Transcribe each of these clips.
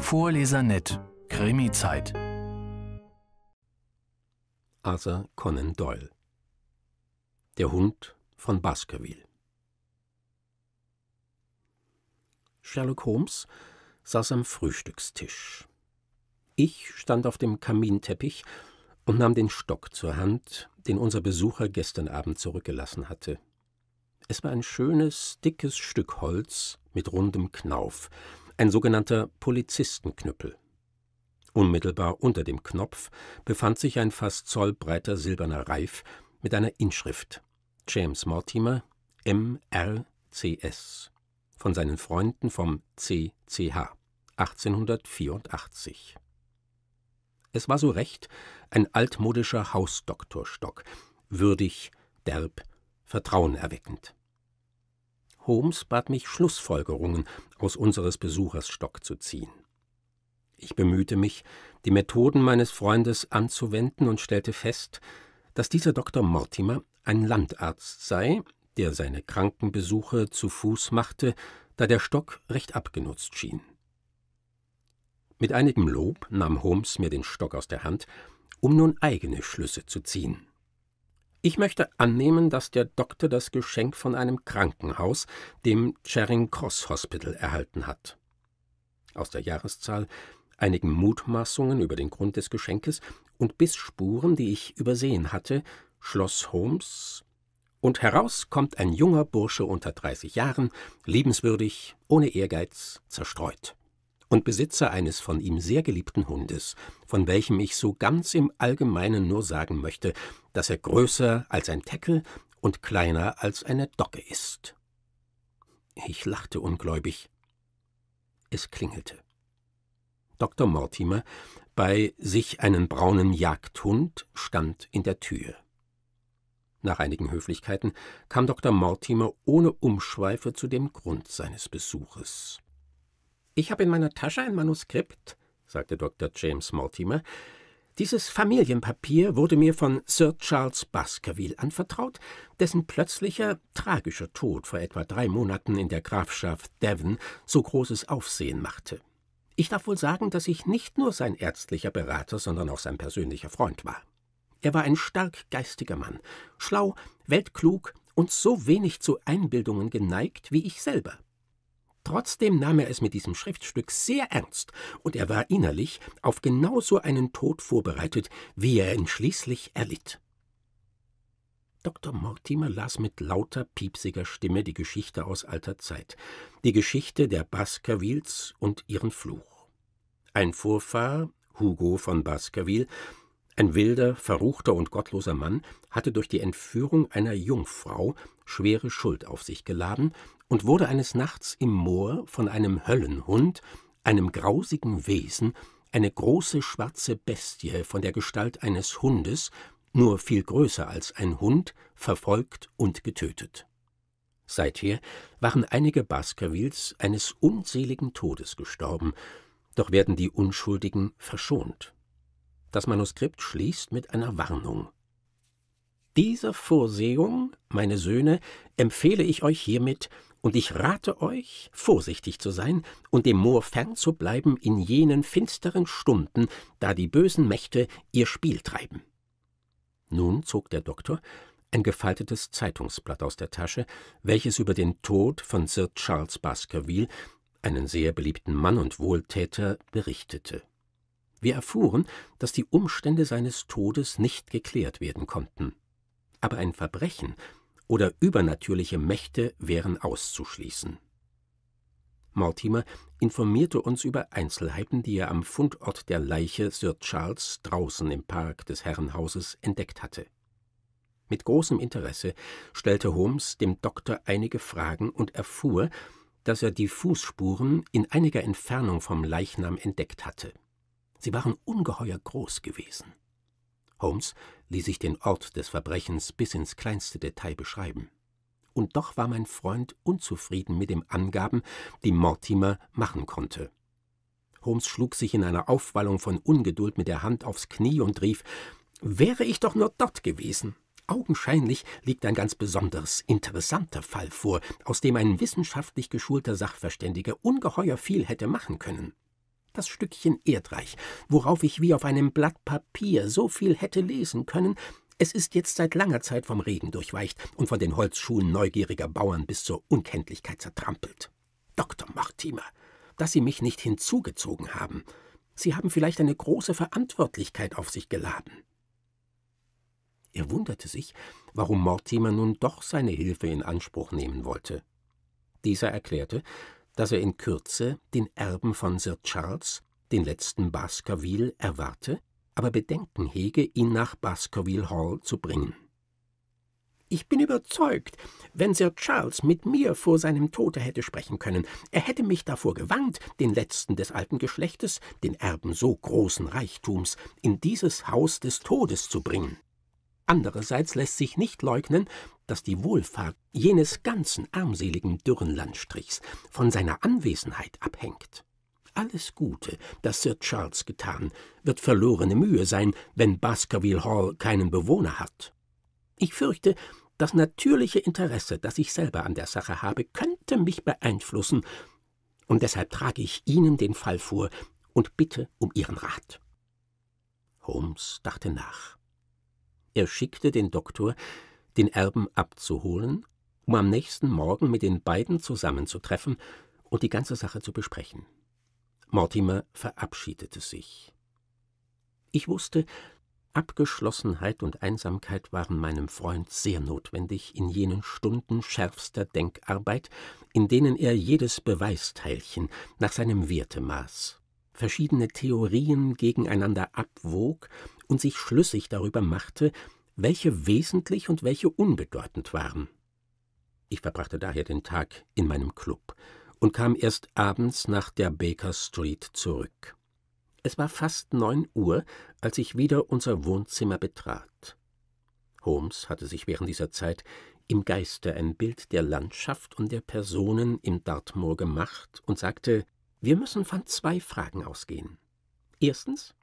Vorlesernet Krimi-Zeit. Arthur Conan Doyle Der Hund von Baskerville Sherlock Holmes saß am Frühstückstisch. Ich stand auf dem Kaminteppich und nahm den Stock zur Hand, den unser Besucher gestern Abend zurückgelassen hatte. Es war ein schönes, dickes Stück Holz mit rundem Knauf, ein sogenannter Polizistenknüppel. Unmittelbar unter dem Knopf befand sich ein fast zollbreiter silberner Reif mit einer Inschrift James Mortimer, MRCS, von seinen Freunden vom CCH 1884. Es war so recht ein altmodischer Hausdoktorstock, würdig, derb, vertrauenerweckend. Holmes bat mich, Schlussfolgerungen aus unseres Besuchers Stock zu ziehen. Ich bemühte mich, die Methoden meines Freundes anzuwenden und stellte fest, dass dieser Dr. Mortimer ein Landarzt sei, der seine Krankenbesuche zu Fuß machte, da der Stock recht abgenutzt schien. Mit einigem Lob nahm Holmes mir den Stock aus der Hand, um nun eigene Schlüsse zu ziehen. Ich möchte annehmen, dass der Doktor das Geschenk von einem Krankenhaus, dem Charing Cross Hospital, erhalten hat. Aus der Jahreszahl, einigen Mutmaßungen über den Grund des Geschenkes und bis Spuren, die ich übersehen hatte, schloss Holmes, und heraus kommt ein junger Bursche unter 30 Jahren, liebenswürdig, ohne Ehrgeiz, zerstreut und Besitzer eines von ihm sehr geliebten Hundes, von welchem ich so ganz im Allgemeinen nur sagen möchte, dass er größer als ein Tackle und kleiner als eine Dogge ist. Ich lachte ungläubig. Es klingelte. Dr. Mortimer, bei sich einen braunen Jagdhund, stand in der Tür. Nach einigen Höflichkeiten kam Dr. Mortimer ohne Umschweife zu dem Grund seines Besuches. Ich habe in meiner Tasche ein Manuskript, sagte Dr. James Mortimer, dieses Familienpapier wurde mir von Sir Charles Baskerville anvertraut, dessen plötzlicher, tragischer Tod vor etwa drei Monaten in der Grafschaft Devon so großes Aufsehen machte. Ich darf wohl sagen, dass ich nicht nur sein ärztlicher Berater, sondern auch sein persönlicher Freund war. Er war ein stark geistiger Mann, schlau, weltklug und so wenig zu Einbildungen geneigt wie ich selber. Trotzdem nahm er es mit diesem Schriftstück sehr ernst, und er war innerlich auf genau so einen Tod vorbereitet, wie er ihn schließlich erlitt. Dr. Mortimer las mit lauter, piepsiger Stimme die Geschichte aus alter Zeit, die Geschichte der Baskervilles und ihren Fluch. Ein Vorfahr, Hugo von Baskerville, ein wilder, verruchter und gottloser Mann hatte durch die Entführung einer Jungfrau schwere Schuld auf sich geladen und wurde eines Nachts im Moor von einem Höllenhund, einem grausigen Wesen, eine große schwarze Bestie von der Gestalt eines Hundes, nur viel größer als ein Hund, verfolgt und getötet. Seither waren einige Baskervilles eines unseligen Todes gestorben, doch werden die Unschuldigen verschont. Das Manuskript schließt mit einer Warnung. Dieser Vorsehung, meine Söhne, empfehle ich euch hiermit, und ich rate euch, vorsichtig zu sein und dem Moor fern zu bleiben in jenen finsteren Stunden, da die bösen Mächte ihr Spiel treiben. Nun zog der Doktor ein gefaltetes Zeitungsblatt aus der Tasche, welches über den Tod von Sir Charles Baskerville, einen sehr beliebten Mann und Wohltäter, berichtete. Wir erfuhren, dass die Umstände seines Todes nicht geklärt werden konnten. Aber ein Verbrechen oder übernatürliche Mächte wären auszuschließen. Mortimer informierte uns über Einzelheiten, die er am Fundort der Leiche Sir Charles draußen im Park des Herrenhauses entdeckt hatte. Mit großem Interesse stellte Holmes dem Doktor einige Fragen und erfuhr, dass er die Fußspuren in einiger Entfernung vom Leichnam entdeckt hatte. Sie waren ungeheuer groß gewesen. Holmes ließ sich den Ort des Verbrechens bis ins kleinste Detail beschreiben. Und doch war mein Freund unzufrieden mit den Angaben, die Mortimer machen konnte. Holmes schlug sich in einer Aufwallung von Ungeduld mit der Hand aufs Knie und rief Wäre ich doch nur dort gewesen. Augenscheinlich liegt ein ganz besonders interessanter Fall vor, aus dem ein wissenschaftlich geschulter Sachverständiger ungeheuer viel hätte machen können das Stückchen Erdreich, worauf ich wie auf einem Blatt Papier so viel hätte lesen können, es ist jetzt seit langer Zeit vom Regen durchweicht und von den Holzschuhen neugieriger Bauern bis zur Unkenntlichkeit zertrampelt. Dr. Mortimer, dass Sie mich nicht hinzugezogen haben. Sie haben vielleicht eine große Verantwortlichkeit auf sich geladen. Er wunderte sich, warum Mortimer nun doch seine Hilfe in Anspruch nehmen wollte. Dieser erklärte, dass er in Kürze den Erben von Sir Charles, den letzten Baskerville, erwarte, aber Bedenken hege, ihn nach Baskerville Hall zu bringen. Ich bin überzeugt, wenn Sir Charles mit mir vor seinem Tode hätte sprechen können, er hätte mich davor gewarnt, den letzten des alten Geschlechtes, den Erben so großen Reichtums, in dieses Haus des Todes zu bringen. Andererseits lässt sich nicht leugnen, dass die Wohlfahrt jenes ganzen armseligen dürren Landstrichs von seiner Anwesenheit abhängt. Alles Gute, das Sir Charles getan, wird verlorene Mühe sein, wenn Baskerville Hall keinen Bewohner hat. Ich fürchte, das natürliche Interesse, das ich selber an der Sache habe, könnte mich beeinflussen, und deshalb trage ich Ihnen den Fall vor und bitte um Ihren Rat. Holmes dachte nach. Er schickte den Doktor, den Erben abzuholen, um am nächsten Morgen mit den beiden zusammenzutreffen und die ganze Sache zu besprechen. Mortimer verabschiedete sich. Ich wusste, Abgeschlossenheit und Einsamkeit waren meinem Freund sehr notwendig in jenen Stunden schärfster Denkarbeit, in denen er jedes Beweisteilchen nach seinem Wertemaß, verschiedene Theorien gegeneinander abwog und sich schlüssig darüber machte, welche wesentlich und welche unbedeutend waren. Ich verbrachte daher den Tag in meinem Club und kam erst abends nach der Baker Street zurück. Es war fast neun Uhr, als ich wieder unser Wohnzimmer betrat. Holmes hatte sich während dieser Zeit im Geiste ein Bild der Landschaft und der Personen im Dartmoor gemacht und sagte, wir müssen von zwei Fragen ausgehen. Erstens,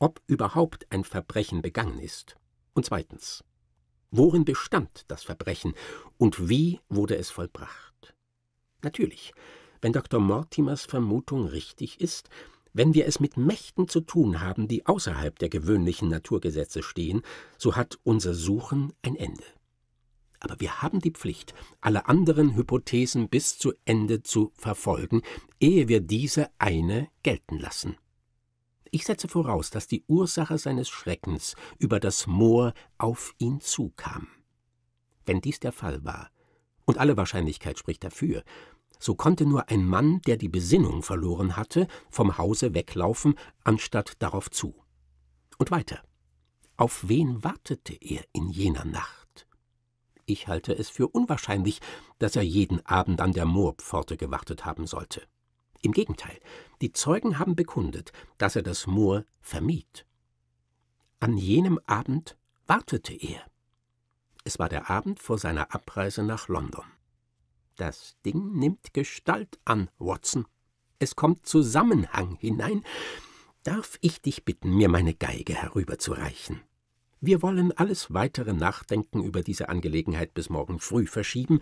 ob überhaupt ein Verbrechen begangen ist. Und zweitens, worin bestand das Verbrechen und wie wurde es vollbracht? Natürlich, wenn Dr. Mortimers Vermutung richtig ist, wenn wir es mit Mächten zu tun haben, die außerhalb der gewöhnlichen Naturgesetze stehen, so hat unser Suchen ein Ende. Aber wir haben die Pflicht, alle anderen Hypothesen bis zu Ende zu verfolgen, ehe wir diese eine gelten lassen. Ich setze voraus, dass die Ursache seines Schreckens über das Moor auf ihn zukam. Wenn dies der Fall war, und alle Wahrscheinlichkeit spricht dafür, so konnte nur ein Mann, der die Besinnung verloren hatte, vom Hause weglaufen, anstatt darauf zu. Und weiter. Auf wen wartete er in jener Nacht? Ich halte es für unwahrscheinlich, dass er jeden Abend an der Moorpforte gewartet haben sollte. Im Gegenteil, die Zeugen haben bekundet, dass er das Moor vermied. An jenem Abend wartete er. Es war der Abend vor seiner Abreise nach London. Das Ding nimmt Gestalt an, Watson. Es kommt Zusammenhang hinein. Darf ich dich bitten, mir meine Geige herüberzureichen? Wir wollen alles weitere Nachdenken über diese Angelegenheit bis morgen früh verschieben,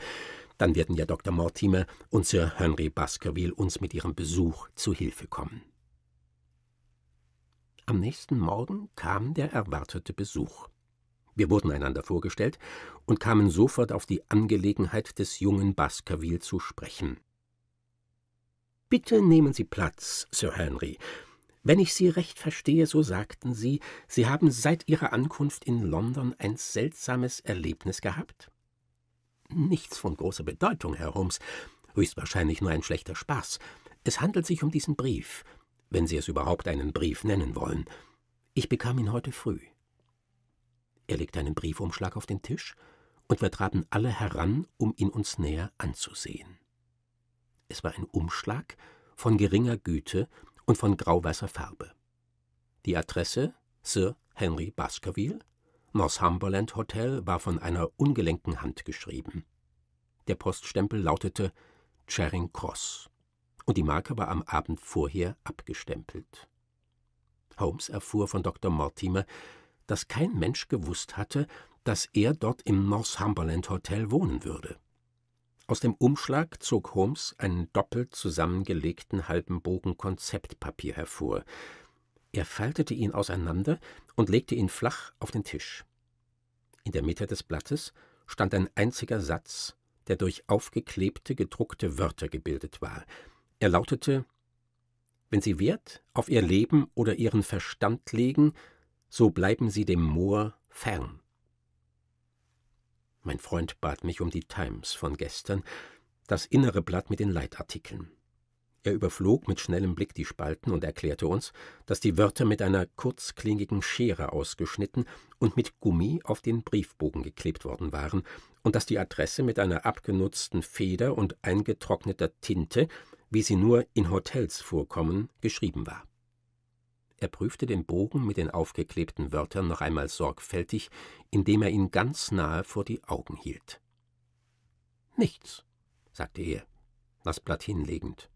dann werden ja Dr. Mortimer und Sir Henry Baskerville uns mit ihrem Besuch zu Hilfe kommen. Am nächsten Morgen kam der erwartete Besuch. Wir wurden einander vorgestellt und kamen sofort auf die Angelegenheit des jungen Baskerville zu sprechen. Bitte nehmen Sie Platz, Sir Henry, wenn ich Sie recht verstehe, so sagten Sie, Sie haben seit Ihrer Ankunft in London ein seltsames Erlebnis gehabt? Nichts von großer Bedeutung, Herr Holmes. Höchstwahrscheinlich nur ein schlechter Spaß. Es handelt sich um diesen Brief, wenn Sie es überhaupt einen Brief nennen wollen. Ich bekam ihn heute früh. Er legte einen Briefumschlag auf den Tisch, und wir traten alle heran, um ihn uns näher anzusehen. Es war ein Umschlag von geringer Güte und von grauweißer Farbe. Die Adresse Sir Henry Baskerville, Northumberland Hotel, war von einer ungelenken Hand geschrieben. Der Poststempel lautete Charing Cross und die Marke war am Abend vorher abgestempelt. Holmes erfuhr von Dr. Mortimer, dass kein Mensch gewusst hatte, dass er dort im Northumberland Hotel wohnen würde. Aus dem Umschlag zog Holmes einen doppelt zusammengelegten halben Bogen Konzeptpapier hervor. Er faltete ihn auseinander und legte ihn flach auf den Tisch. In der Mitte des Blattes stand ein einziger Satz, der durch aufgeklebte, gedruckte Wörter gebildet war. Er lautete Wenn Sie Wert auf Ihr Leben oder Ihren Verstand legen, so bleiben Sie dem Moor fern. Mein Freund bat mich um die Times von gestern, das innere Blatt mit den Leitartikeln. Er überflog mit schnellem Blick die Spalten und erklärte uns, dass die Wörter mit einer kurzklingigen Schere ausgeschnitten und mit Gummi auf den Briefbogen geklebt worden waren und dass die Adresse mit einer abgenutzten Feder und eingetrockneter Tinte, wie sie nur in Hotels vorkommen, geschrieben war. Er prüfte den Bogen mit den aufgeklebten Wörtern noch einmal sorgfältig, indem er ihn ganz nahe vor die Augen hielt. Nichts, sagte er, das Blatt hinlegend.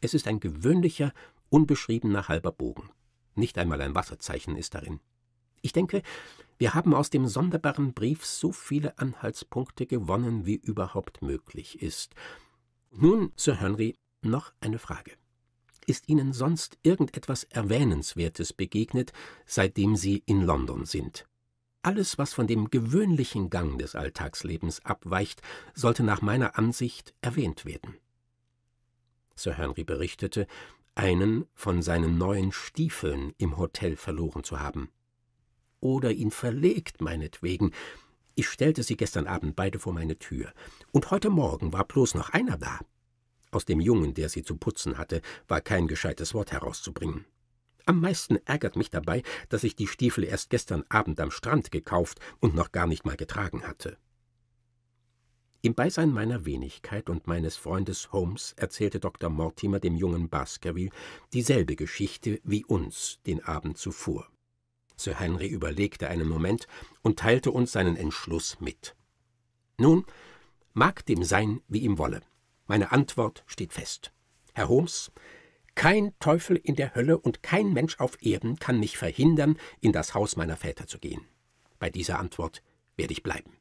Es ist ein gewöhnlicher, unbeschriebener halber Bogen. Nicht einmal ein Wasserzeichen ist darin. Ich denke, wir haben aus dem sonderbaren Brief so viele Anhaltspunkte gewonnen, wie überhaupt möglich ist. Nun, Sir Henry, noch eine Frage. Ist Ihnen sonst irgendetwas Erwähnenswertes begegnet, seitdem Sie in London sind? Alles, was von dem gewöhnlichen Gang des Alltagslebens abweicht, sollte nach meiner Ansicht erwähnt werden. Sir Henry berichtete, einen von seinen neuen Stiefeln im Hotel verloren zu haben. Oder ihn verlegt, meinetwegen. Ich stellte sie gestern Abend beide vor meine Tür, und heute Morgen war bloß noch einer da. Aus dem Jungen, der sie zu putzen hatte, war kein gescheites Wort herauszubringen. Am meisten ärgert mich dabei, dass ich die Stiefel erst gestern Abend am Strand gekauft und noch gar nicht mal getragen hatte. Im Beisein meiner Wenigkeit und meines Freundes Holmes erzählte Dr. Mortimer dem jungen Baskerville dieselbe Geschichte wie uns den Abend zuvor. Sir Henry überlegte einen Moment und teilte uns seinen Entschluss mit. Nun, mag dem sein, wie ihm wolle. Meine Antwort steht fest. Herr Holmes, kein Teufel in der Hölle und kein Mensch auf Erden kann mich verhindern, in das Haus meiner Väter zu gehen. Bei dieser Antwort werde ich bleiben.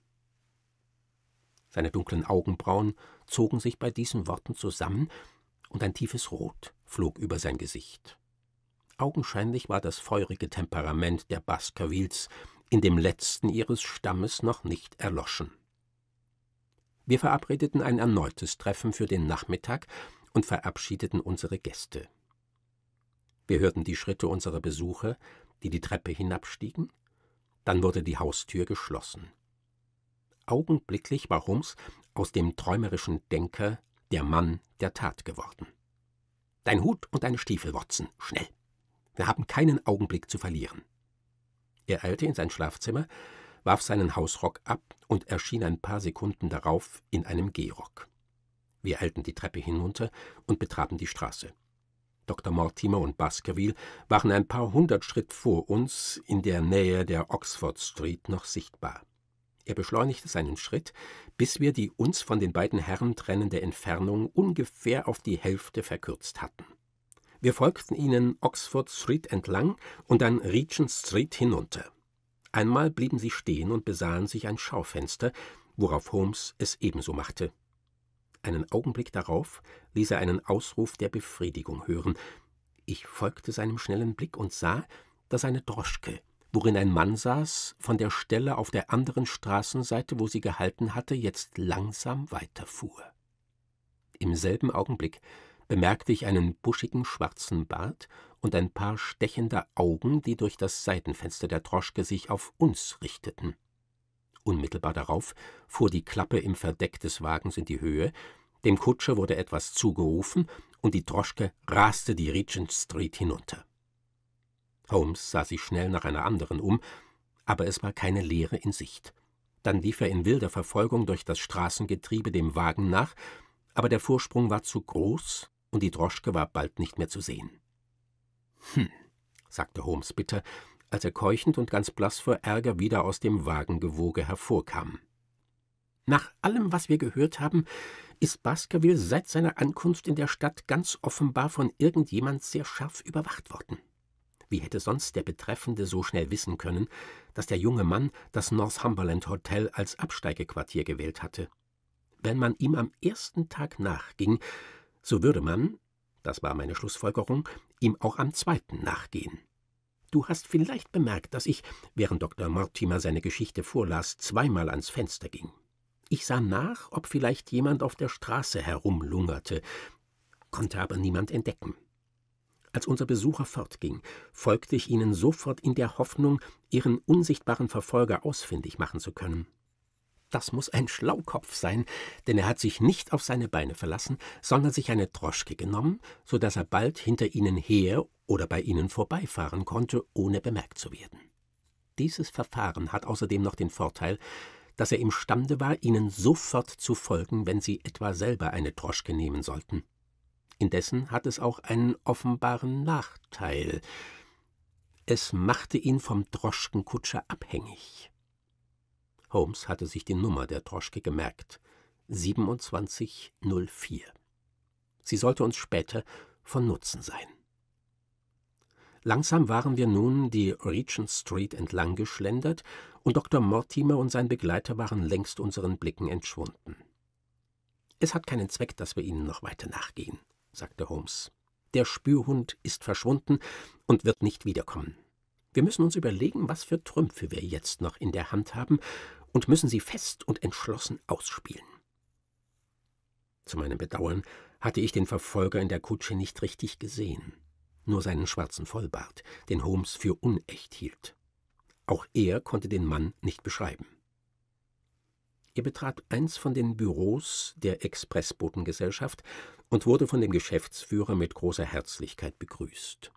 Seine dunklen Augenbrauen zogen sich bei diesen Worten zusammen, und ein tiefes Rot flog über sein Gesicht. Augenscheinlich war das feurige Temperament der Baskervilles in dem letzten ihres Stammes noch nicht erloschen. Wir verabredeten ein erneutes Treffen für den Nachmittag und verabschiedeten unsere Gäste. Wir hörten die Schritte unserer Besucher, die die Treppe hinabstiegen. Dann wurde die Haustür geschlossen. Augenblicklich war Holmes aus dem träumerischen Denker der Mann der Tat geworden. Dein Hut und deine Stiefel, Watson, schnell. Wir haben keinen Augenblick zu verlieren. Er eilte in sein Schlafzimmer, warf seinen Hausrock ab und erschien ein paar Sekunden darauf in einem Gehrock. Wir eilten die Treppe hinunter und betraten die Straße. Dr. Mortimer und Baskerville waren ein paar hundert Schritt vor uns in der Nähe der Oxford Street noch sichtbar. Er beschleunigte seinen Schritt, bis wir die uns von den beiden Herren trennende Entfernung ungefähr auf die Hälfte verkürzt hatten. Wir folgten ihnen Oxford Street entlang und dann Regent Street hinunter. Einmal blieben sie stehen und besahen sich ein Schaufenster, worauf Holmes es ebenso machte. Einen Augenblick darauf ließ er einen Ausruf der Befriedigung hören. Ich folgte seinem schnellen Blick und sah, dass eine Droschke, worin ein Mann saß, von der Stelle auf der anderen Straßenseite, wo sie gehalten hatte, jetzt langsam weiterfuhr. Im selben Augenblick bemerkte ich einen buschigen schwarzen Bart und ein paar stechende Augen, die durch das Seitenfenster der Droschke sich auf uns richteten. Unmittelbar darauf fuhr die Klappe im Verdeck des Wagens in die Höhe, dem Kutscher wurde etwas zugerufen und die Droschke raste die Regent Street hinunter. Holmes sah sich schnell nach einer anderen um, aber es war keine Leere in Sicht. Dann lief er in wilder Verfolgung durch das Straßengetriebe dem Wagen nach, aber der Vorsprung war zu groß, und die Droschke war bald nicht mehr zu sehen. Hm, sagte Holmes bitter, als er keuchend und ganz blass vor Ärger wieder aus dem Wagengewoge hervorkam. Nach allem, was wir gehört haben, ist Baskerville seit seiner Ankunft in der Stadt ganz offenbar von irgendjemand sehr scharf überwacht worden. Wie hätte sonst der Betreffende so schnell wissen können, dass der junge Mann das Northumberland Hotel als Absteigequartier gewählt hatte? Wenn man ihm am ersten Tag nachging, so würde man, das war meine Schlussfolgerung, ihm auch am zweiten nachgehen. Du hast vielleicht bemerkt, dass ich, während Dr. Mortimer seine Geschichte vorlas, zweimal ans Fenster ging. Ich sah nach, ob vielleicht jemand auf der Straße herumlungerte, konnte aber niemand entdecken. Als unser Besucher fortging, folgte ich ihnen sofort in der Hoffnung, ihren unsichtbaren Verfolger ausfindig machen zu können. Das muss ein Schlaukopf sein, denn er hat sich nicht auf seine Beine verlassen, sondern sich eine Droschke genommen, so dass er bald hinter ihnen her oder bei ihnen vorbeifahren konnte, ohne bemerkt zu werden. Dieses Verfahren hat außerdem noch den Vorteil, dass er imstande war, ihnen sofort zu folgen, wenn sie etwa selber eine Droschke nehmen sollten. Indessen hat es auch einen offenbaren Nachteil. Es machte ihn vom Droschkenkutscher abhängig. Holmes hatte sich die Nummer der Droschke gemerkt. 2704. Sie sollte uns später von Nutzen sein. Langsam waren wir nun die Regent Street entlang geschlendert und Dr. Mortimer und sein Begleiter waren längst unseren Blicken entschwunden. Es hat keinen Zweck, dass wir ihnen noch weiter nachgehen, sagte Holmes. Der Spürhund ist verschwunden und wird nicht wiederkommen. Wir müssen uns überlegen, was für Trümpfe wir jetzt noch in der Hand haben und müssen sie fest und entschlossen ausspielen. Zu meinem Bedauern hatte ich den Verfolger in der Kutsche nicht richtig gesehen, nur seinen schwarzen Vollbart, den Holmes für unecht hielt. Auch er konnte den Mann nicht beschreiben. Er betrat eins von den Büros der Expressbotengesellschaft und wurde von dem Geschäftsführer mit großer Herzlichkeit begrüßt.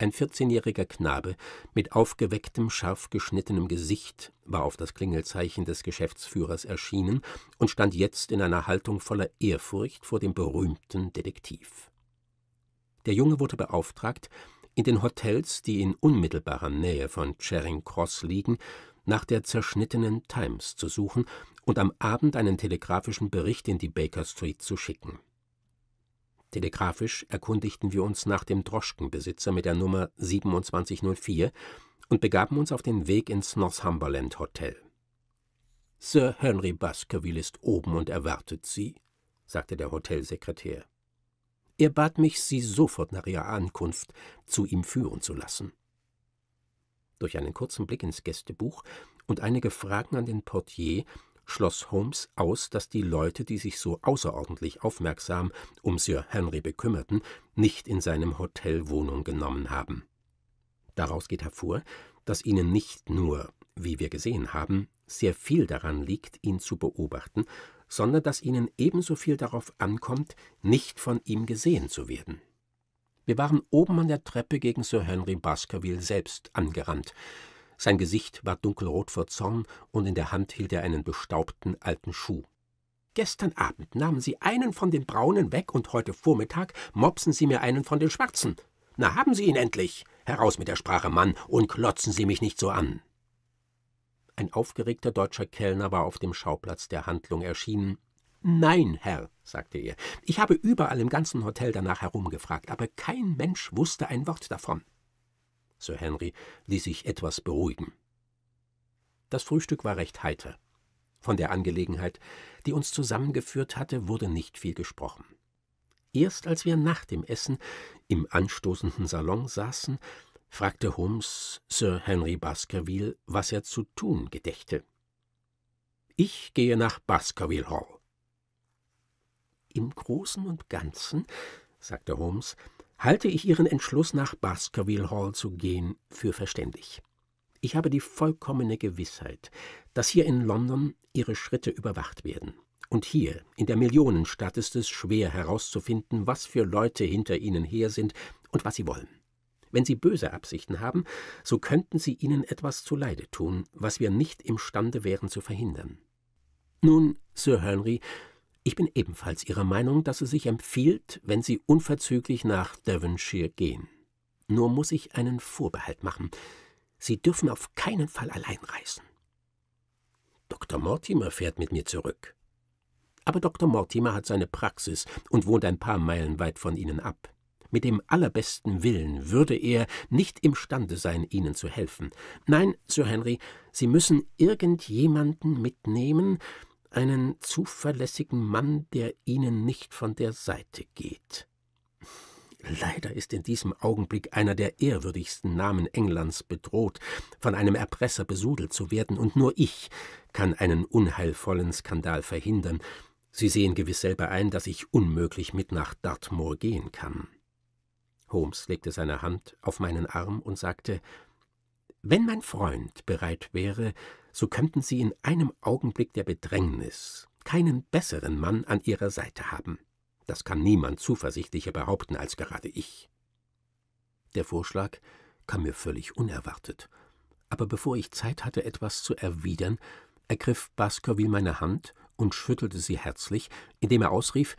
Ein 14-jähriger Knabe mit aufgewecktem, scharf geschnittenem Gesicht war auf das Klingelzeichen des Geschäftsführers erschienen und stand jetzt in einer Haltung voller Ehrfurcht vor dem berühmten Detektiv. Der Junge wurde beauftragt, in den Hotels, die in unmittelbarer Nähe von Charing Cross liegen, nach der zerschnittenen Times zu suchen und am Abend einen telegrafischen Bericht in die Baker Street zu schicken. Telegrafisch erkundigten wir uns nach dem Droschkenbesitzer mit der Nummer 2704 und begaben uns auf den Weg ins Northumberland Hotel. Sir Henry Baskerville ist oben und erwartet Sie, sagte der Hotelsekretär. Er bat mich, Sie sofort nach Ihrer Ankunft zu ihm führen zu lassen. Durch einen kurzen Blick ins Gästebuch und einige Fragen an den Portier schloss Holmes aus, dass die Leute, die sich so außerordentlich aufmerksam um Sir Henry bekümmerten, nicht in seinem Hotel Wohnung genommen haben. Daraus geht hervor, dass ihnen nicht nur, wie wir gesehen haben, sehr viel daran liegt, ihn zu beobachten, sondern dass ihnen ebenso viel darauf ankommt, nicht von ihm gesehen zu werden. Wir waren oben an der Treppe gegen Sir Henry Baskerville selbst angerannt. Sein Gesicht war dunkelrot vor Zorn und in der Hand hielt er einen bestaubten alten Schuh. Gestern Abend nahmen Sie einen von den Braunen weg und heute Vormittag mopsen Sie mir einen von den Schwarzen. Na, haben Sie ihn endlich! Heraus mit der Sprache, Mann, und klotzen Sie mich nicht so an! Ein aufgeregter deutscher Kellner war auf dem Schauplatz der Handlung erschienen. Nein, Herr, sagte er, ich habe überall im ganzen Hotel danach herumgefragt, aber kein Mensch wusste ein Wort davon. Sir Henry ließ sich etwas beruhigen. Das Frühstück war recht heiter. Von der Angelegenheit, die uns zusammengeführt hatte, wurde nicht viel gesprochen. Erst als wir nach dem Essen im anstoßenden Salon saßen, fragte Holmes Sir Henry Baskerville, was er zu tun gedächte. Ich gehe nach Baskerville Hall. Im Großen und Ganzen, sagte Holmes, halte ich Ihren Entschluss, nach Baskerville Hall zu gehen, für verständig. Ich habe die vollkommene Gewissheit, dass hier in London Ihre Schritte überwacht werden. Und hier, in der Millionenstadt, ist es schwer herauszufinden, was für Leute hinter Ihnen her sind und was sie wollen. Wenn Sie böse Absichten haben, so könnten Sie ihnen etwas zuleide tun, was wir nicht imstande wären zu verhindern. Nun, Sir Henry, ich bin ebenfalls Ihrer Meinung, dass es sich empfiehlt, wenn Sie unverzüglich nach Devonshire gehen. Nur muss ich einen Vorbehalt machen. Sie dürfen auf keinen Fall allein reisen. Dr. Mortimer fährt mit mir zurück. Aber Dr. Mortimer hat seine Praxis und wohnt ein paar Meilen weit von Ihnen ab. Mit dem allerbesten Willen würde er nicht imstande sein, Ihnen zu helfen. Nein, Sir Henry, Sie müssen irgendjemanden mitnehmen, einen zuverlässigen Mann, der Ihnen nicht von der Seite geht. Leider ist in diesem Augenblick einer der ehrwürdigsten Namen Englands bedroht, von einem Erpresser besudelt zu werden, und nur ich kann einen unheilvollen Skandal verhindern. Sie sehen gewiss selber ein, dass ich unmöglich mit nach Dartmoor gehen kann. Holmes legte seine Hand auf meinen Arm und sagte wenn mein Freund bereit wäre, so könnten Sie in einem Augenblick der Bedrängnis keinen besseren Mann an Ihrer Seite haben. Das kann niemand zuversichtlicher behaupten als gerade ich. Der Vorschlag kam mir völlig unerwartet, aber bevor ich Zeit hatte, etwas zu erwidern, ergriff Baskerville meine Hand und schüttelte sie herzlich, indem er ausrief,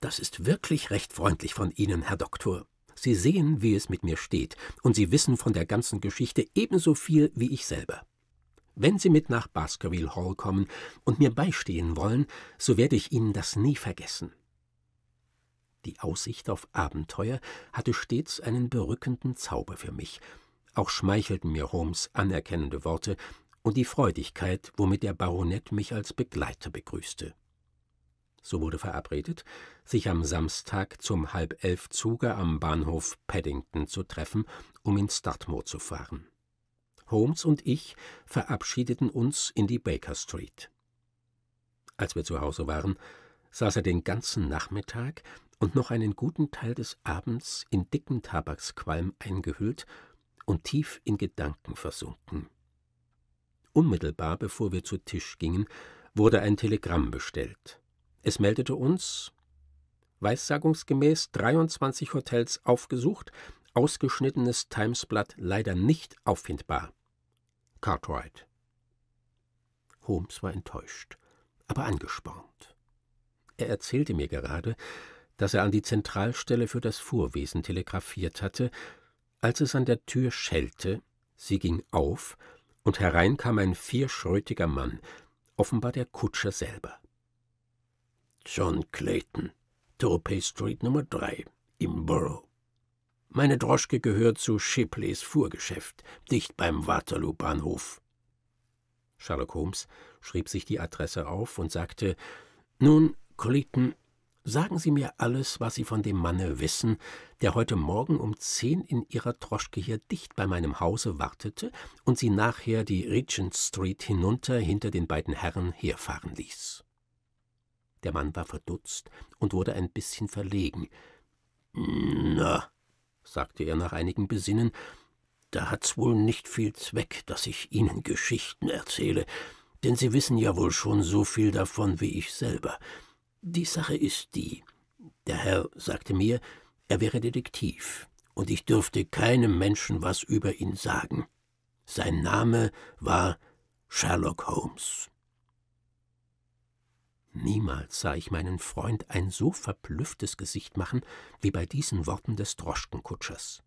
»Das ist wirklich recht freundlich von Ihnen, Herr Doktor. Sie sehen, wie es mit mir steht, und Sie wissen von der ganzen Geschichte ebenso viel wie ich selber. Wenn Sie mit nach Baskerville Hall kommen und mir beistehen wollen, so werde ich Ihnen das nie vergessen. Die Aussicht auf Abenteuer hatte stets einen berückenden Zauber für mich. Auch schmeichelten mir Holmes anerkennende Worte und die Freudigkeit, womit der Baronet mich als Begleiter begrüßte so wurde verabredet, sich am Samstag zum halb elf Zuge am Bahnhof Paddington zu treffen, um in Dartmoor zu fahren. Holmes und ich verabschiedeten uns in die Baker Street. Als wir zu Hause waren, saß er den ganzen Nachmittag und noch einen guten Teil des Abends in dicken Tabaksqualm eingehüllt und tief in Gedanken versunken. Unmittelbar bevor wir zu Tisch gingen, wurde ein Telegramm bestellt. Es meldete uns, weissagungsgemäß 23 Hotels aufgesucht, ausgeschnittenes Timesblatt leider nicht auffindbar. Cartwright. Holmes war enttäuscht, aber angespornt. Er erzählte mir gerade, dass er an die Zentralstelle für das Fuhrwesen telegrafiert hatte, als es an der Tür schellte, sie ging auf, und herein kam ein vierschrötiger Mann, offenbar der Kutscher selber. John Clayton, Torpay Street Nummer 3 im Borough. Meine Droschke gehört zu Shipleys Fuhrgeschäft, dicht beim Waterloo-Bahnhof. Sherlock Holmes schrieb sich die Adresse auf und sagte: Nun, Clayton, sagen Sie mir alles, was Sie von dem Manne wissen, der heute Morgen um zehn in Ihrer Droschke hier dicht bei meinem Hause wartete und Sie nachher die Regent Street hinunter hinter den beiden Herren herfahren ließ. Der Mann war verdutzt und wurde ein bisschen verlegen. Na, sagte er nach einigem Besinnen, da hat's wohl nicht viel Zweck, dass ich Ihnen Geschichten erzähle, denn Sie wissen ja wohl schon so viel davon wie ich selber. Die Sache ist die, der Herr sagte mir, er wäre Detektiv, und ich dürfte keinem Menschen was über ihn sagen. Sein Name war Sherlock Holmes. Niemals sah ich meinen Freund ein so verblüfftes Gesicht machen wie bei diesen Worten des Droschkenkutschers.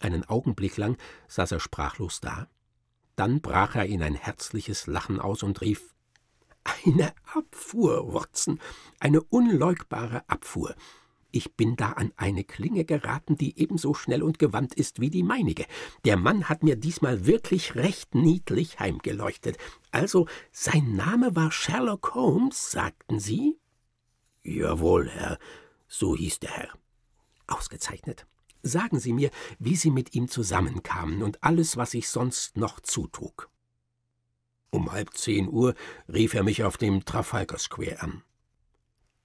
Einen Augenblick lang saß er sprachlos da. Dann brach er in ein herzliches Lachen aus und rief: Eine Abfuhr, Watson, eine unleugbare Abfuhr. Ich bin da an eine Klinge geraten, die ebenso schnell und gewandt ist wie die meinige. Der Mann hat mir diesmal wirklich recht niedlich heimgeleuchtet. Also, sein Name war Sherlock Holmes, sagten Sie? Jawohl, Herr, so hieß der Herr. Ausgezeichnet. Sagen Sie mir, wie Sie mit ihm zusammenkamen und alles, was sich sonst noch zutrug. Um halb zehn Uhr rief er mich auf dem Trafalgar Square an.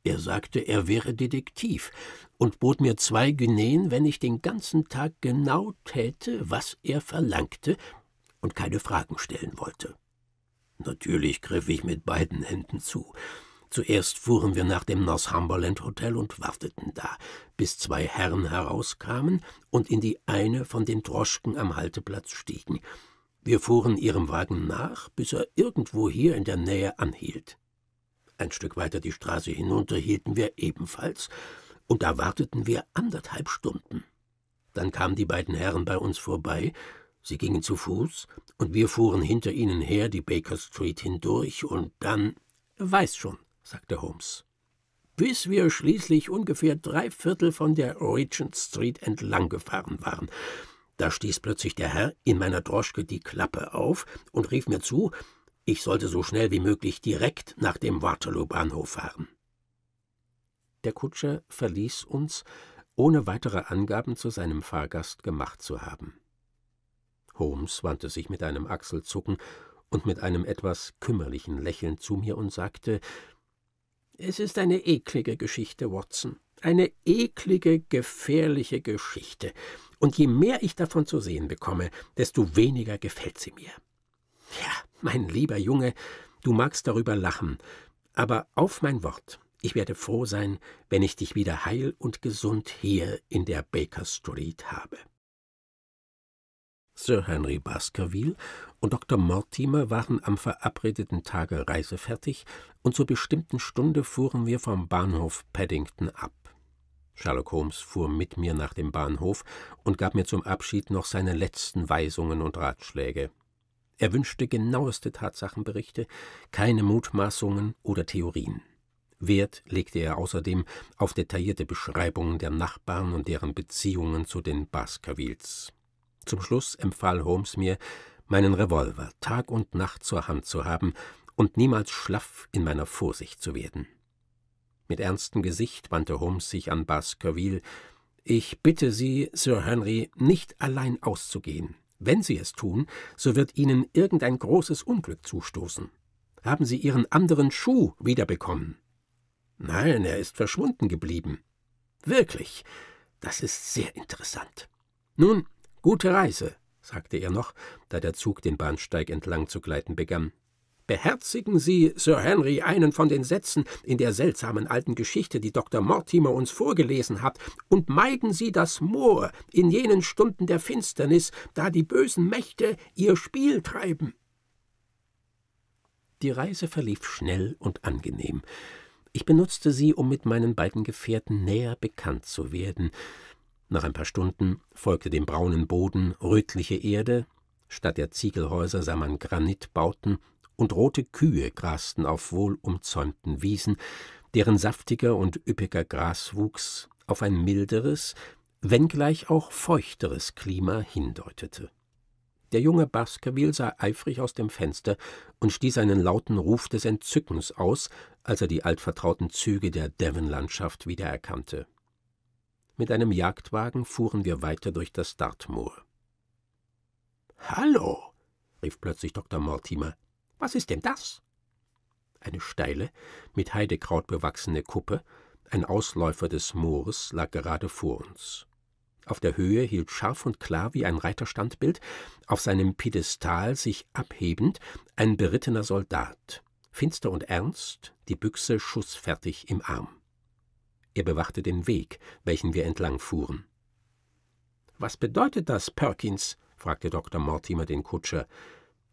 Er sagte, er wäre Detektiv und bot mir zwei Guineen, wenn ich den ganzen Tag genau täte, was er verlangte und keine Fragen stellen wollte. Natürlich griff ich mit beiden Händen zu. Zuerst fuhren wir nach dem Northumberland Hotel und warteten da, bis zwei Herren herauskamen und in die eine von den Droschken am Halteplatz stiegen. Wir fuhren ihrem Wagen nach, bis er irgendwo hier in der Nähe anhielt. Ein Stück weiter die Straße hinunter hielten wir ebenfalls, und da warteten wir anderthalb Stunden. Dann kamen die beiden Herren bei uns vorbei, sie gingen zu Fuß, und wir fuhren hinter ihnen her die Baker Street hindurch, und dann Weiß schon, sagte Holmes, bis wir schließlich ungefähr drei Viertel von der Regent Street entlang gefahren waren. Da stieß plötzlich der Herr in meiner Droschke die Klappe auf und rief mir zu, ich sollte so schnell wie möglich direkt nach dem Waterloo-Bahnhof fahren. Der Kutscher verließ uns, ohne weitere Angaben zu seinem Fahrgast gemacht zu haben. Holmes wandte sich mit einem Achselzucken und mit einem etwas kümmerlichen Lächeln zu mir und sagte Es ist eine eklige Geschichte, Watson, eine eklige, gefährliche Geschichte, und je mehr ich davon zu sehen bekomme, desto weniger gefällt sie mir. Ja, mein lieber Junge, du magst darüber lachen, aber auf mein Wort, ich werde froh sein, wenn ich dich wieder heil und gesund hier in der Baker Street habe. Sir Henry Baskerville und Dr. Mortimer waren am verabredeten Tage reisefertig, und zur bestimmten Stunde fuhren wir vom Bahnhof Paddington ab. Sherlock Holmes fuhr mit mir nach dem Bahnhof und gab mir zum Abschied noch seine letzten Weisungen und Ratschläge. Er wünschte genaueste Tatsachenberichte, keine Mutmaßungen oder Theorien. Wert legte er außerdem auf detaillierte Beschreibungen der Nachbarn und deren Beziehungen zu den Baskervilles. Zum Schluss empfahl Holmes mir, meinen Revolver Tag und Nacht zur Hand zu haben und niemals schlaff in meiner Vorsicht zu werden. Mit ernstem Gesicht wandte Holmes sich an Baskerville. Ich bitte Sie, Sir Henry, nicht allein auszugehen. Wenn Sie es tun, so wird Ihnen irgendein großes Unglück zustoßen. Haben Sie Ihren anderen Schuh wiederbekommen? Nein, er ist verschwunden geblieben. Wirklich, das ist sehr interessant. Nun, gute Reise, sagte er noch, da der Zug den Bahnsteig entlang zu gleiten begann. Beherzigen Sie, Sir Henry, einen von den Sätzen in der seltsamen alten Geschichte, die Dr. Mortimer uns vorgelesen hat, und meiden Sie das Moor in jenen Stunden der Finsternis, da die bösen Mächte ihr Spiel treiben. Die Reise verlief schnell und angenehm. Ich benutzte sie, um mit meinen beiden Gefährten näher bekannt zu werden. Nach ein paar Stunden folgte dem braunen Boden rötliche Erde, statt der Ziegelhäuser sah man Granitbauten und rote Kühe grasten auf wohlumzäumten Wiesen, deren saftiger und üppiger Graswuchs auf ein milderes, wenngleich auch feuchteres Klima hindeutete. Der junge Baskerville sah eifrig aus dem Fenster und stieß einen lauten Ruf des Entzückens aus, als er die altvertrauten Züge der Devon-Landschaft wiedererkannte. Mit einem Jagdwagen fuhren wir weiter durch das Dartmoor. »Hallo!« rief plötzlich Dr. Mortimer. Was ist denn das? Eine steile, mit Heidekraut bewachsene Kuppe, ein Ausläufer des Moors, lag gerade vor uns. Auf der Höhe hielt scharf und klar wie ein Reiterstandbild, auf seinem Piedestal sich abhebend, ein berittener Soldat, finster und ernst, die Büchse schussfertig im Arm. Er bewachte den Weg, welchen wir entlang fuhren. Was bedeutet das, Perkins? fragte Dr. Mortimer den Kutscher.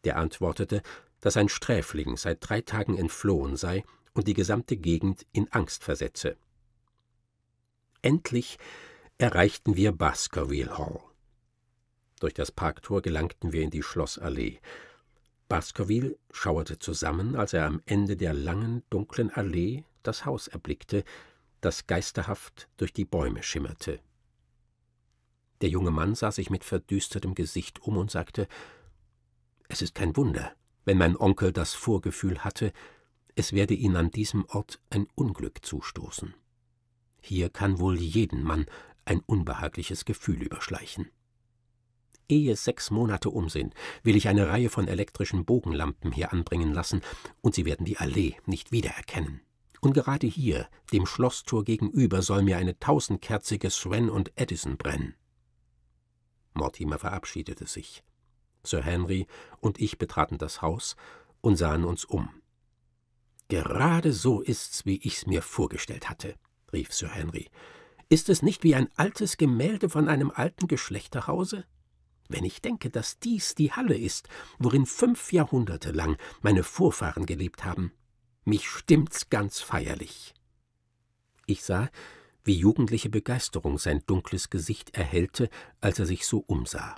Der antwortete, dass ein Sträfling seit drei Tagen entflohen sei und die gesamte Gegend in Angst versetze. Endlich erreichten wir Baskerville Hall. Durch das Parktor gelangten wir in die Schlossallee. Baskerville schauerte zusammen, als er am Ende der langen, dunklen Allee das Haus erblickte, das geisterhaft durch die Bäume schimmerte. Der junge Mann sah sich mit verdüstertem Gesicht um und sagte Es ist kein Wunder, wenn mein Onkel das Vorgefühl hatte, es werde ihn an diesem Ort ein Unglück zustoßen. Hier kann wohl jeden Mann ein unbehagliches Gefühl überschleichen. Ehe sechs Monate um sind, will ich eine Reihe von elektrischen Bogenlampen hier anbringen lassen, und sie werden die Allee nicht wiedererkennen. Und gerade hier, dem Schlosstor gegenüber, soll mir eine tausendkerzige Sven und Edison brennen. Mortimer verabschiedete sich. Sir Henry und ich betraten das Haus und sahen uns um. Gerade so ist's, wie ich's mir vorgestellt hatte, rief Sir Henry. Ist es nicht wie ein altes Gemälde von einem alten Geschlechterhause? Wenn ich denke, dass dies die Halle ist, worin fünf Jahrhunderte lang meine Vorfahren gelebt haben, mich stimmt's ganz feierlich. Ich sah, wie jugendliche Begeisterung sein dunkles Gesicht erhellte, als er sich so umsah.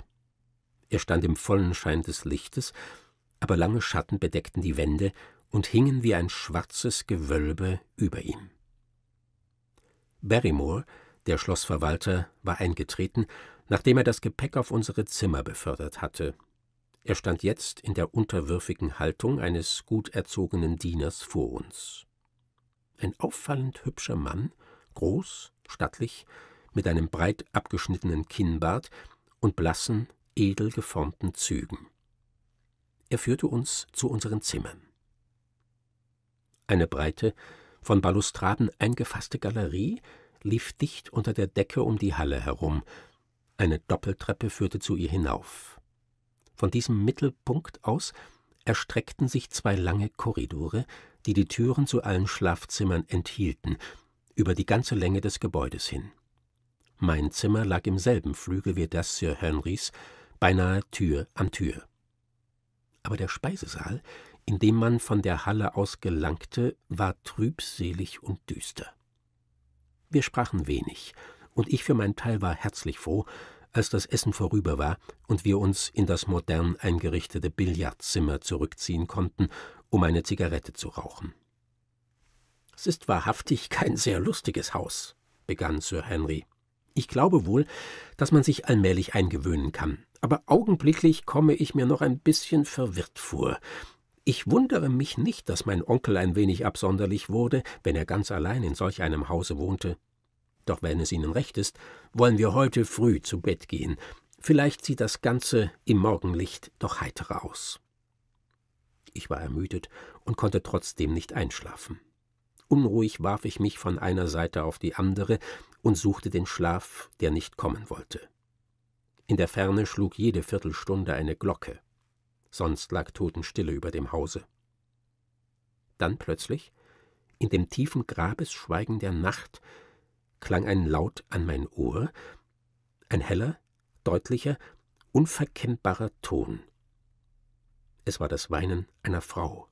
Er stand im vollen Schein des Lichtes, aber lange Schatten bedeckten die Wände und hingen wie ein schwarzes Gewölbe über ihm. Barrymore, der Schlossverwalter, war eingetreten, nachdem er das Gepäck auf unsere Zimmer befördert hatte. Er stand jetzt in der unterwürfigen Haltung eines gut erzogenen Dieners vor uns. Ein auffallend hübscher Mann, groß, stattlich, mit einem breit abgeschnittenen Kinnbart und blassen, edel geformten Zügen. Er führte uns zu unseren Zimmern. Eine breite, von Balustraden eingefasste Galerie lief dicht unter der Decke um die Halle herum. Eine Doppeltreppe führte zu ihr hinauf. Von diesem Mittelpunkt aus erstreckten sich zwei lange Korridore, die die Türen zu allen Schlafzimmern enthielten, über die ganze Länge des Gebäudes hin. Mein Zimmer lag im selben Flügel wie das Sir Henrys, beinahe Tür an Tür. Aber der Speisesaal, in dem man von der Halle aus gelangte, war trübselig und düster. Wir sprachen wenig, und ich für meinen Teil war herzlich froh, als das Essen vorüber war und wir uns in das modern eingerichtete Billardzimmer zurückziehen konnten, um eine Zigarette zu rauchen. Es ist wahrhaftig kein sehr lustiges Haus, begann Sir Henry. Ich glaube wohl, dass man sich allmählich eingewöhnen kann. Aber augenblicklich komme ich mir noch ein bisschen verwirrt vor. Ich wundere mich nicht, dass mein Onkel ein wenig absonderlich wurde, wenn er ganz allein in solch einem Hause wohnte. Doch wenn es Ihnen recht ist, wollen wir heute früh zu Bett gehen. Vielleicht sieht das Ganze im Morgenlicht doch heiterer aus. Ich war ermüdet und konnte trotzdem nicht einschlafen. Unruhig warf ich mich von einer Seite auf die andere und suchte den Schlaf, der nicht kommen wollte. In der Ferne schlug jede Viertelstunde eine Glocke, sonst lag Totenstille über dem Hause. Dann plötzlich, in dem tiefen Grabesschweigen der Nacht, klang ein Laut an mein Ohr, ein heller, deutlicher, unverkennbarer Ton. Es war das Weinen einer Frau,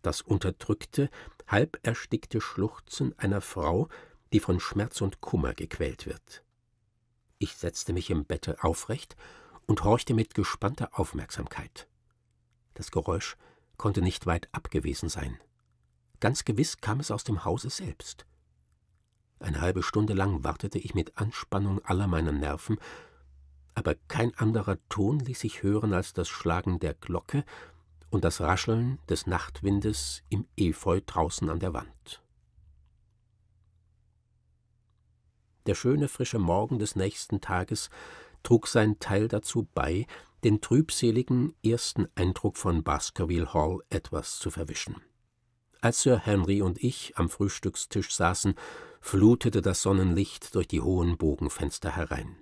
das unterdrückte, halb erstickte Schluchzen einer Frau, die von Schmerz und Kummer gequält wird. Ich setzte mich im Bette aufrecht und horchte mit gespannter Aufmerksamkeit. Das Geräusch konnte nicht weit ab gewesen sein. Ganz gewiss kam es aus dem Hause selbst. Eine halbe Stunde lang wartete ich mit Anspannung aller meiner Nerven, aber kein anderer Ton ließ sich hören als das Schlagen der Glocke und das Rascheln des Nachtwindes im Efeu draußen an der Wand. Der schöne frische Morgen des nächsten Tages trug sein Teil dazu bei, den trübseligen ersten Eindruck von Baskerville Hall etwas zu verwischen. Als Sir Henry und ich am Frühstückstisch saßen, flutete das Sonnenlicht durch die hohen Bogenfenster herein.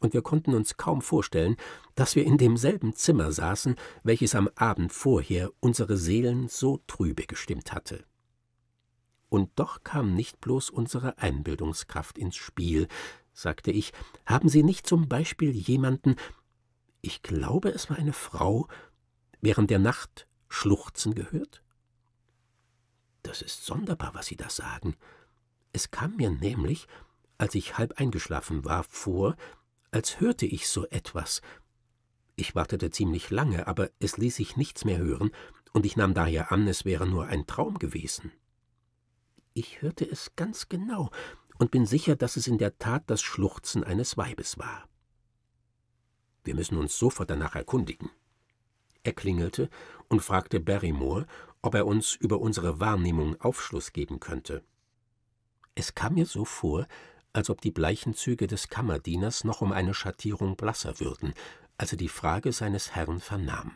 Und wir konnten uns kaum vorstellen, dass wir in demselben Zimmer saßen, welches am Abend vorher unsere Seelen so trübe gestimmt hatte. Und doch kam nicht bloß unsere Einbildungskraft ins Spiel, sagte ich. Haben Sie nicht zum Beispiel jemanden, ich glaube, es war eine Frau, während der Nacht schluchzen gehört? Das ist sonderbar, was Sie da sagen. Es kam mir nämlich, als ich halb eingeschlafen war, vor, als hörte ich so etwas. Ich wartete ziemlich lange, aber es ließ sich nichts mehr hören, und ich nahm daher an, es wäre nur ein Traum gewesen. Ich hörte es ganz genau und bin sicher, dass es in der Tat das Schluchzen eines Weibes war. Wir müssen uns sofort danach erkundigen. Er klingelte und fragte Barrymore, ob er uns über unsere Wahrnehmung Aufschluss geben könnte. Es kam mir so vor, als ob die bleichen Züge des Kammerdieners noch um eine Schattierung blasser würden, als er die Frage seines Herrn vernahm.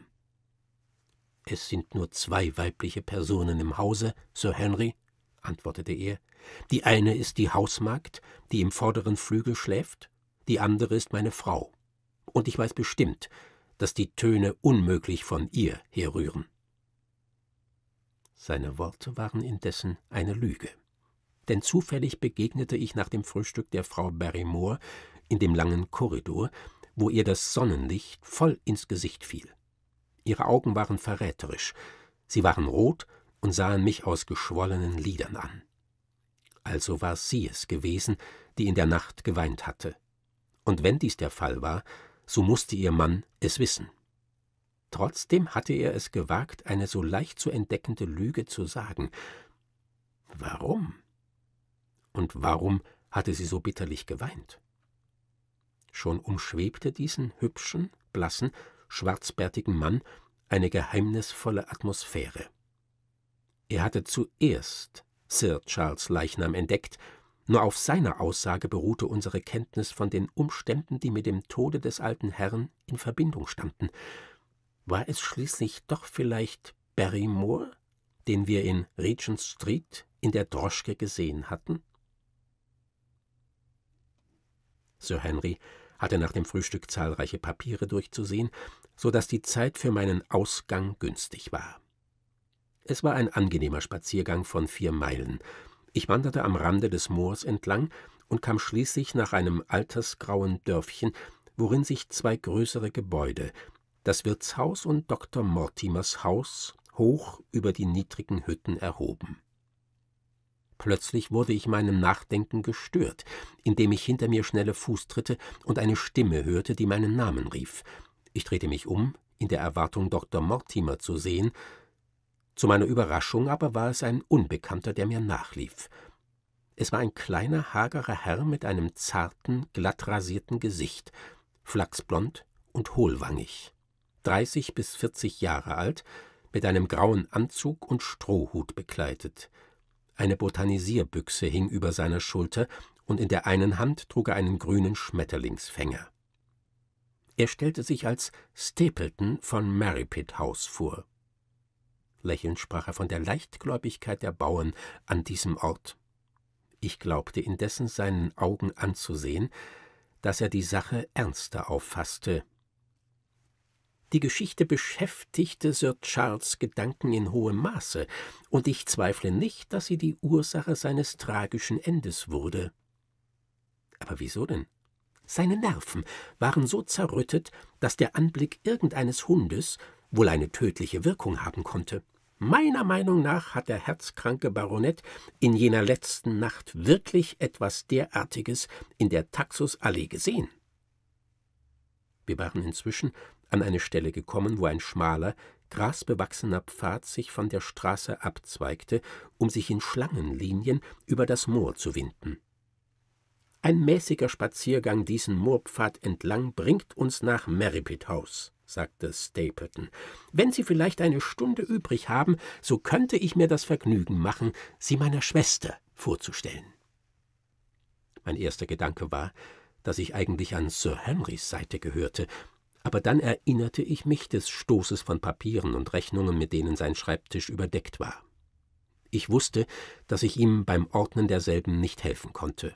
Es sind nur zwei weibliche Personen im Hause, Sir Henry, antwortete er. Die eine ist die Hausmagd, die im vorderen Flügel schläft, die andere ist meine Frau. Und ich weiß bestimmt, dass die Töne unmöglich von ihr herrühren. Seine Worte waren indessen eine Lüge. Denn zufällig begegnete ich nach dem Frühstück der Frau Barrymore in dem langen Korridor, wo ihr das Sonnenlicht voll ins Gesicht fiel. Ihre Augen waren verräterisch, sie waren rot und sahen mich aus geschwollenen Lidern an. Also war sie es gewesen, die in der Nacht geweint hatte. Und wenn dies der Fall war, so musste ihr Mann es wissen. Trotzdem hatte er es gewagt, eine so leicht zu entdeckende Lüge zu sagen. Warum? Und warum hatte sie so bitterlich geweint? Schon umschwebte diesen hübschen, blassen, schwarzbärtigen Mann eine geheimnisvolle Atmosphäre. Er hatte zuerst Sir Charles Leichnam entdeckt, nur auf seiner Aussage beruhte unsere Kenntnis von den Umständen, die mit dem Tode des alten Herrn in Verbindung standen. War es schließlich doch vielleicht Barrymore, den wir in Regent Street in der Droschke gesehen hatten? Sir Henry hatte nach dem Frühstück zahlreiche Papiere durchzusehen, so dass die Zeit für meinen Ausgang günstig war. Es war ein angenehmer Spaziergang von vier Meilen. Ich wanderte am Rande des Moors entlang und kam schließlich nach einem altersgrauen Dörfchen, worin sich zwei größere Gebäude, das Wirtshaus und Dr. Mortimers Haus, hoch über die niedrigen Hütten erhoben. Plötzlich wurde ich meinem Nachdenken gestört, indem ich hinter mir schnelle Fußtritte und eine Stimme hörte, die meinen Namen rief. Ich drehte mich um, in der Erwartung, Dr. Mortimer zu sehen, zu meiner Überraschung aber war es ein Unbekannter, der mir nachlief. Es war ein kleiner, hagerer Herr mit einem zarten, glatt rasierten Gesicht, flachsblond und hohlwangig, 30 bis 40 Jahre alt, mit einem grauen Anzug und Strohhut bekleidet. Eine Botanisierbüchse hing über seiner Schulter, und in der einen Hand trug er einen grünen Schmetterlingsfänger. Er stellte sich als Stapleton von Merripit House vor. Lächelnd sprach er von der Leichtgläubigkeit der Bauern an diesem Ort. Ich glaubte indessen seinen Augen anzusehen, dass er die Sache ernster auffasste. Die Geschichte beschäftigte Sir Charles Gedanken in hohem Maße, und ich zweifle nicht, dass sie die Ursache seines tragischen Endes wurde. Aber wieso denn? Seine Nerven waren so zerrüttet, dass der Anblick irgendeines Hundes wohl eine tödliche Wirkung haben konnte. Meiner Meinung nach hat der herzkranke Baronet in jener letzten Nacht wirklich etwas derartiges in der Taxusallee gesehen. Wir waren inzwischen an eine Stelle gekommen, wo ein schmaler, grasbewachsener Pfad sich von der Straße abzweigte, um sich in Schlangenlinien über das Moor zu winden. Ein mäßiger Spaziergang diesen Moorpfad entlang bringt uns nach Merripit House sagte Stapleton. Wenn Sie vielleicht eine Stunde übrig haben, so könnte ich mir das Vergnügen machen, Sie meiner Schwester vorzustellen. Mein erster Gedanke war, dass ich eigentlich an Sir Henrys Seite gehörte, aber dann erinnerte ich mich des Stoßes von Papieren und Rechnungen, mit denen sein Schreibtisch überdeckt war. Ich wusste, dass ich ihm beim Ordnen derselben nicht helfen konnte.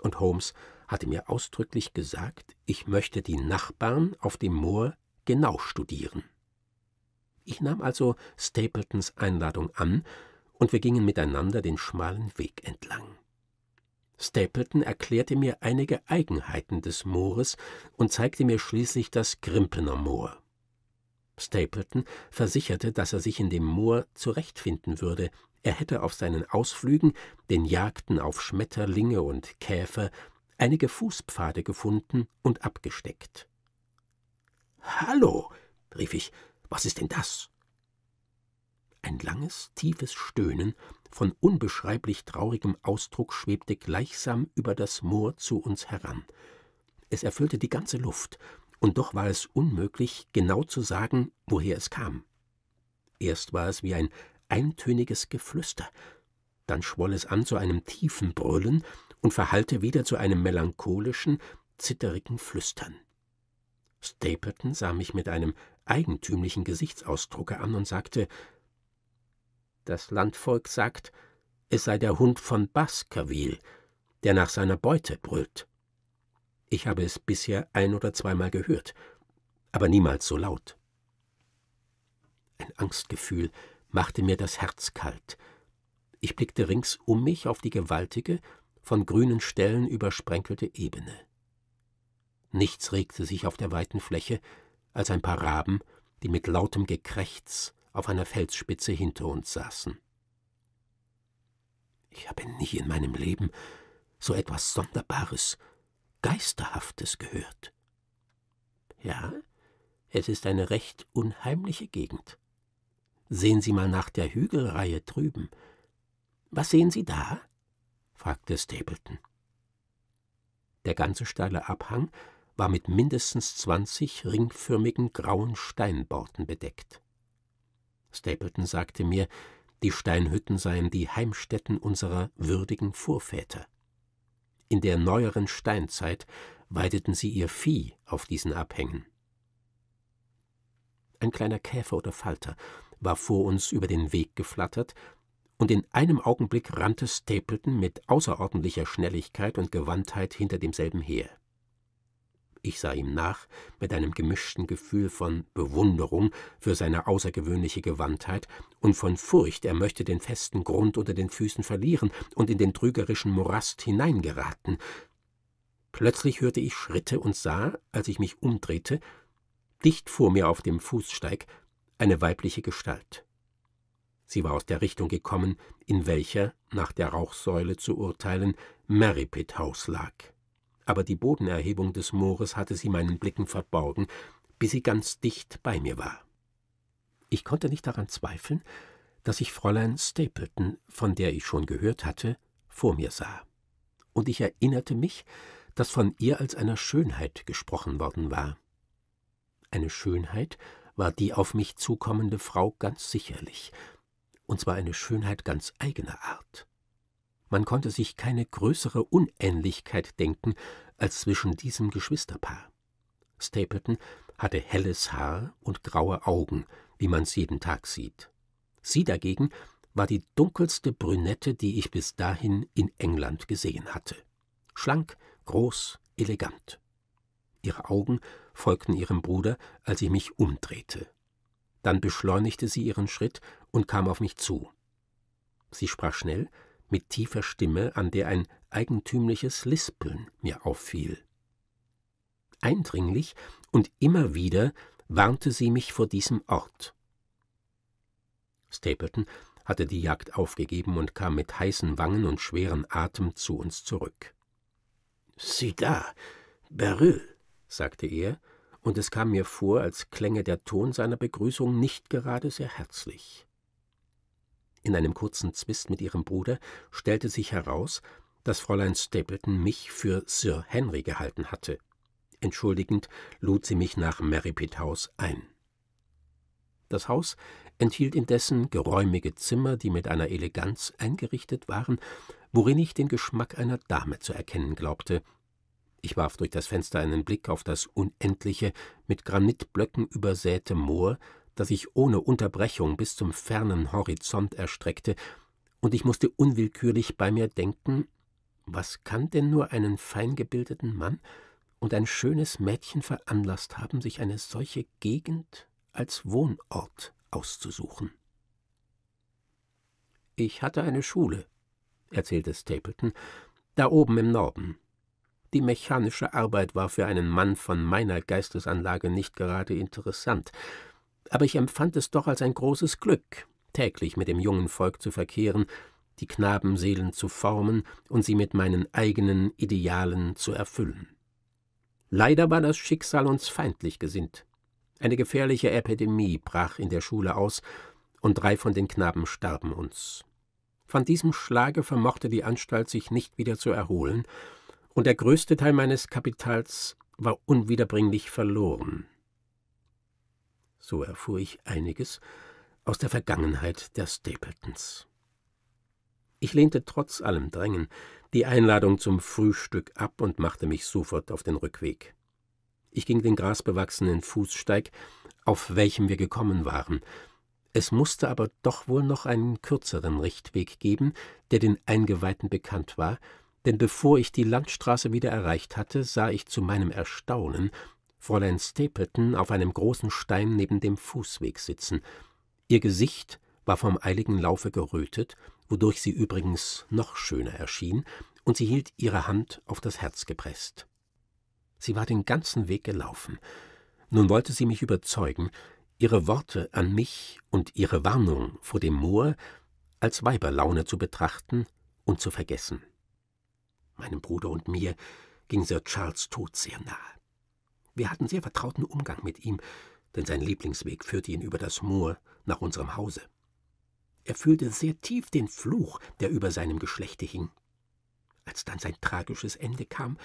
Und Holmes hatte mir ausdrücklich gesagt, ich möchte die Nachbarn auf dem Moor genau studieren. Ich nahm also Stapletons Einladung an, und wir gingen miteinander den schmalen Weg entlang. Stapleton erklärte mir einige Eigenheiten des Moores und zeigte mir schließlich das Grimpener Moor. Stapleton versicherte, dass er sich in dem Moor zurechtfinden würde. Er hätte auf seinen Ausflügen, den Jagden auf Schmetterlinge und Käfer, einige Fußpfade gefunden und abgesteckt. Hallo, rief ich, was ist denn das? Ein langes, tiefes Stöhnen von unbeschreiblich traurigem Ausdruck schwebte gleichsam über das Moor zu uns heran. Es erfüllte die ganze Luft, und doch war es unmöglich, genau zu sagen, woher es kam. Erst war es wie ein eintöniges Geflüster, dann schwoll es an zu einem tiefen Brüllen und verhallte wieder zu einem melancholischen, zitterigen Flüstern. Stapleton sah mich mit einem eigentümlichen Gesichtsausdrucke an und sagte, das Landvolk sagt, es sei der Hund von Baskerville, der nach seiner Beute brüllt. Ich habe es bisher ein oder zweimal gehört, aber niemals so laut. Ein Angstgefühl machte mir das Herz kalt. Ich blickte rings um mich auf die gewaltige, von grünen Stellen übersprenkelte Ebene. Nichts regte sich auf der weiten Fläche, als ein paar Raben, die mit lautem Gekrächz auf einer Felsspitze hinter uns saßen. Ich habe nie in meinem Leben so etwas Sonderbares, Geisterhaftes gehört. Ja, es ist eine recht unheimliche Gegend. Sehen Sie mal nach der Hügelreihe drüben. Was sehen Sie da? fragte Stapleton. Der ganze steile Abhang war mit mindestens 20 ringförmigen grauen Steinborten bedeckt. Stapleton sagte mir, die Steinhütten seien die Heimstätten unserer würdigen Vorväter. In der neueren Steinzeit weideten sie ihr Vieh auf diesen Abhängen. Ein kleiner Käfer oder Falter war vor uns über den Weg geflattert, und in einem Augenblick rannte Stapleton mit außerordentlicher Schnelligkeit und Gewandtheit hinter demselben her ich sah ihm nach, mit einem gemischten Gefühl von Bewunderung für seine außergewöhnliche Gewandtheit und von Furcht, er möchte den festen Grund unter den Füßen verlieren und in den trügerischen Morast hineingeraten. Plötzlich hörte ich Schritte und sah, als ich mich umdrehte, dicht vor mir auf dem Fußsteig eine weibliche Gestalt. Sie war aus der Richtung gekommen, in welcher, nach der Rauchsäule zu urteilen, Merripit House lag aber die Bodenerhebung des Moores hatte sie meinen Blicken verborgen, bis sie ganz dicht bei mir war. Ich konnte nicht daran zweifeln, dass ich Fräulein Stapleton, von der ich schon gehört hatte, vor mir sah. Und ich erinnerte mich, dass von ihr als einer Schönheit gesprochen worden war. Eine Schönheit war die auf mich zukommende Frau ganz sicherlich, und zwar eine Schönheit ganz eigener Art. Man konnte sich keine größere Unähnlichkeit denken als zwischen diesem Geschwisterpaar. Stapleton hatte helles Haar und graue Augen, wie man es jeden Tag sieht. Sie dagegen war die dunkelste Brünette, die ich bis dahin in England gesehen hatte. Schlank, groß, elegant. Ihre Augen folgten ihrem Bruder, als ich mich umdrehte. Dann beschleunigte sie ihren Schritt und kam auf mich zu. Sie sprach schnell, mit tiefer Stimme, an der ein eigentümliches Lispeln mir auffiel. Eindringlich und immer wieder warnte sie mich vor diesem Ort. Stapleton hatte die Jagd aufgegeben und kam mit heißen Wangen und schweren Atem zu uns zurück. Sieh da, Beryl, sagte er, und es kam mir vor, als klänge der Ton seiner Begrüßung nicht gerade sehr herzlich. In einem kurzen Zwist mit ihrem Bruder stellte sich heraus, dass Fräulein Stapleton mich für Sir Henry gehalten hatte. Entschuldigend lud sie mich nach Merripit House ein. Das Haus enthielt indessen geräumige Zimmer, die mit einer Eleganz eingerichtet waren, worin ich den Geschmack einer Dame zu erkennen glaubte. Ich warf durch das Fenster einen Blick auf das unendliche, mit Granitblöcken übersäte Moor das sich ohne Unterbrechung bis zum fernen Horizont erstreckte, und ich musste unwillkürlich bei mir denken, was kann denn nur einen feingebildeten Mann und ein schönes Mädchen veranlasst haben, sich eine solche Gegend als Wohnort auszusuchen? Ich hatte eine Schule, erzählte Stapleton, da oben im Norden. Die mechanische Arbeit war für einen Mann von meiner Geistesanlage nicht gerade interessant, aber ich empfand es doch als ein großes Glück, täglich mit dem jungen Volk zu verkehren, die Knabenseelen zu formen und sie mit meinen eigenen Idealen zu erfüllen. Leider war das Schicksal uns feindlich gesinnt. Eine gefährliche Epidemie brach in der Schule aus, und drei von den Knaben starben uns. Von diesem Schlage vermochte die Anstalt sich nicht wieder zu erholen, und der größte Teil meines Kapitals war unwiederbringlich verloren so erfuhr ich einiges, aus der Vergangenheit der Stapletons. Ich lehnte trotz allem Drängen die Einladung zum Frühstück ab und machte mich sofort auf den Rückweg. Ich ging den grasbewachsenen Fußsteig, auf welchem wir gekommen waren. Es musste aber doch wohl noch einen kürzeren Richtweg geben, der den Eingeweihten bekannt war, denn bevor ich die Landstraße wieder erreicht hatte, sah ich zu meinem Erstaunen, Fräulein Stapleton auf einem großen Stein neben dem Fußweg sitzen. Ihr Gesicht war vom eiligen Laufe gerötet, wodurch sie übrigens noch schöner erschien, und sie hielt ihre Hand auf das Herz gepresst. Sie war den ganzen Weg gelaufen. Nun wollte sie mich überzeugen, ihre Worte an mich und ihre Warnung vor dem Moor als Weiberlaune zu betrachten und zu vergessen. Meinem Bruder und mir ging Sir Charles Tod sehr nahe. Wir hatten sehr vertrauten Umgang mit ihm, denn sein Lieblingsweg führte ihn über das Moor nach unserem Hause. Er fühlte sehr tief den Fluch, der über seinem Geschlechte hing. Als dann sein tragisches Ende kam,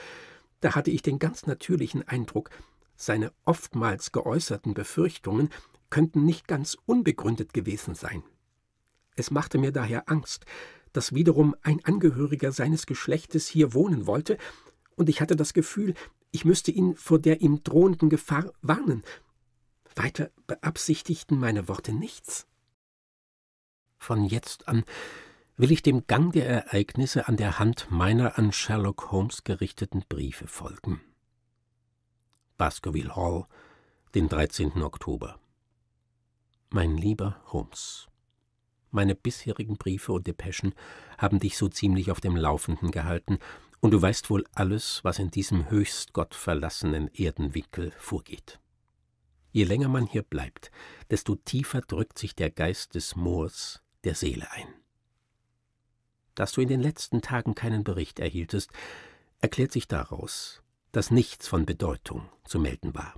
da hatte ich den ganz natürlichen Eindruck, seine oftmals geäußerten Befürchtungen könnten nicht ganz unbegründet gewesen sein. Es machte mir daher Angst, dass wiederum ein Angehöriger seines Geschlechtes hier wohnen wollte, und ich hatte das Gefühl, ich müsste ihn vor der ihm drohenden Gefahr warnen. Weiter beabsichtigten meine Worte nichts. Von jetzt an will ich dem Gang der Ereignisse an der Hand meiner an Sherlock Holmes gerichteten Briefe folgen. Baskerville Hall, den 13. Oktober. Mein lieber Holmes, meine bisherigen Briefe und Depeschen haben dich so ziemlich auf dem Laufenden gehalten, und du weißt wohl alles, was in diesem höchst gottverlassenen Erdenwinkel vorgeht. Je länger man hier bleibt, desto tiefer drückt sich der Geist des Moors der Seele ein. Dass du in den letzten Tagen keinen Bericht erhieltest, erklärt sich daraus, dass nichts von Bedeutung zu melden war.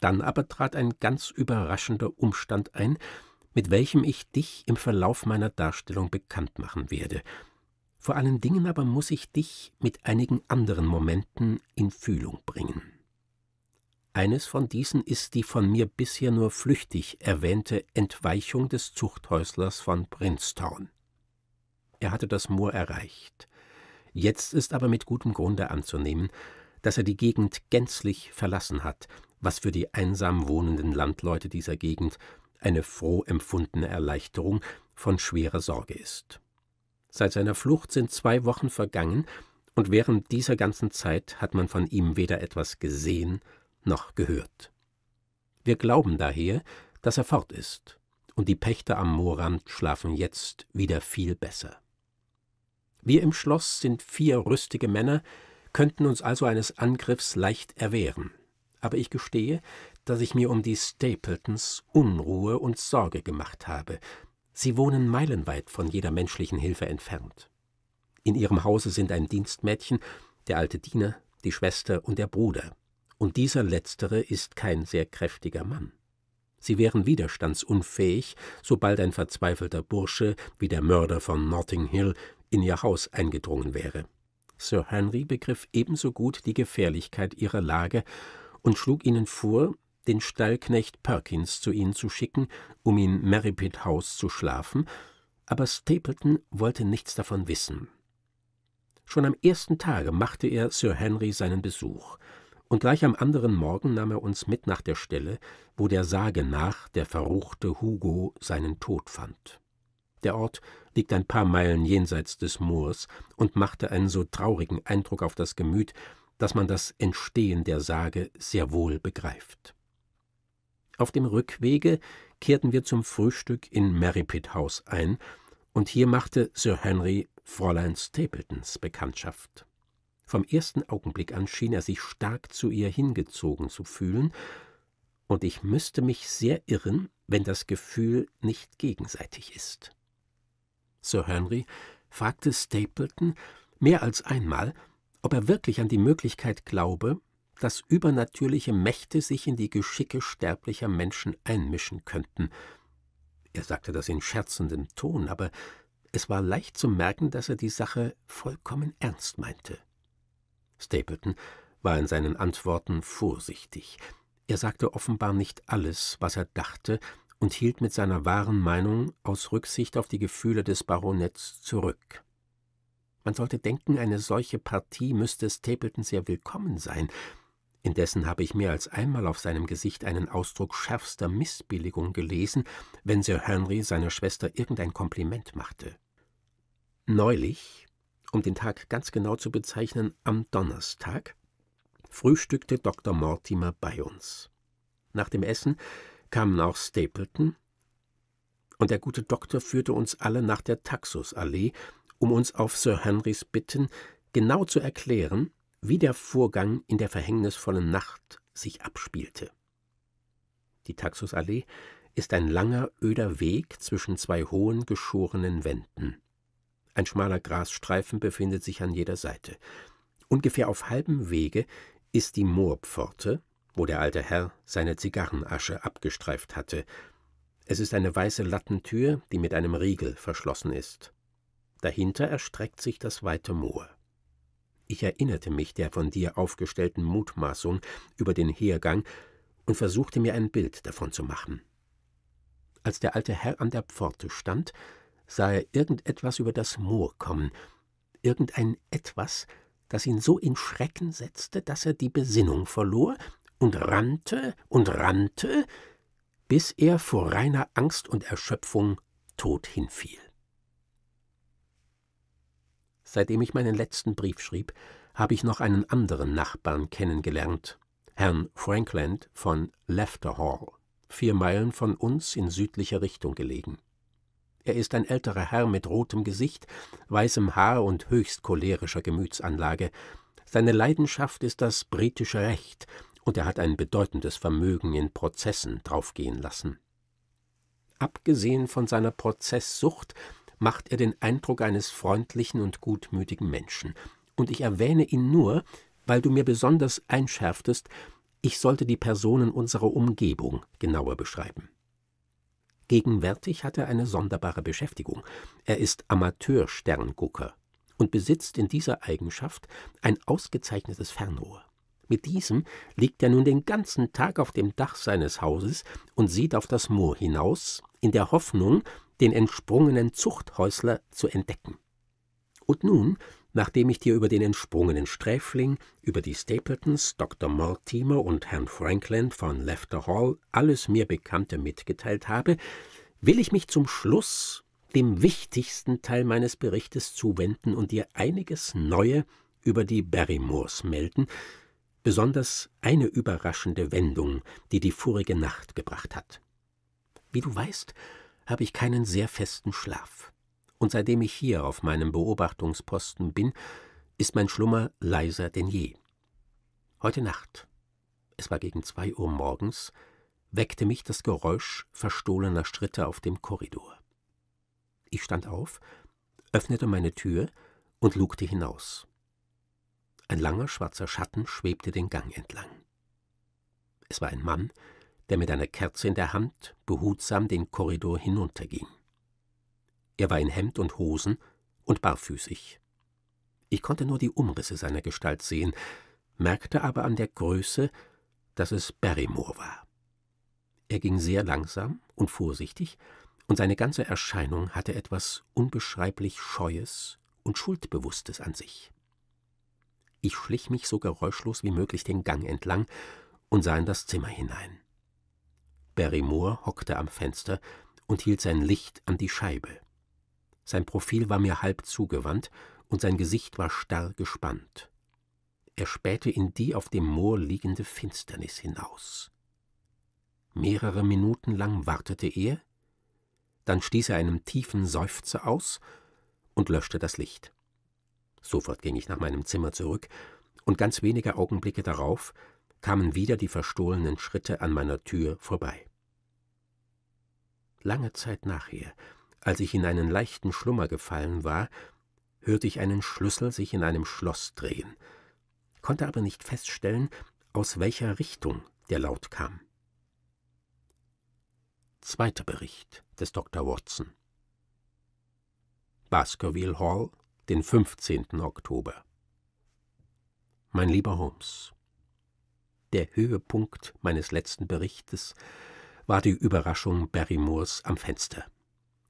Dann aber trat ein ganz überraschender Umstand ein, mit welchem ich dich im Verlauf meiner Darstellung bekannt machen werde – vor allen Dingen aber muss ich dich mit einigen anderen Momenten in Fühlung bringen. Eines von diesen ist die von mir bisher nur flüchtig erwähnte Entweichung des Zuchthäuslers von Princeton. Er hatte das Moor erreicht. Jetzt ist aber mit gutem Grunde anzunehmen, dass er die Gegend gänzlich verlassen hat, was für die einsam wohnenden Landleute dieser Gegend eine froh empfundene Erleichterung von schwerer Sorge ist. Seit seiner Flucht sind zwei Wochen vergangen, und während dieser ganzen Zeit hat man von ihm weder etwas gesehen noch gehört. Wir glauben daher, dass er fort ist, und die Pächter am Moorrand schlafen jetzt wieder viel besser. Wir im Schloss sind vier rüstige Männer, könnten uns also eines Angriffs leicht erwehren. Aber ich gestehe, dass ich mir um die Stapletons Unruhe und Sorge gemacht habe, Sie wohnen meilenweit von jeder menschlichen Hilfe entfernt. In ihrem Hause sind ein Dienstmädchen, der alte Diener, die Schwester und der Bruder, und dieser letztere ist kein sehr kräftiger Mann. Sie wären widerstandsunfähig, sobald ein verzweifelter Bursche, wie der Mörder von Notting Hill, in ihr Haus eingedrungen wäre. Sir Henry begriff ebenso gut die Gefährlichkeit ihrer Lage und schlug ihnen vor, den Stallknecht Perkins zu ihnen zu schicken, um in Merripit House zu schlafen, aber Stapleton wollte nichts davon wissen. Schon am ersten Tage machte er Sir Henry seinen Besuch, und gleich am anderen Morgen nahm er uns mit nach der Stelle, wo der Sage nach der verruchte Hugo seinen Tod fand. Der Ort liegt ein paar Meilen jenseits des Moors und machte einen so traurigen Eindruck auf das Gemüt, dass man das Entstehen der Sage sehr wohl begreift. Auf dem Rückwege kehrten wir zum Frühstück in Merripit House ein, und hier machte Sir Henry Fräulein Stapletons Bekanntschaft. Vom ersten Augenblick an schien er sich stark zu ihr hingezogen zu fühlen, und ich müsste mich sehr irren, wenn das Gefühl nicht gegenseitig ist. Sir Henry fragte Stapleton mehr als einmal, ob er wirklich an die Möglichkeit glaube, dass übernatürliche Mächte sich in die Geschicke sterblicher Menschen einmischen könnten. Er sagte das in scherzendem Ton, aber es war leicht zu merken, dass er die Sache vollkommen ernst meinte. Stapleton war in seinen Antworten vorsichtig. Er sagte offenbar nicht alles, was er dachte, und hielt mit seiner wahren Meinung aus Rücksicht auf die Gefühle des Baronets zurück. Man sollte denken, eine solche Partie müsste Stapleton sehr willkommen sein, Indessen habe ich mehr als einmal auf seinem Gesicht einen Ausdruck schärfster Missbilligung gelesen, wenn Sir Henry seiner Schwester irgendein Kompliment machte. Neulich, um den Tag ganz genau zu bezeichnen, am Donnerstag, frühstückte Dr. Mortimer bei uns. Nach dem Essen kamen auch Stapleton und der gute Doktor führte uns alle nach der Taxusallee, um uns auf Sir Henrys Bitten genau zu erklären, wie der Vorgang in der verhängnisvollen Nacht sich abspielte. Die Taxusallee ist ein langer, öder Weg zwischen zwei hohen, geschorenen Wänden. Ein schmaler Grasstreifen befindet sich an jeder Seite. Ungefähr auf halbem Wege ist die Moorpforte, wo der alte Herr seine Zigarrenasche abgestreift hatte. Es ist eine weiße Lattentür, die mit einem Riegel verschlossen ist. Dahinter erstreckt sich das weite Moor. Ich erinnerte mich der von dir aufgestellten Mutmaßung über den Hergang und versuchte mir ein Bild davon zu machen. Als der alte Herr an der Pforte stand, sah er irgendetwas über das Moor kommen, irgendein etwas, das ihn so in Schrecken setzte, dass er die Besinnung verlor und rannte und rannte, bis er vor reiner Angst und Erschöpfung tot hinfiel. Seitdem ich meinen letzten Brief schrieb, habe ich noch einen anderen Nachbarn kennengelernt, Herrn Frankland von Lefterhall, vier Meilen von uns in südlicher Richtung gelegen. Er ist ein älterer Herr mit rotem Gesicht, weißem Haar und höchst cholerischer Gemütsanlage. Seine Leidenschaft ist das britische Recht, und er hat ein bedeutendes Vermögen in Prozessen draufgehen lassen. Abgesehen von seiner Prozesssucht macht er den Eindruck eines freundlichen und gutmütigen Menschen. Und ich erwähne ihn nur, weil du mir besonders einschärftest, ich sollte die Personen unserer Umgebung genauer beschreiben. Gegenwärtig hat er eine sonderbare Beschäftigung. Er ist Amateur-Sterngucker und besitzt in dieser Eigenschaft ein ausgezeichnetes Fernrohr. Mit diesem liegt er nun den ganzen Tag auf dem Dach seines Hauses und sieht auf das Moor hinaus, in der Hoffnung, den entsprungenen Zuchthäusler zu entdecken. Und nun, nachdem ich dir über den entsprungenen Sträfling, über die Stapletons, Dr. Mortimer und Herrn Franklin von Lefter Hall alles mir Bekannte mitgeteilt habe, will ich mich zum Schluss dem wichtigsten Teil meines Berichtes zuwenden und dir einiges Neue über die Barrymores melden, besonders eine überraschende Wendung, die die vorige Nacht gebracht hat. Wie du weißt, habe ich keinen sehr festen Schlaf. Und seitdem ich hier auf meinem Beobachtungsposten bin, ist mein Schlummer leiser denn je. Heute Nacht, es war gegen zwei Uhr morgens, weckte mich das Geräusch verstohlener Schritte auf dem Korridor. Ich stand auf, öffnete meine Tür und lugte hinaus. Ein langer schwarzer Schatten schwebte den Gang entlang. Es war ein Mann, der mit einer Kerze in der Hand behutsam den Korridor hinunterging. Er war in Hemd und Hosen und barfüßig. Ich konnte nur die Umrisse seiner Gestalt sehen, merkte aber an der Größe, dass es Barrymore war. Er ging sehr langsam und vorsichtig, und seine ganze Erscheinung hatte etwas unbeschreiblich Scheues und Schuldbewusstes an sich. Ich schlich mich so geräuschlos wie möglich den Gang entlang und sah in das Zimmer hinein. Barrymore hockte am Fenster und hielt sein Licht an die Scheibe. Sein Profil war mir halb zugewandt und sein Gesicht war starr gespannt. Er spähte in die auf dem Moor liegende Finsternis hinaus. Mehrere Minuten lang wartete er, dann stieß er einen tiefen Seufzer aus und löschte das Licht. Sofort ging ich nach meinem Zimmer zurück, und ganz wenige Augenblicke darauf kamen wieder die verstohlenen Schritte an meiner Tür vorbei. Lange Zeit nachher, als ich in einen leichten Schlummer gefallen war, hörte ich einen Schlüssel sich in einem Schloss drehen, konnte aber nicht feststellen, aus welcher Richtung der Laut kam. Zweiter Bericht des Dr. Watson. Baskerville Hall, den 15. Oktober. Mein lieber Holmes, der Höhepunkt meines letzten Berichtes war die Überraschung Barrymores am Fenster.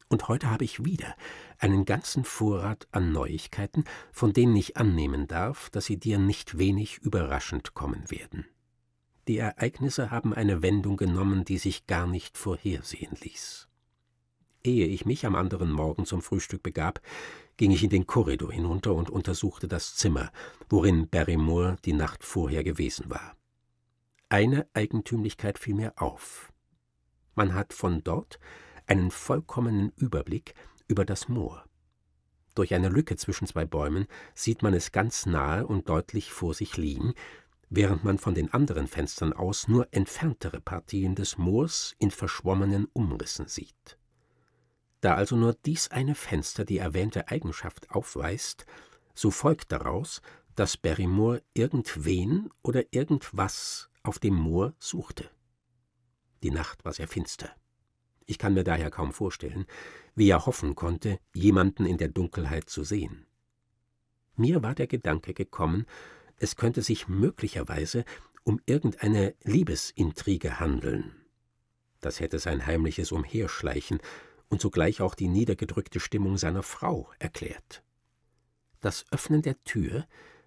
Und heute habe ich wieder einen ganzen Vorrat an Neuigkeiten, von denen ich annehmen darf, dass sie dir nicht wenig überraschend kommen werden. Die Ereignisse haben eine Wendung genommen, die sich gar nicht vorhersehen ließ. Ehe ich mich am anderen Morgen zum Frühstück begab, ging ich in den Korridor hinunter und untersuchte das Zimmer, worin Barrymore die Nacht vorher gewesen war. Eine Eigentümlichkeit fiel mir auf. Man hat von dort einen vollkommenen Überblick über das Moor. Durch eine Lücke zwischen zwei Bäumen sieht man es ganz nahe und deutlich vor sich liegen, während man von den anderen Fenstern aus nur entferntere Partien des Moors in verschwommenen Umrissen sieht. Da also nur dies eine Fenster die erwähnte Eigenschaft aufweist, so folgt daraus, dass Barrymore irgendwen oder irgendwas auf dem Moor suchte. Die Nacht war sehr finster. Ich kann mir daher kaum vorstellen, wie er hoffen konnte, jemanden in der Dunkelheit zu sehen. Mir war der Gedanke gekommen, es könnte sich möglicherweise um irgendeine Liebesintrige handeln. Das hätte sein heimliches Umherschleichen und zugleich auch die niedergedrückte Stimmung seiner Frau erklärt. Das Öffnen der Tür,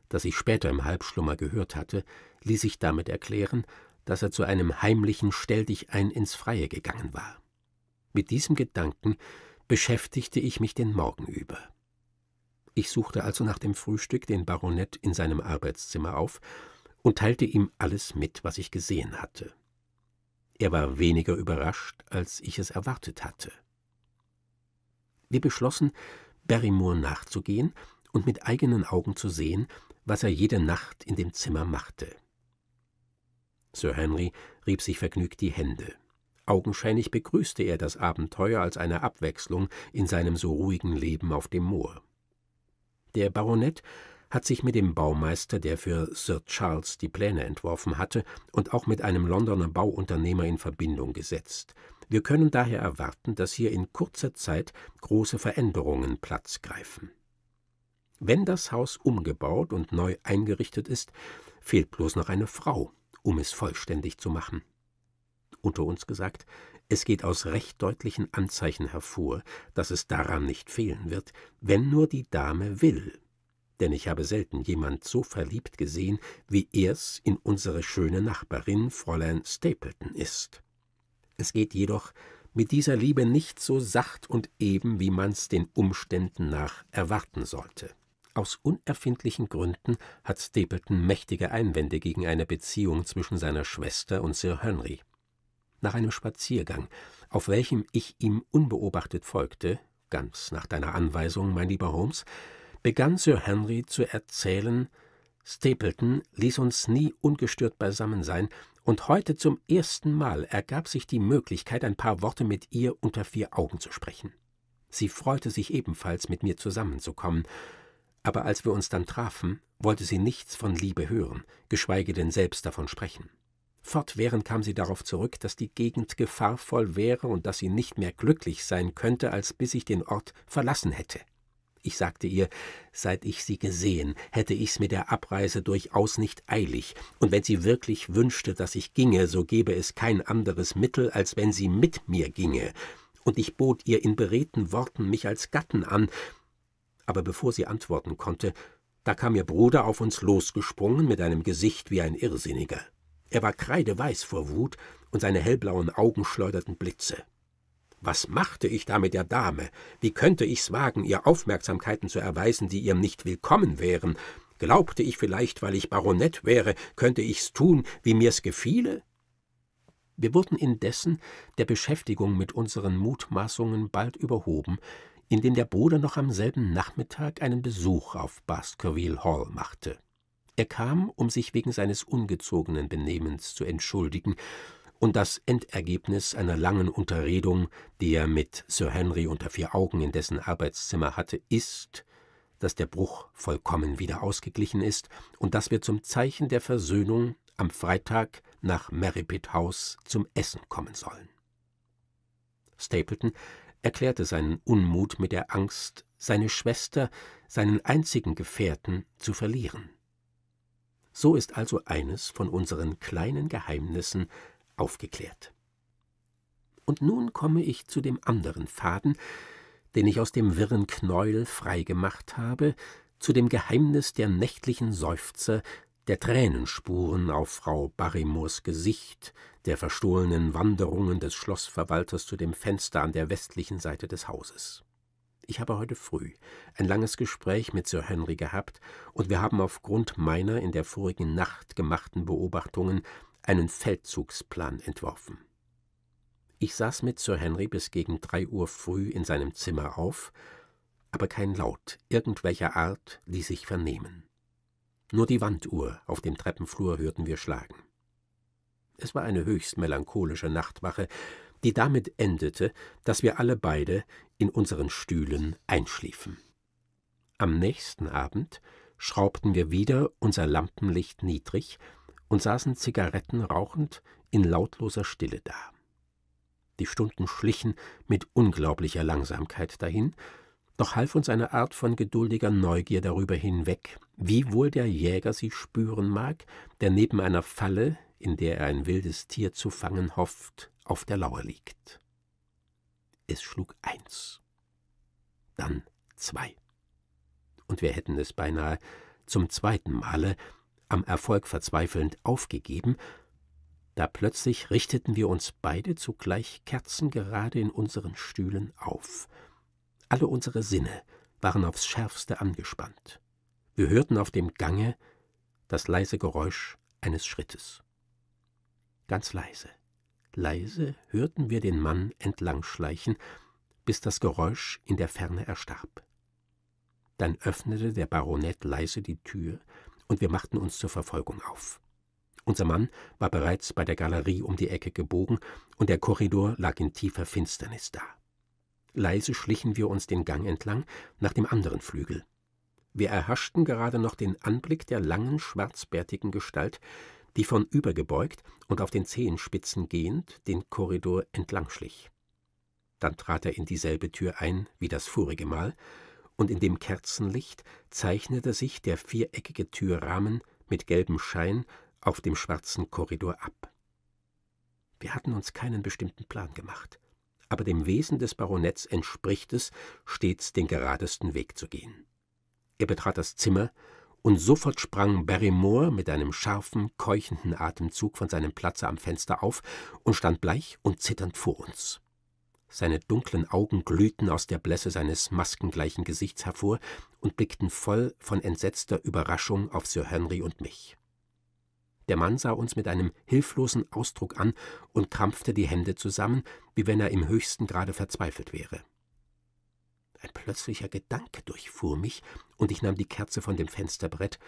das ich später im Halbschlummer gehört hatte, ließ sich damit erklären, dass er zu einem heimlichen Stelldichein ins Freie gegangen war. Mit diesem Gedanken beschäftigte ich mich den Morgen über. Ich suchte also nach dem Frühstück den Baronet in seinem Arbeitszimmer auf und teilte ihm alles mit, was ich gesehen hatte. Er war weniger überrascht, als ich es erwartet hatte. Wir beschlossen, Barrymore nachzugehen und mit eigenen Augen zu sehen, was er jede Nacht in dem Zimmer machte. Sir Henry rieb sich vergnügt die Hände. Augenscheinlich begrüßte er das Abenteuer als eine Abwechslung in seinem so ruhigen Leben auf dem Moor. Der Baronet hat sich mit dem Baumeister, der für Sir Charles die Pläne entworfen hatte, und auch mit einem Londoner Bauunternehmer in Verbindung gesetzt. Wir können daher erwarten, dass hier in kurzer Zeit große Veränderungen Platz greifen. Wenn das Haus umgebaut und neu eingerichtet ist, fehlt bloß noch eine Frau, um es vollständig zu machen. Unter uns gesagt, es geht aus recht deutlichen Anzeichen hervor, dass es daran nicht fehlen wird, wenn nur die Dame will. Denn ich habe selten jemand so verliebt gesehen, wie er's in unsere schöne Nachbarin Fräulein Stapleton ist. Es geht jedoch mit dieser Liebe nicht so sacht und eben, wie man's den Umständen nach erwarten sollte. Aus unerfindlichen Gründen hat Stapleton mächtige Einwände gegen eine Beziehung zwischen seiner Schwester und Sir Henry. Nach einem Spaziergang, auf welchem ich ihm unbeobachtet folgte, ganz nach deiner Anweisung, mein lieber Holmes, begann Sir Henry zu erzählen, Stapleton ließ uns nie ungestört beisammen sein, und heute zum ersten Mal ergab sich die Möglichkeit, ein paar Worte mit ihr unter vier Augen zu sprechen. Sie freute sich ebenfalls, mit mir zusammenzukommen, aber als wir uns dann trafen, wollte sie nichts von Liebe hören, geschweige denn selbst davon sprechen. Fortwährend kam sie darauf zurück, dass die Gegend gefahrvoll wäre und dass sie nicht mehr glücklich sein könnte, als bis ich den Ort verlassen hätte. Ich sagte ihr, seit ich sie gesehen, hätte ich's mit der Abreise durchaus nicht eilig, und wenn sie wirklich wünschte, dass ich ginge, so gäbe es kein anderes Mittel, als wenn sie mit mir ginge, und ich bot ihr in beredten Worten mich als Gatten an, aber bevor sie antworten konnte, da kam ihr Bruder auf uns losgesprungen mit einem Gesicht wie ein Irrsinniger. Er war kreideweiß vor Wut und seine hellblauen Augen schleuderten Blitze. Was machte ich da mit der Dame? Wie könnte ich's wagen, ihr Aufmerksamkeiten zu erweisen, die ihr nicht willkommen wären? Glaubte ich vielleicht, weil ich Baronett wäre, könnte ich's tun, wie mir's gefiele? Wir wurden indessen der Beschäftigung mit unseren Mutmaßungen bald überhoben, in dem der Bruder noch am selben Nachmittag einen Besuch auf Baskerville Hall machte. Er kam, um sich wegen seines ungezogenen Benehmens zu entschuldigen, und das Endergebnis einer langen Unterredung, die er mit Sir Henry unter vier Augen in dessen Arbeitszimmer hatte, ist, dass der Bruch vollkommen wieder ausgeglichen ist und dass wir zum Zeichen der Versöhnung am Freitag nach Merripit House zum Essen kommen sollen. Stapleton erklärte seinen Unmut mit der Angst, seine Schwester, seinen einzigen Gefährten, zu verlieren. So ist also eines von unseren kleinen Geheimnissen aufgeklärt. Und nun komme ich zu dem anderen Faden, den ich aus dem wirren Knäuel freigemacht habe, zu dem Geheimnis der nächtlichen Seufzer der Tränenspuren auf Frau Barrymores Gesicht, der verstohlenen Wanderungen des Schlossverwalters zu dem Fenster an der westlichen Seite des Hauses. Ich habe heute früh ein langes Gespräch mit Sir Henry gehabt, und wir haben aufgrund meiner in der vorigen Nacht gemachten Beobachtungen einen Feldzugsplan entworfen. Ich saß mit Sir Henry bis gegen drei Uhr früh in seinem Zimmer auf, aber kein Laut irgendwelcher Art ließ sich vernehmen. Nur die Wanduhr auf dem Treppenflur hörten wir schlagen. Es war eine höchst melancholische Nachtwache, die damit endete, dass wir alle beide in unseren Stühlen einschliefen. Am nächsten Abend schraubten wir wieder unser Lampenlicht niedrig und saßen Zigaretten rauchend in lautloser Stille da. Die Stunden schlichen mit unglaublicher Langsamkeit dahin, doch half uns eine Art von geduldiger Neugier darüber hinweg, wie wohl der Jäger sie spüren mag, der neben einer Falle, in der er ein wildes Tier zu fangen hofft, auf der Lauer liegt. Es schlug eins, dann zwei. Und wir hätten es beinahe zum zweiten Male, am Erfolg verzweifelnd, aufgegeben, da plötzlich richteten wir uns beide zugleich kerzengerade in unseren Stühlen auf – alle unsere Sinne waren aufs schärfste angespannt. Wir hörten auf dem Gange das leise Geräusch eines Schrittes. Ganz leise, leise hörten wir den Mann entlangschleichen, bis das Geräusch in der Ferne erstarb. Dann öffnete der Baronet leise die Tür, und wir machten uns zur Verfolgung auf. Unser Mann war bereits bei der Galerie um die Ecke gebogen, und der Korridor lag in tiefer Finsternis da. Leise schlichen wir uns den Gang entlang nach dem anderen Flügel. Wir erhaschten gerade noch den Anblick der langen, schwarzbärtigen Gestalt, die von übergebeugt und auf den Zehenspitzen gehend den Korridor entlang schlich. Dann trat er in dieselbe Tür ein wie das vorige Mal, und in dem Kerzenlicht zeichnete sich der viereckige Türrahmen mit gelbem Schein auf dem schwarzen Korridor ab. Wir hatten uns keinen bestimmten Plan gemacht aber dem Wesen des Baronets entspricht es, stets den geradesten Weg zu gehen. Er betrat das Zimmer, und sofort sprang Barrymore mit einem scharfen, keuchenden Atemzug von seinem Platze am Fenster auf und stand bleich und zitternd vor uns. Seine dunklen Augen glühten aus der Blässe seines maskengleichen Gesichts hervor und blickten voll von entsetzter Überraschung auf Sir Henry und mich. Der Mann sah uns mit einem hilflosen Ausdruck an und krampfte die Hände zusammen, wie wenn er im höchsten Grade verzweifelt wäre. Ein plötzlicher Gedanke durchfuhr mich, und ich nahm die Kerze von dem Fensterbrett,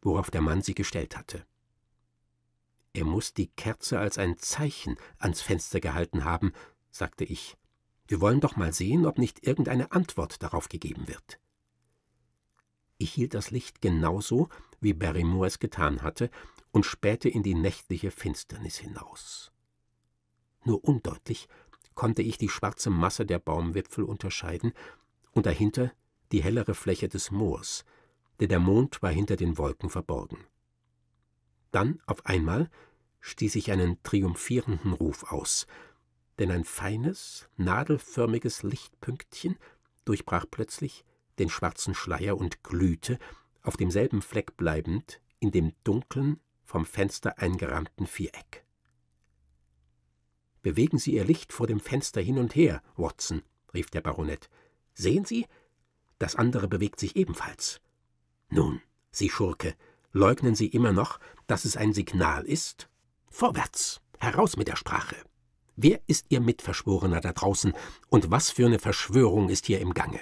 worauf der Mann sie gestellt hatte. Er muß die Kerze als ein Zeichen ans Fenster gehalten haben, sagte ich. Wir wollen doch mal sehen, ob nicht irgendeine Antwort darauf gegeben wird. Ich hielt das Licht genauso, wie Barrymore es getan hatte, und spähte in die nächtliche Finsternis hinaus. Nur undeutlich konnte ich die schwarze Masse der Baumwipfel unterscheiden und dahinter die hellere Fläche des Moors, denn der Mond war hinter den Wolken verborgen. Dann auf einmal stieß ich einen triumphierenden Ruf aus, denn ein feines, nadelförmiges Lichtpünktchen durchbrach plötzlich den schwarzen Schleier und glühte, auf demselben Fleck bleibend, in dem dunklen, vom Fenster eingerahmten Viereck. Bewegen Sie Ihr Licht vor dem Fenster hin und her, Watson, rief der Baronet. Sehen Sie? Das andere bewegt sich ebenfalls. Nun, Sie Schurke, leugnen Sie immer noch, dass es ein Signal ist? Vorwärts, heraus mit der Sprache. Wer ist Ihr Mitverschworener da draußen und was für eine Verschwörung ist hier im Gange?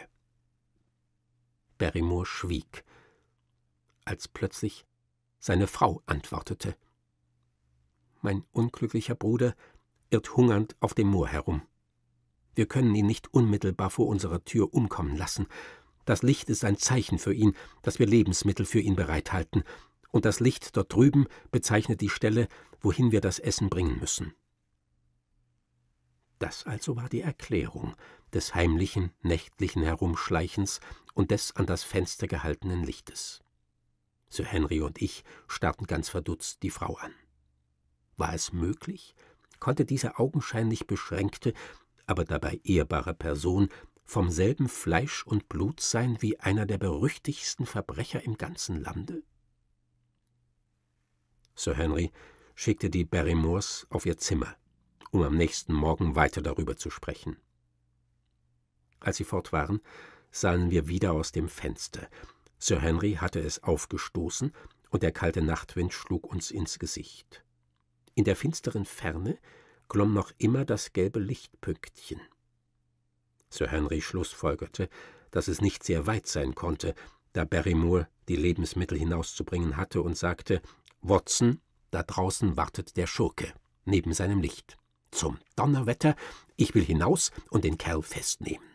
Barrymore schwieg, als plötzlich seine Frau antwortete Mein unglücklicher Bruder irrt hungernd auf dem Moor herum. Wir können ihn nicht unmittelbar vor unserer Tür umkommen lassen. Das Licht ist ein Zeichen für ihn, dass wir Lebensmittel für ihn bereithalten, und das Licht dort drüben bezeichnet die Stelle, wohin wir das Essen bringen müssen. Das also war die Erklärung des heimlichen, nächtlichen Herumschleichens und des an das Fenster gehaltenen Lichtes. Sir Henry und ich starrten ganz verdutzt die Frau an. War es möglich? Konnte diese augenscheinlich beschränkte, aber dabei ehrbare Person vom selben Fleisch und Blut sein wie einer der berüchtigsten Verbrecher im ganzen Lande? Sir Henry schickte die Barrymores auf ihr Zimmer, um am nächsten Morgen weiter darüber zu sprechen. Als sie fort waren, sahen wir wieder aus dem Fenster, Sir Henry hatte es aufgestoßen, und der kalte Nachtwind schlug uns ins Gesicht. In der finsteren Ferne glomm noch immer das gelbe Lichtpünktchen. Sir Henry schlussfolgerte, dass es nicht sehr weit sein konnte, da Barrymore die Lebensmittel hinauszubringen hatte und sagte, Watson, da draußen wartet der Schurke, neben seinem Licht. Zum Donnerwetter, ich will hinaus und den Kerl festnehmen.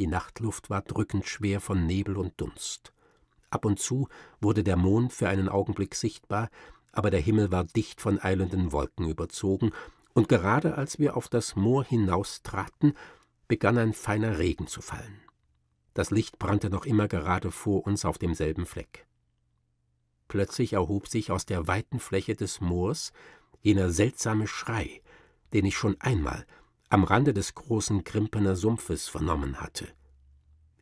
Die Nachtluft war drückend schwer von Nebel und Dunst. Ab und zu wurde der Mond für einen Augenblick sichtbar, aber der Himmel war dicht von eilenden Wolken überzogen, und gerade als wir auf das Moor hinaustraten, begann ein feiner Regen zu fallen. Das Licht brannte noch immer gerade vor uns auf demselben Fleck. Plötzlich erhob sich aus der weiten Fläche des Moors jener seltsame Schrei, den ich schon einmal am Rande des großen Grimpener Sumpfes vernommen hatte.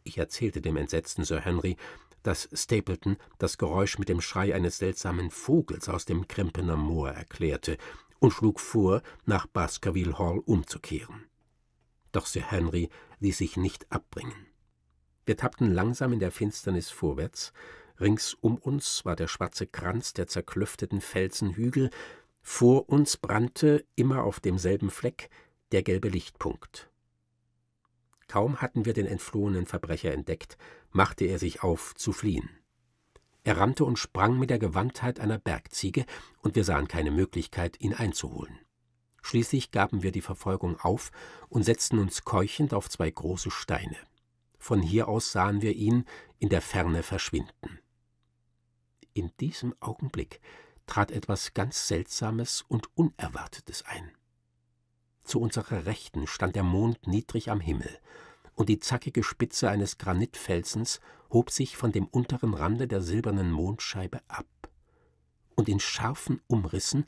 Ich erzählte dem entsetzten Sir Henry, dass Stapleton das Geräusch mit dem Schrei eines seltsamen Vogels aus dem Krimpener Moor erklärte und schlug vor, nach Baskerville Hall umzukehren. Doch Sir Henry ließ sich nicht abbringen. Wir tappten langsam in der Finsternis vorwärts, rings um uns war der schwarze Kranz der zerklüfteten Felsenhügel, vor uns brannte, immer auf demselben Fleck, der gelbe Lichtpunkt. Kaum hatten wir den entflohenen Verbrecher entdeckt, machte er sich auf, zu fliehen. Er rannte und sprang mit der Gewandtheit einer Bergziege, und wir sahen keine Möglichkeit, ihn einzuholen. Schließlich gaben wir die Verfolgung auf und setzten uns keuchend auf zwei große Steine. Von hier aus sahen wir ihn in der Ferne verschwinden. In diesem Augenblick trat etwas ganz Seltsames und Unerwartetes ein. Zu unserer Rechten stand der Mond niedrig am Himmel, und die zackige Spitze eines Granitfelsens hob sich von dem unteren Rande der silbernen Mondscheibe ab. Und in scharfen Umrissen,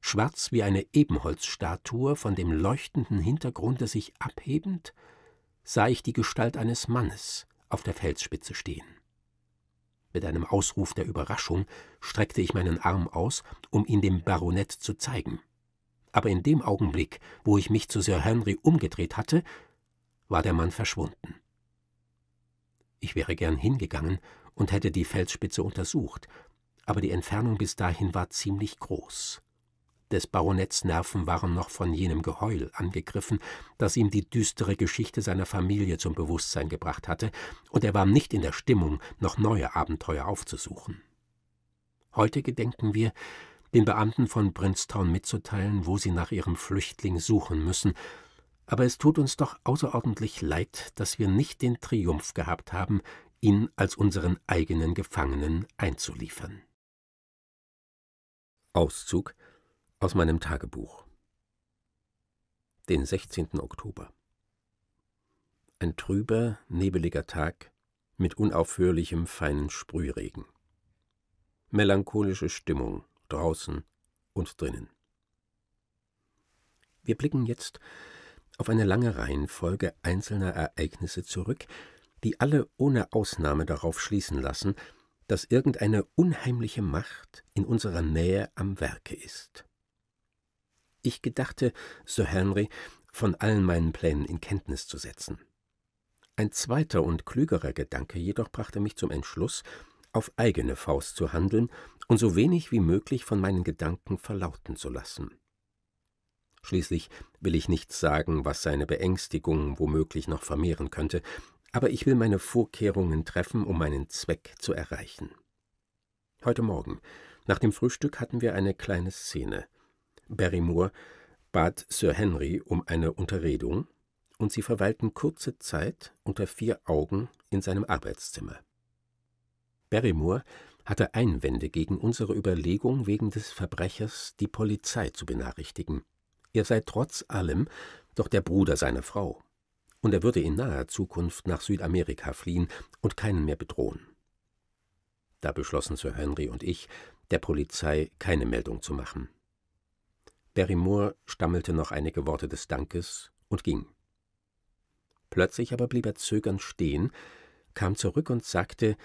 schwarz wie eine Ebenholzstatue, von dem leuchtenden Hintergrunde sich abhebend, sah ich die Gestalt eines Mannes auf der Felsspitze stehen. Mit einem Ausruf der Überraschung streckte ich meinen Arm aus, um ihn dem Baronett zu zeigen aber in dem Augenblick, wo ich mich zu Sir Henry umgedreht hatte, war der Mann verschwunden. Ich wäre gern hingegangen und hätte die Felsspitze untersucht, aber die Entfernung bis dahin war ziemlich groß. Des Baronets Nerven waren noch von jenem Geheul angegriffen, das ihm die düstere Geschichte seiner Familie zum Bewusstsein gebracht hatte, und er war nicht in der Stimmung, noch neue Abenteuer aufzusuchen. Heute gedenken wir, den Beamten von Brinstown mitzuteilen, wo sie nach ihrem Flüchtling suchen müssen, aber es tut uns doch außerordentlich leid, dass wir nicht den Triumph gehabt haben, ihn als unseren eigenen Gefangenen einzuliefern. Auszug aus meinem Tagebuch. Den 16. Oktober. Ein trüber, nebeliger Tag mit unaufhörlichem feinen Sprühregen. Melancholische Stimmung draußen und drinnen. Wir blicken jetzt auf eine lange Reihenfolge einzelner Ereignisse zurück, die alle ohne Ausnahme darauf schließen lassen, dass irgendeine unheimliche Macht in unserer Nähe am Werke ist. Ich gedachte, Sir Henry von allen meinen Plänen in Kenntnis zu setzen. Ein zweiter und klügerer Gedanke jedoch brachte mich zum Entschluss, auf eigene Faust zu handeln und so wenig wie möglich von meinen Gedanken verlauten zu lassen. Schließlich will ich nichts sagen, was seine Beängstigung womöglich noch vermehren könnte, aber ich will meine Vorkehrungen treffen, um meinen Zweck zu erreichen. Heute Morgen, nach dem Frühstück, hatten wir eine kleine Szene. Barrymore bat Sir Henry um eine Unterredung, und sie verweilten kurze Zeit unter vier Augen in seinem Arbeitszimmer. Barrymore hatte Einwände gegen unsere Überlegung, wegen des Verbrechers die Polizei zu benachrichtigen. Er sei trotz allem doch der Bruder seiner Frau, und er würde in naher Zukunft nach Südamerika fliehen und keinen mehr bedrohen. Da beschlossen Sir Henry und ich, der Polizei keine Meldung zu machen. Barrymore stammelte noch einige Worte des Dankes und ging. Plötzlich aber blieb er zögernd stehen, kam zurück und sagte,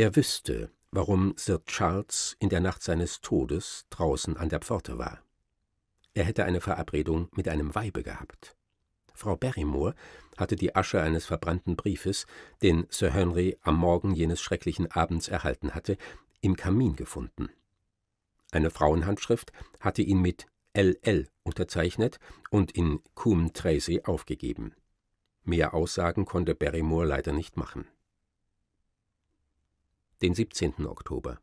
er wüsste, warum Sir Charles in der Nacht seines Todes draußen an der Pforte war. Er hätte eine Verabredung mit einem Weibe gehabt. Frau Barrymore hatte die Asche eines verbrannten Briefes, den Sir Henry am Morgen jenes schrecklichen Abends erhalten hatte, im Kamin gefunden. Eine Frauenhandschrift hatte ihn mit LL unterzeichnet und in Coombe Tracy aufgegeben. Mehr Aussagen konnte Barrymore leider nicht machen den 17. Oktober.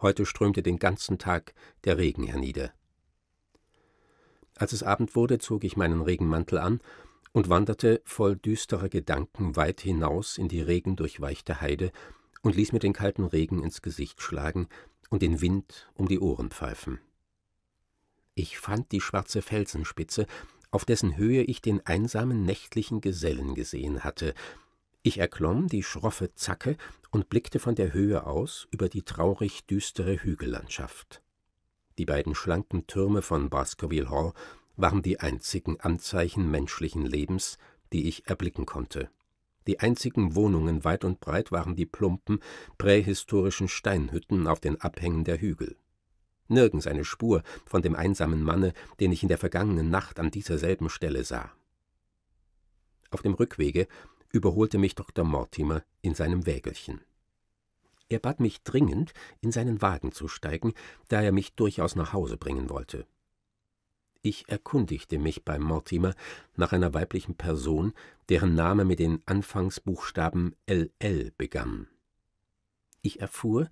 Heute strömte den ganzen Tag der Regen hernieder. Als es Abend wurde, zog ich meinen Regenmantel an und wanderte voll düsterer Gedanken weit hinaus in die regendurchweichte Heide und ließ mir den kalten Regen ins Gesicht schlagen und den Wind um die Ohren pfeifen. Ich fand die schwarze Felsenspitze, auf dessen Höhe ich den einsamen nächtlichen Gesellen gesehen hatte, ich erklomm die schroffe Zacke und blickte von der Höhe aus über die traurig düstere Hügellandschaft. Die beiden schlanken Türme von Baskerville Hall waren die einzigen Anzeichen menschlichen Lebens, die ich erblicken konnte. Die einzigen Wohnungen weit und breit waren die plumpen, prähistorischen Steinhütten auf den Abhängen der Hügel. Nirgends eine Spur von dem einsamen Manne, den ich in der vergangenen Nacht an dieser selben Stelle sah. Auf dem Rückwege überholte mich Dr. Mortimer in seinem Wägelchen. Er bat mich dringend, in seinen Wagen zu steigen, da er mich durchaus nach Hause bringen wollte. Ich erkundigte mich bei Mortimer nach einer weiblichen Person, deren Name mit den Anfangsbuchstaben LL begann. Ich erfuhr,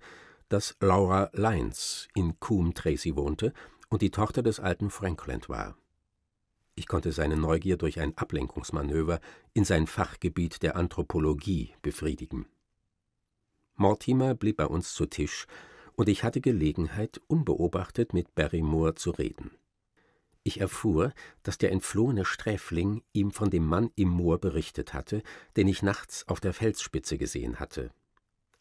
dass Laura Lyons in Coombe Tracy wohnte und die Tochter des alten Frankland war. Ich konnte seine Neugier durch ein Ablenkungsmanöver in sein Fachgebiet der Anthropologie befriedigen. Mortimer blieb bei uns zu Tisch, und ich hatte Gelegenheit, unbeobachtet mit Barrymore zu reden. Ich erfuhr, dass der entflohene Sträfling ihm von dem Mann im Moor berichtet hatte, den ich nachts auf der Felsspitze gesehen hatte.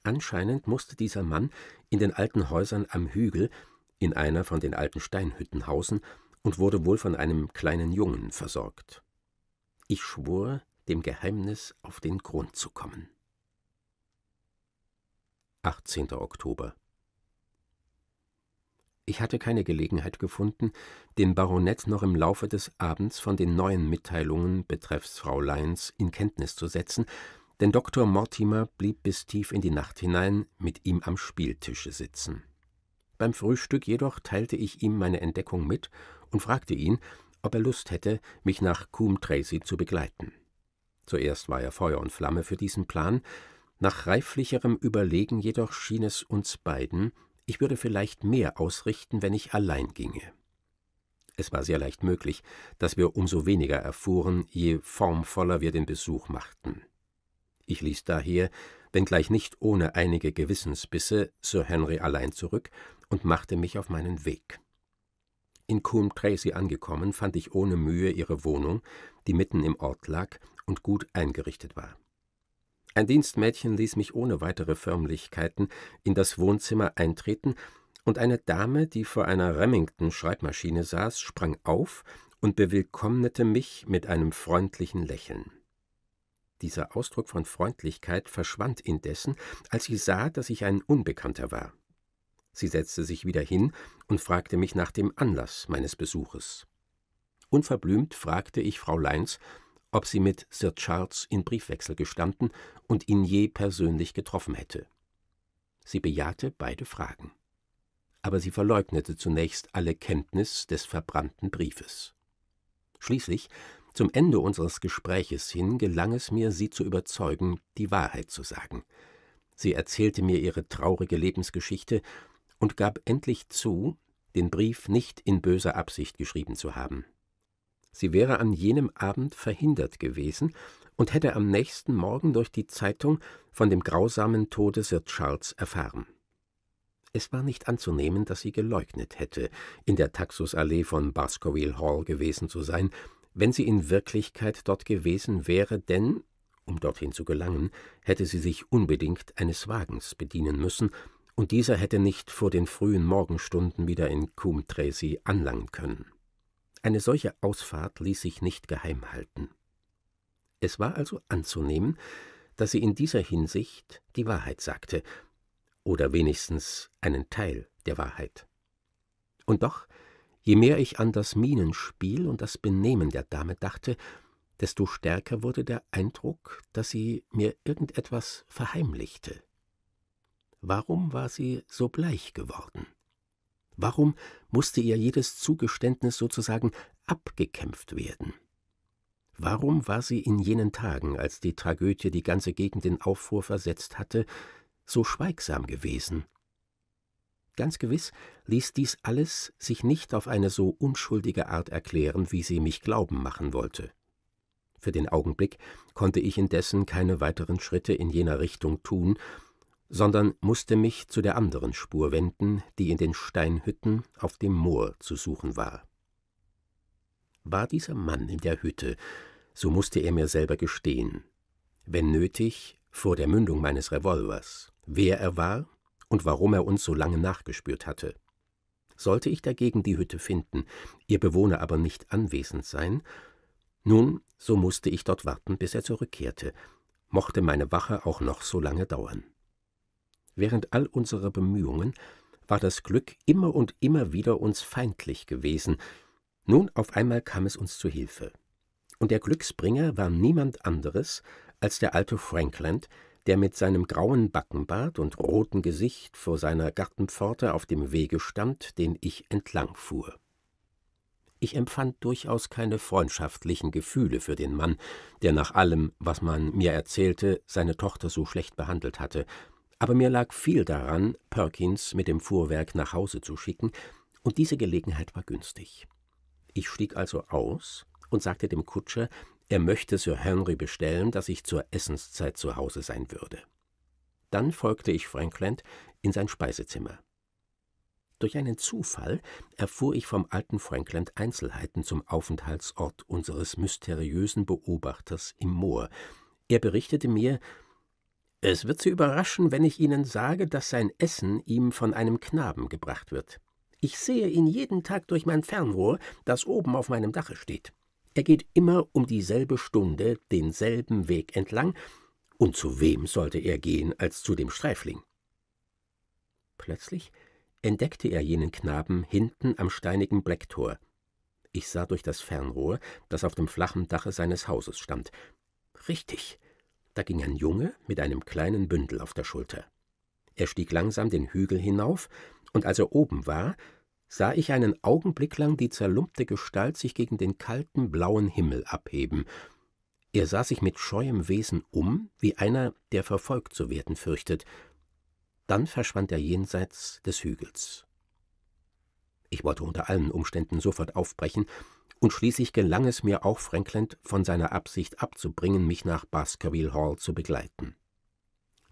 Anscheinend musste dieser Mann in den alten Häusern am Hügel, in einer von den alten Steinhütten hausen und wurde wohl von einem kleinen Jungen versorgt. Ich schwor, dem Geheimnis auf den Grund zu kommen. 18. Oktober ich hatte keine Gelegenheit gefunden, den Baronet noch im Laufe des Abends von den neuen Mitteilungen betreffs Frau Lyons in Kenntnis zu setzen, denn Dr. Mortimer blieb bis tief in die Nacht hinein mit ihm am Spieltische sitzen. Beim Frühstück jedoch teilte ich ihm meine Entdeckung mit und fragte ihn, ob er Lust hätte, mich nach Coombe Tracy zu begleiten. Zuerst war er Feuer und Flamme für diesen Plan, nach reiflicherem Überlegen jedoch schien es uns beiden, ich würde vielleicht mehr ausrichten, wenn ich allein ginge. Es war sehr leicht möglich, dass wir umso weniger erfuhren, je formvoller wir den Besuch machten. Ich ließ daher, wenngleich nicht ohne einige Gewissensbisse, Sir Henry allein zurück und machte mich auf meinen Weg. In Coombe Tracy angekommen, fand ich ohne Mühe ihre Wohnung, die mitten im Ort lag und gut eingerichtet war. Ein Dienstmädchen ließ mich ohne weitere Förmlichkeiten in das Wohnzimmer eintreten, und eine Dame, die vor einer Remington-Schreibmaschine saß, sprang auf und bewillkommnete mich mit einem freundlichen Lächeln. Dieser Ausdruck von Freundlichkeit verschwand indessen, als sie sah, dass ich ein Unbekannter war. Sie setzte sich wieder hin und fragte mich nach dem Anlass meines Besuches. Unverblümt fragte ich Frau Leins, ob sie mit Sir Charles in Briefwechsel gestanden und ihn je persönlich getroffen hätte. Sie bejahte beide Fragen. Aber sie verleugnete zunächst alle Kenntnis des verbrannten Briefes. Schließlich, zum Ende unseres Gespräches hin, gelang es mir, sie zu überzeugen, die Wahrheit zu sagen. Sie erzählte mir ihre traurige Lebensgeschichte und gab endlich zu, den Brief nicht in böser Absicht geschrieben zu haben. Sie wäre an jenem Abend verhindert gewesen und hätte am nächsten Morgen durch die Zeitung von dem grausamen Tode Sir Charles erfahren. Es war nicht anzunehmen, dass sie geleugnet hätte, in der Taxusallee von Baskerville Hall gewesen zu sein, wenn sie in Wirklichkeit dort gewesen wäre, denn, um dorthin zu gelangen, hätte sie sich unbedingt eines Wagens bedienen müssen, und dieser hätte nicht vor den frühen Morgenstunden wieder in Coombe-Tracy anlangen können. Eine solche Ausfahrt ließ sich nicht geheim halten. Es war also anzunehmen, dass sie in dieser Hinsicht die Wahrheit sagte, oder wenigstens einen Teil der Wahrheit. Und doch, je mehr ich an das Minenspiel und das Benehmen der Dame dachte, desto stärker wurde der Eindruck, dass sie mir irgendetwas verheimlichte. Warum war sie so bleich geworden? Warum musste ihr jedes Zugeständnis sozusagen abgekämpft werden? Warum war sie in jenen Tagen, als die Tragödie die ganze Gegend in Aufruhr versetzt hatte, so schweigsam gewesen? Ganz gewiss ließ dies alles sich nicht auf eine so unschuldige Art erklären, wie sie mich glauben machen wollte. Für den Augenblick konnte ich indessen keine weiteren Schritte in jener Richtung tun, sondern musste mich zu der anderen Spur wenden, die in den Steinhütten auf dem Moor zu suchen war. War dieser Mann in der Hütte, so musste er mir selber gestehen, wenn nötig vor der Mündung meines Revolvers, wer er war und warum er uns so lange nachgespürt hatte. Sollte ich dagegen die Hütte finden, ihr Bewohner aber nicht anwesend sein, nun, so musste ich dort warten, bis er zurückkehrte, mochte meine Wache auch noch so lange dauern. Während all unserer Bemühungen war das Glück immer und immer wieder uns feindlich gewesen. Nun auf einmal kam es uns zu Hilfe. Und der Glücksbringer war niemand anderes als der alte Frankland, der mit seinem grauen Backenbart und rotem Gesicht vor seiner Gartenpforte auf dem Wege stand, den ich entlang fuhr. Ich empfand durchaus keine freundschaftlichen Gefühle für den Mann, der nach allem, was man mir erzählte, seine Tochter so schlecht behandelt hatte, aber mir lag viel daran, Perkins mit dem Fuhrwerk nach Hause zu schicken, und diese Gelegenheit war günstig. Ich stieg also aus und sagte dem Kutscher, er möchte Sir Henry bestellen, dass ich zur Essenszeit zu Hause sein würde. Dann folgte ich Frankland in sein Speisezimmer. Durch einen Zufall erfuhr ich vom alten Frankland Einzelheiten zum Aufenthaltsort unseres mysteriösen Beobachters im Moor. Er berichtete mir, es wird Sie überraschen, wenn ich Ihnen sage, dass sein Essen ihm von einem Knaben gebracht wird. Ich sehe ihn jeden Tag durch mein Fernrohr, das oben auf meinem Dache steht. Er geht immer um dieselbe Stunde denselben Weg entlang, und zu wem sollte er gehen als zu dem Streifling? Plötzlich entdeckte er jenen Knaben hinten am steinigen Blecktor. Ich sah durch das Fernrohr, das auf dem flachen Dache seines Hauses stand. Richtig, da ging ein Junge mit einem kleinen Bündel auf der Schulter. Er stieg langsam den Hügel hinauf, und als er oben war, sah ich einen Augenblick lang die zerlumpte Gestalt sich gegen den kalten blauen Himmel abheben. Er sah sich mit scheuem Wesen um, wie einer, der verfolgt zu werden fürchtet. Dann verschwand er jenseits des Hügels. Ich wollte unter allen Umständen sofort aufbrechen, und schließlich gelang es mir auch Frankland von seiner Absicht abzubringen, mich nach Baskerville Hall zu begleiten.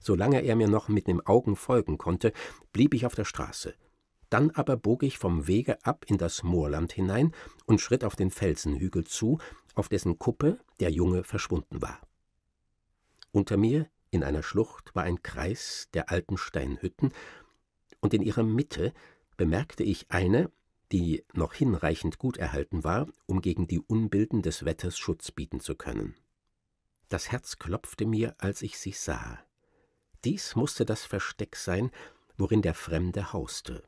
Solange er mir noch mit den Augen folgen konnte, blieb ich auf der Straße. Dann aber bog ich vom Wege ab in das Moorland hinein und schritt auf den Felsenhügel zu, auf dessen Kuppe der Junge verschwunden war. Unter mir in einer Schlucht war ein Kreis der alten Steinhütten, und in ihrer Mitte bemerkte ich eine, die noch hinreichend gut erhalten war, um gegen die Unbilden des Wetters Schutz bieten zu können. Das Herz klopfte mir, als ich sie sah. Dies musste das Versteck sein, worin der Fremde hauste.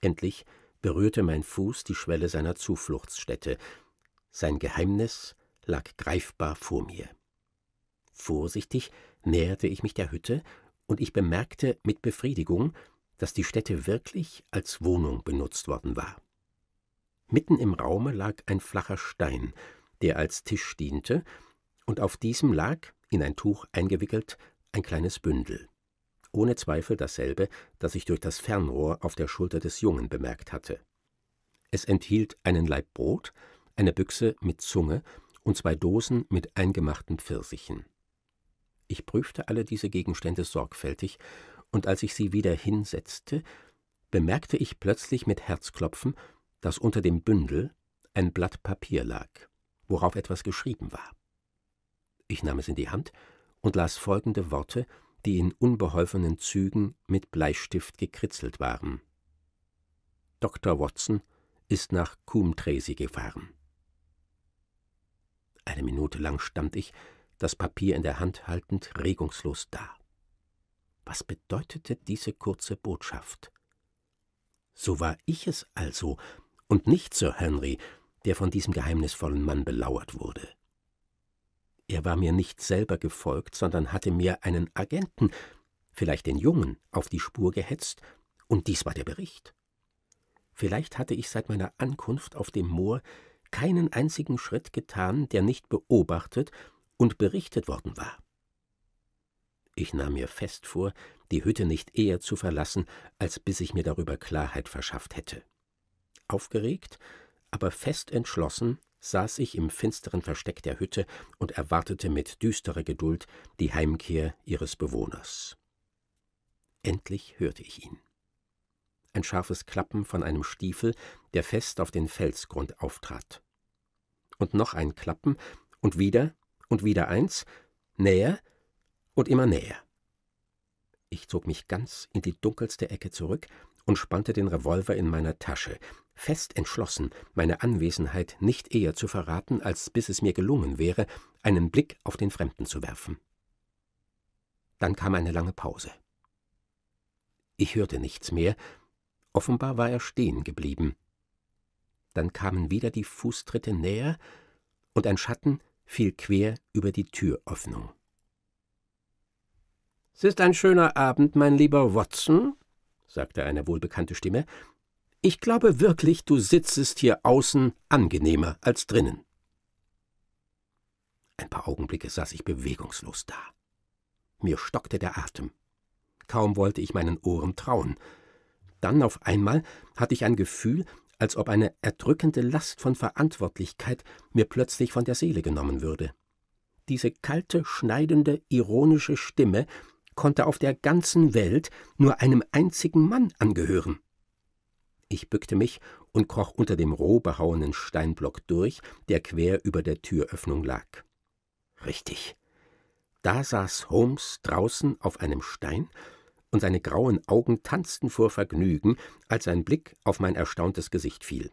Endlich berührte mein Fuß die Schwelle seiner Zufluchtsstätte. Sein Geheimnis lag greifbar vor mir. Vorsichtig näherte ich mich der Hütte, und ich bemerkte mit Befriedigung, dass die Stätte wirklich als Wohnung benutzt worden war. Mitten im Raume lag ein flacher Stein, der als Tisch diente, und auf diesem lag, in ein Tuch eingewickelt, ein kleines Bündel. Ohne Zweifel dasselbe, das ich durch das Fernrohr auf der Schulter des Jungen bemerkt hatte. Es enthielt einen Laib Brot, eine Büchse mit Zunge und zwei Dosen mit eingemachten Pfirsichen. Ich prüfte alle diese Gegenstände sorgfältig und als ich sie wieder hinsetzte, bemerkte ich plötzlich mit Herzklopfen, dass unter dem Bündel ein Blatt Papier lag, worauf etwas geschrieben war. Ich nahm es in die Hand und las folgende Worte, die in unbeholfenen Zügen mit Bleistift gekritzelt waren. Dr. Watson ist nach Coomtresi gefahren. Eine Minute lang stand ich, das Papier in der Hand haltend, regungslos da. Was bedeutete diese kurze Botschaft? So war ich es also, und nicht Sir Henry, der von diesem geheimnisvollen Mann belauert wurde. Er war mir nicht selber gefolgt, sondern hatte mir einen Agenten, vielleicht den Jungen, auf die Spur gehetzt, und dies war der Bericht. Vielleicht hatte ich seit meiner Ankunft auf dem Moor keinen einzigen Schritt getan, der nicht beobachtet und berichtet worden war. Ich nahm mir fest vor, die Hütte nicht eher zu verlassen, als bis ich mir darüber Klarheit verschafft hätte. Aufgeregt, aber fest entschlossen, saß ich im finsteren Versteck der Hütte und erwartete mit düsterer Geduld die Heimkehr ihres Bewohners. Endlich hörte ich ihn. Ein scharfes Klappen von einem Stiefel, der fest auf den Felsgrund auftrat. Und noch ein Klappen, und wieder, und wieder eins, näher, und immer näher. Ich zog mich ganz in die dunkelste Ecke zurück und spannte den Revolver in meiner Tasche, fest entschlossen, meine Anwesenheit nicht eher zu verraten, als bis es mir gelungen wäre, einen Blick auf den Fremden zu werfen. Dann kam eine lange Pause. Ich hörte nichts mehr, offenbar war er stehen geblieben. Dann kamen wieder die Fußtritte näher, und ein Schatten fiel quer über die Türöffnung. »Es ist ein schöner Abend, mein lieber Watson«, sagte eine wohlbekannte Stimme. »Ich glaube wirklich, du sitzest hier außen angenehmer als drinnen.« Ein paar Augenblicke saß ich bewegungslos da. Mir stockte der Atem. Kaum wollte ich meinen Ohren trauen. Dann auf einmal hatte ich ein Gefühl, als ob eine erdrückende Last von Verantwortlichkeit mir plötzlich von der Seele genommen würde. Diese kalte, schneidende, ironische Stimme, konnte auf der ganzen Welt nur einem einzigen Mann angehören. Ich bückte mich und kroch unter dem roh behauenen Steinblock durch, der quer über der Türöffnung lag. Richtig. Da saß Holmes draußen auf einem Stein, und seine grauen Augen tanzten vor Vergnügen, als sein Blick auf mein erstauntes Gesicht fiel.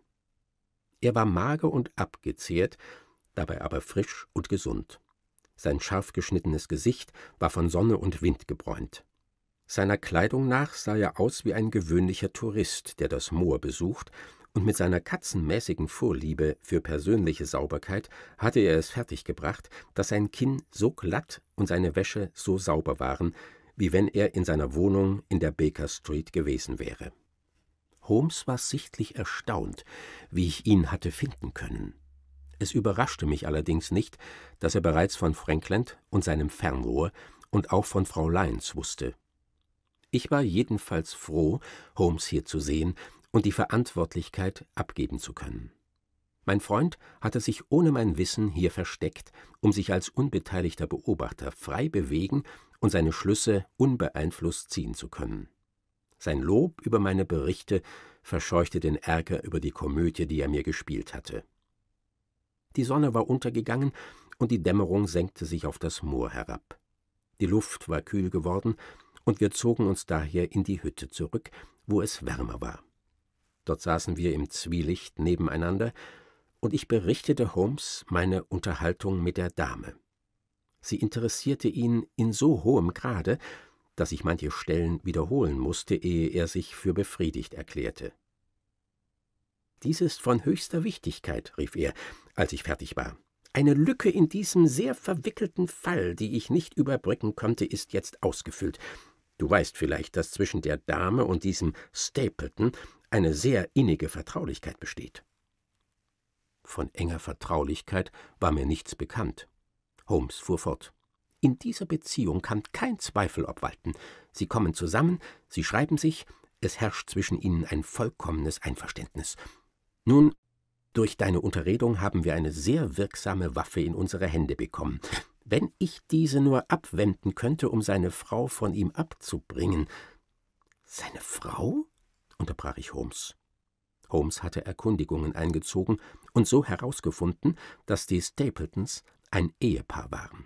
Er war mager und abgezehrt, dabei aber frisch und gesund. Sein scharf geschnittenes Gesicht war von Sonne und Wind gebräunt. Seiner Kleidung nach sah er aus wie ein gewöhnlicher Tourist, der das Moor besucht, und mit seiner katzenmäßigen Vorliebe für persönliche Sauberkeit hatte er es fertiggebracht, dass sein Kinn so glatt und seine Wäsche so sauber waren, wie wenn er in seiner Wohnung in der Baker Street gewesen wäre. Holmes war sichtlich erstaunt, wie ich ihn hatte finden können. Es überraschte mich allerdings nicht, dass er bereits von Frankland und seinem Fernrohr und auch von Frau Lyons wusste. Ich war jedenfalls froh, Holmes hier zu sehen und die Verantwortlichkeit abgeben zu können. Mein Freund hatte sich ohne mein Wissen hier versteckt, um sich als unbeteiligter Beobachter frei bewegen und seine Schlüsse unbeeinflusst ziehen zu können. Sein Lob über meine Berichte verscheuchte den Ärger über die Komödie, die er mir gespielt hatte. Die Sonne war untergegangen und die Dämmerung senkte sich auf das Moor herab. Die Luft war kühl geworden und wir zogen uns daher in die Hütte zurück, wo es wärmer war. Dort saßen wir im Zwielicht nebeneinander und ich berichtete Holmes meine Unterhaltung mit der Dame. Sie interessierte ihn in so hohem Grade, dass ich manche Stellen wiederholen musste, ehe er sich für befriedigt erklärte. Dies ist von höchster Wichtigkeit, rief er, als ich fertig war. Eine Lücke in diesem sehr verwickelten Fall, die ich nicht überbrücken konnte, ist jetzt ausgefüllt. Du weißt vielleicht, dass zwischen der Dame und diesem Stapleton eine sehr innige Vertraulichkeit besteht. Von enger Vertraulichkeit war mir nichts bekannt. Holmes fuhr fort. In dieser Beziehung kann kein Zweifel obwalten. Sie kommen zusammen, sie schreiben sich, es herrscht zwischen ihnen ein vollkommenes Einverständnis. Nun durch deine Unterredung haben wir eine sehr wirksame Waffe in unsere Hände bekommen. Wenn ich diese nur abwenden könnte, um seine Frau von ihm abzubringen. Seine Frau? unterbrach ich Holmes. Holmes hatte Erkundigungen eingezogen und so herausgefunden, dass die Stapletons ein Ehepaar waren.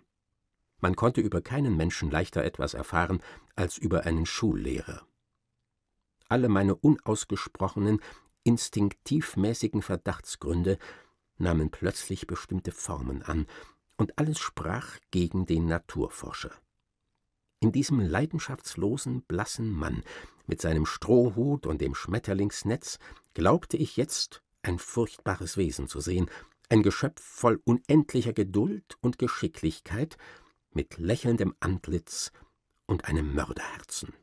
Man konnte über keinen Menschen leichter etwas erfahren als über einen Schullehrer. Alle meine unausgesprochenen, instinktivmäßigen Verdachtsgründe nahmen plötzlich bestimmte Formen an, und alles sprach gegen den Naturforscher. In diesem leidenschaftslosen, blassen Mann mit seinem Strohhut und dem Schmetterlingsnetz glaubte ich jetzt ein furchtbares Wesen zu sehen, ein Geschöpf voll unendlicher Geduld und Geschicklichkeit, mit lächelndem Antlitz und einem Mörderherzen.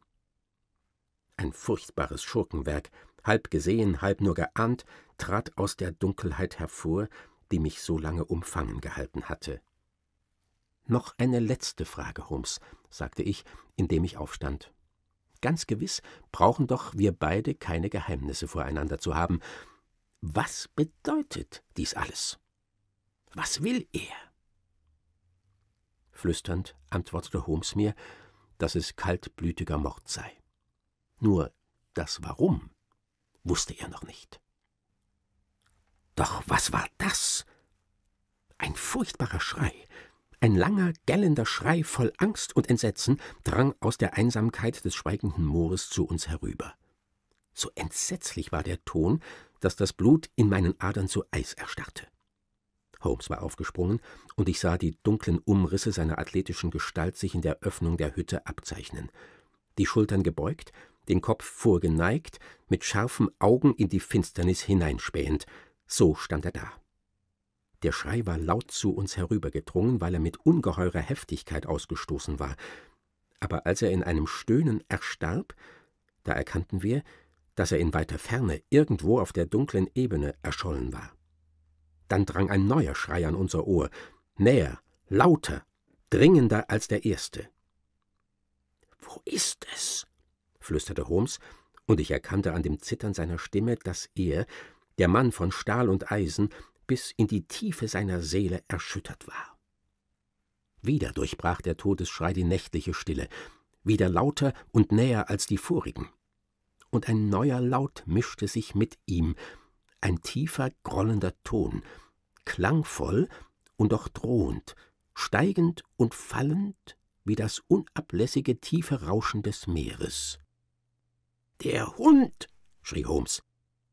Ein furchtbares Schurkenwerk, halb gesehen, halb nur geahnt, trat aus der Dunkelheit hervor, die mich so lange umfangen gehalten hatte. Noch eine letzte Frage, Holmes, sagte ich, indem ich aufstand. Ganz gewiss brauchen doch wir beide keine Geheimnisse voreinander zu haben. Was bedeutet dies alles? Was will er? Flüsternd antwortete Holmes mir, dass es kaltblütiger Mord sei. Nur das Warum wusste er noch nicht. Doch was war das? Ein furchtbarer Schrei, ein langer, gellender Schrei voll Angst und Entsetzen drang aus der Einsamkeit des schweigenden Moores zu uns herüber. So entsetzlich war der Ton, dass das Blut in meinen Adern zu Eis erstarrte. Holmes war aufgesprungen, und ich sah die dunklen Umrisse seiner athletischen Gestalt sich in der Öffnung der Hütte abzeichnen. Die Schultern gebeugt, den Kopf vorgeneigt, mit scharfen Augen in die Finsternis hineinspähend. So stand er da. Der Schrei war laut zu uns herübergedrungen, weil er mit ungeheurer Heftigkeit ausgestoßen war. Aber als er in einem Stöhnen erstarb, da erkannten wir, dass er in weiter Ferne irgendwo auf der dunklen Ebene erschollen war. Dann drang ein neuer Schrei an unser Ohr, näher, lauter, dringender als der erste. Wo ist es? flüsterte Holmes, und ich erkannte an dem Zittern seiner Stimme, dass er, der Mann von Stahl und Eisen, bis in die Tiefe seiner Seele erschüttert war. Wieder durchbrach der Todesschrei die nächtliche Stille, wieder lauter und näher als die vorigen. Und ein neuer Laut mischte sich mit ihm, ein tiefer, grollender Ton, klangvoll und doch drohend, steigend und fallend wie das unablässige tiefe Rauschen des Meeres. Der Hund! schrie Holmes.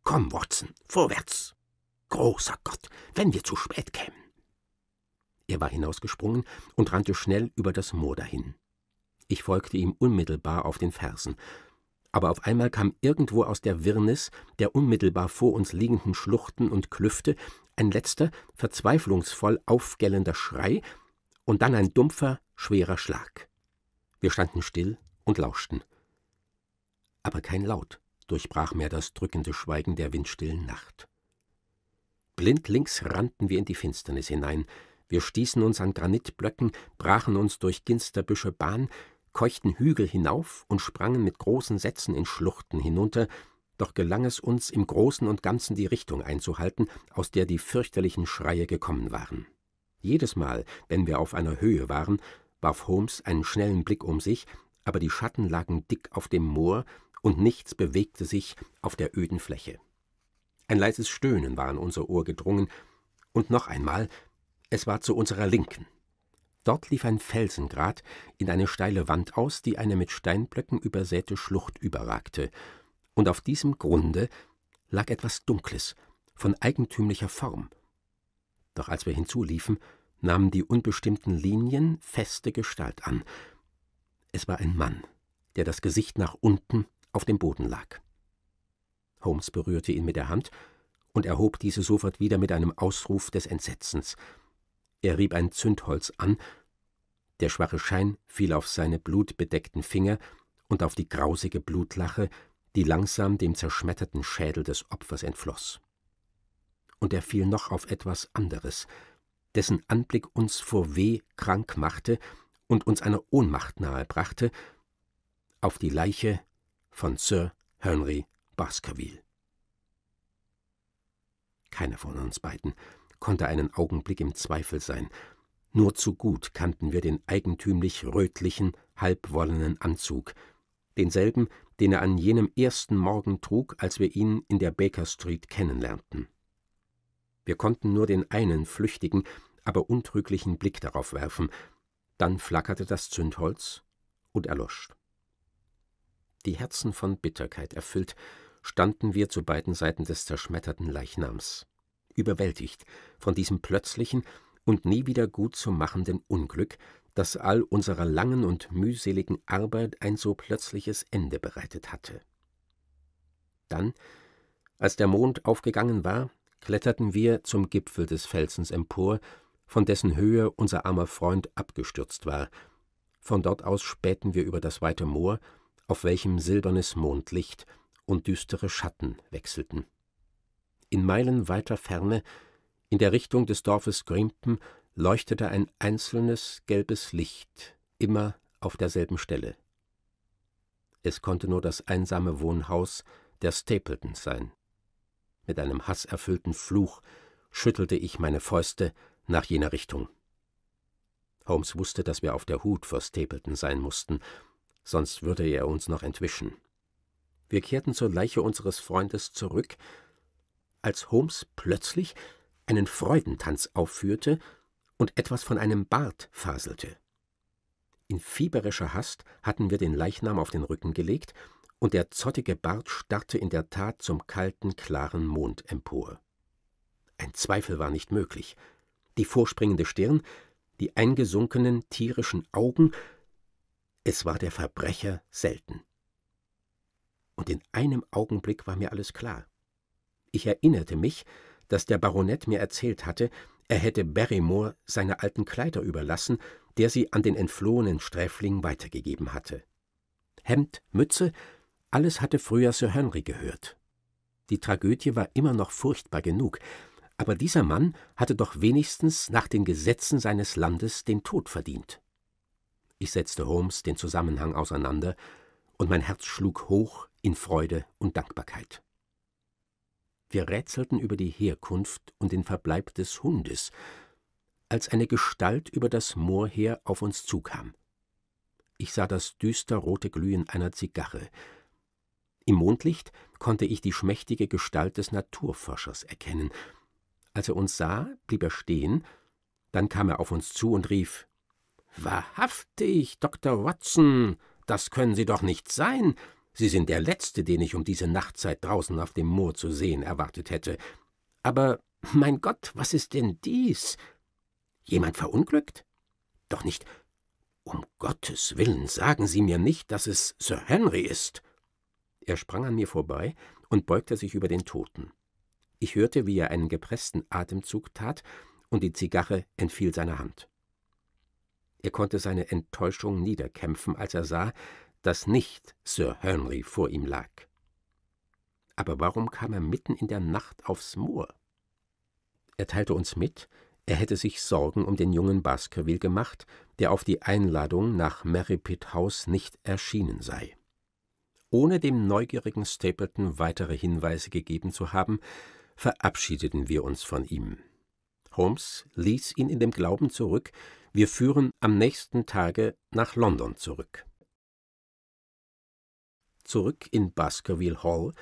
Komm, Watson, vorwärts! Großer Gott, wenn wir zu spät kämen! Er war hinausgesprungen und rannte schnell über das Moor dahin. Ich folgte ihm unmittelbar auf den Fersen, aber auf einmal kam irgendwo aus der Wirrnis der unmittelbar vor uns liegenden Schluchten und Klüfte ein letzter, verzweiflungsvoll aufgellender Schrei und dann ein dumpfer, schwerer Schlag. Wir standen still und lauschten aber kein Laut durchbrach mehr das drückende Schweigen der windstillen Nacht. Blindlings rannten wir in die Finsternis hinein. Wir stießen uns an Granitblöcken, brachen uns durch Ginsterbüsche Bahn, keuchten Hügel hinauf und sprangen mit großen Sätzen in Schluchten hinunter, doch gelang es uns, im Großen und Ganzen die Richtung einzuhalten, aus der die fürchterlichen Schreie gekommen waren. Jedes Mal, wenn wir auf einer Höhe waren, warf Holmes einen schnellen Blick um sich, aber die Schatten lagen dick auf dem Moor, und nichts bewegte sich auf der öden Fläche. Ein leises Stöhnen war an unser Ohr gedrungen, und noch einmal, es war zu unserer Linken. Dort lief ein Felsengrat in eine steile Wand aus, die eine mit Steinblöcken übersäte Schlucht überragte, und auf diesem Grunde lag etwas Dunkles, von eigentümlicher Form. Doch als wir hinzuliefen, nahmen die unbestimmten Linien feste Gestalt an. Es war ein Mann, der das Gesicht nach unten auf dem Boden lag. Holmes berührte ihn mit der Hand und erhob diese sofort wieder mit einem Ausruf des Entsetzens. Er rieb ein Zündholz an, der schwache Schein fiel auf seine blutbedeckten Finger und auf die grausige Blutlache, die langsam dem zerschmetterten Schädel des Opfers entfloß. Und er fiel noch auf etwas anderes, dessen Anblick uns vor Weh krank machte und uns einer Ohnmacht nahe brachte, auf die Leiche von Sir Henry Baskerville. Keiner von uns beiden konnte einen Augenblick im Zweifel sein. Nur zu gut kannten wir den eigentümlich rötlichen, halbwollenen Anzug, denselben, den er an jenem ersten Morgen trug, als wir ihn in der Baker Street kennenlernten. Wir konnten nur den einen flüchtigen, aber untrüglichen Blick darauf werfen, dann flackerte das Zündholz und erlosch die Herzen von Bitterkeit erfüllt, standen wir zu beiden Seiten des zerschmetterten Leichnams, überwältigt von diesem plötzlichen und nie wieder gut zu machenden Unglück, das all unserer langen und mühseligen Arbeit ein so plötzliches Ende bereitet hatte. Dann, als der Mond aufgegangen war, kletterten wir zum Gipfel des Felsens empor, von dessen Höhe unser armer Freund abgestürzt war. Von dort aus spähten wir über das weite Moor auf welchem silbernes Mondlicht und düstere Schatten wechselten. In meilenweiter Ferne, in der Richtung des Dorfes Grimpen, leuchtete ein einzelnes gelbes Licht, immer auf derselben Stelle. Es konnte nur das einsame Wohnhaus der Stapletons sein. Mit einem hasserfüllten Fluch schüttelte ich meine Fäuste nach jener Richtung. Holmes wusste, dass wir auf der Hut vor Stapleton sein mussten, sonst würde er uns noch entwischen. Wir kehrten zur Leiche unseres Freundes zurück, als Holmes plötzlich einen Freudentanz aufführte und etwas von einem Bart faselte. In fieberischer Hast hatten wir den Leichnam auf den Rücken gelegt, und der zottige Bart starrte in der Tat zum kalten, klaren Mond empor. Ein Zweifel war nicht möglich. Die vorspringende Stirn, die eingesunkenen, tierischen Augen es war der Verbrecher Selten. Und in einem Augenblick war mir alles klar. Ich erinnerte mich, dass der Baronet mir erzählt hatte, er hätte Barrymore seine alten Kleider überlassen, der sie an den entflohenen Sträfling weitergegeben hatte. Hemd, Mütze, alles hatte früher Sir Henry gehört. Die Tragödie war immer noch furchtbar genug, aber dieser Mann hatte doch wenigstens nach den Gesetzen seines Landes den Tod verdient. Ich setzte Holmes den Zusammenhang auseinander, und mein Herz schlug hoch in Freude und Dankbarkeit. Wir rätselten über die Herkunft und den Verbleib des Hundes, als eine Gestalt über das Moor her auf uns zukam. Ich sah das düster rote Glühen einer Zigarre. Im Mondlicht konnte ich die schmächtige Gestalt des Naturforschers erkennen. Als er uns sah, blieb er stehen, dann kam er auf uns zu und rief Wahrhaftig, Dr. Watson, das können Sie doch nicht sein. Sie sind der Letzte, den ich um diese Nachtzeit draußen auf dem Moor zu sehen erwartet hätte. Aber, mein Gott, was ist denn dies? Jemand verunglückt? Doch nicht. Um Gottes Willen, sagen Sie mir nicht, dass es Sir Henry ist. Er sprang an mir vorbei und beugte sich über den Toten. Ich hörte, wie er einen gepressten Atemzug tat, und die Zigarre entfiel seiner Hand. Er konnte seine Enttäuschung niederkämpfen, als er sah, dass nicht Sir Henry vor ihm lag. Aber warum kam er mitten in der Nacht aufs Moor? Er teilte uns mit, er hätte sich Sorgen um den jungen Baskerville gemacht, der auf die Einladung nach Merripit House nicht erschienen sei. Ohne dem neugierigen Stapleton weitere Hinweise gegeben zu haben, verabschiedeten wir uns von ihm. Holmes ließ ihn in dem Glauben zurück, wir führen am nächsten Tage nach London zurück. Zurück in Baskerville Hall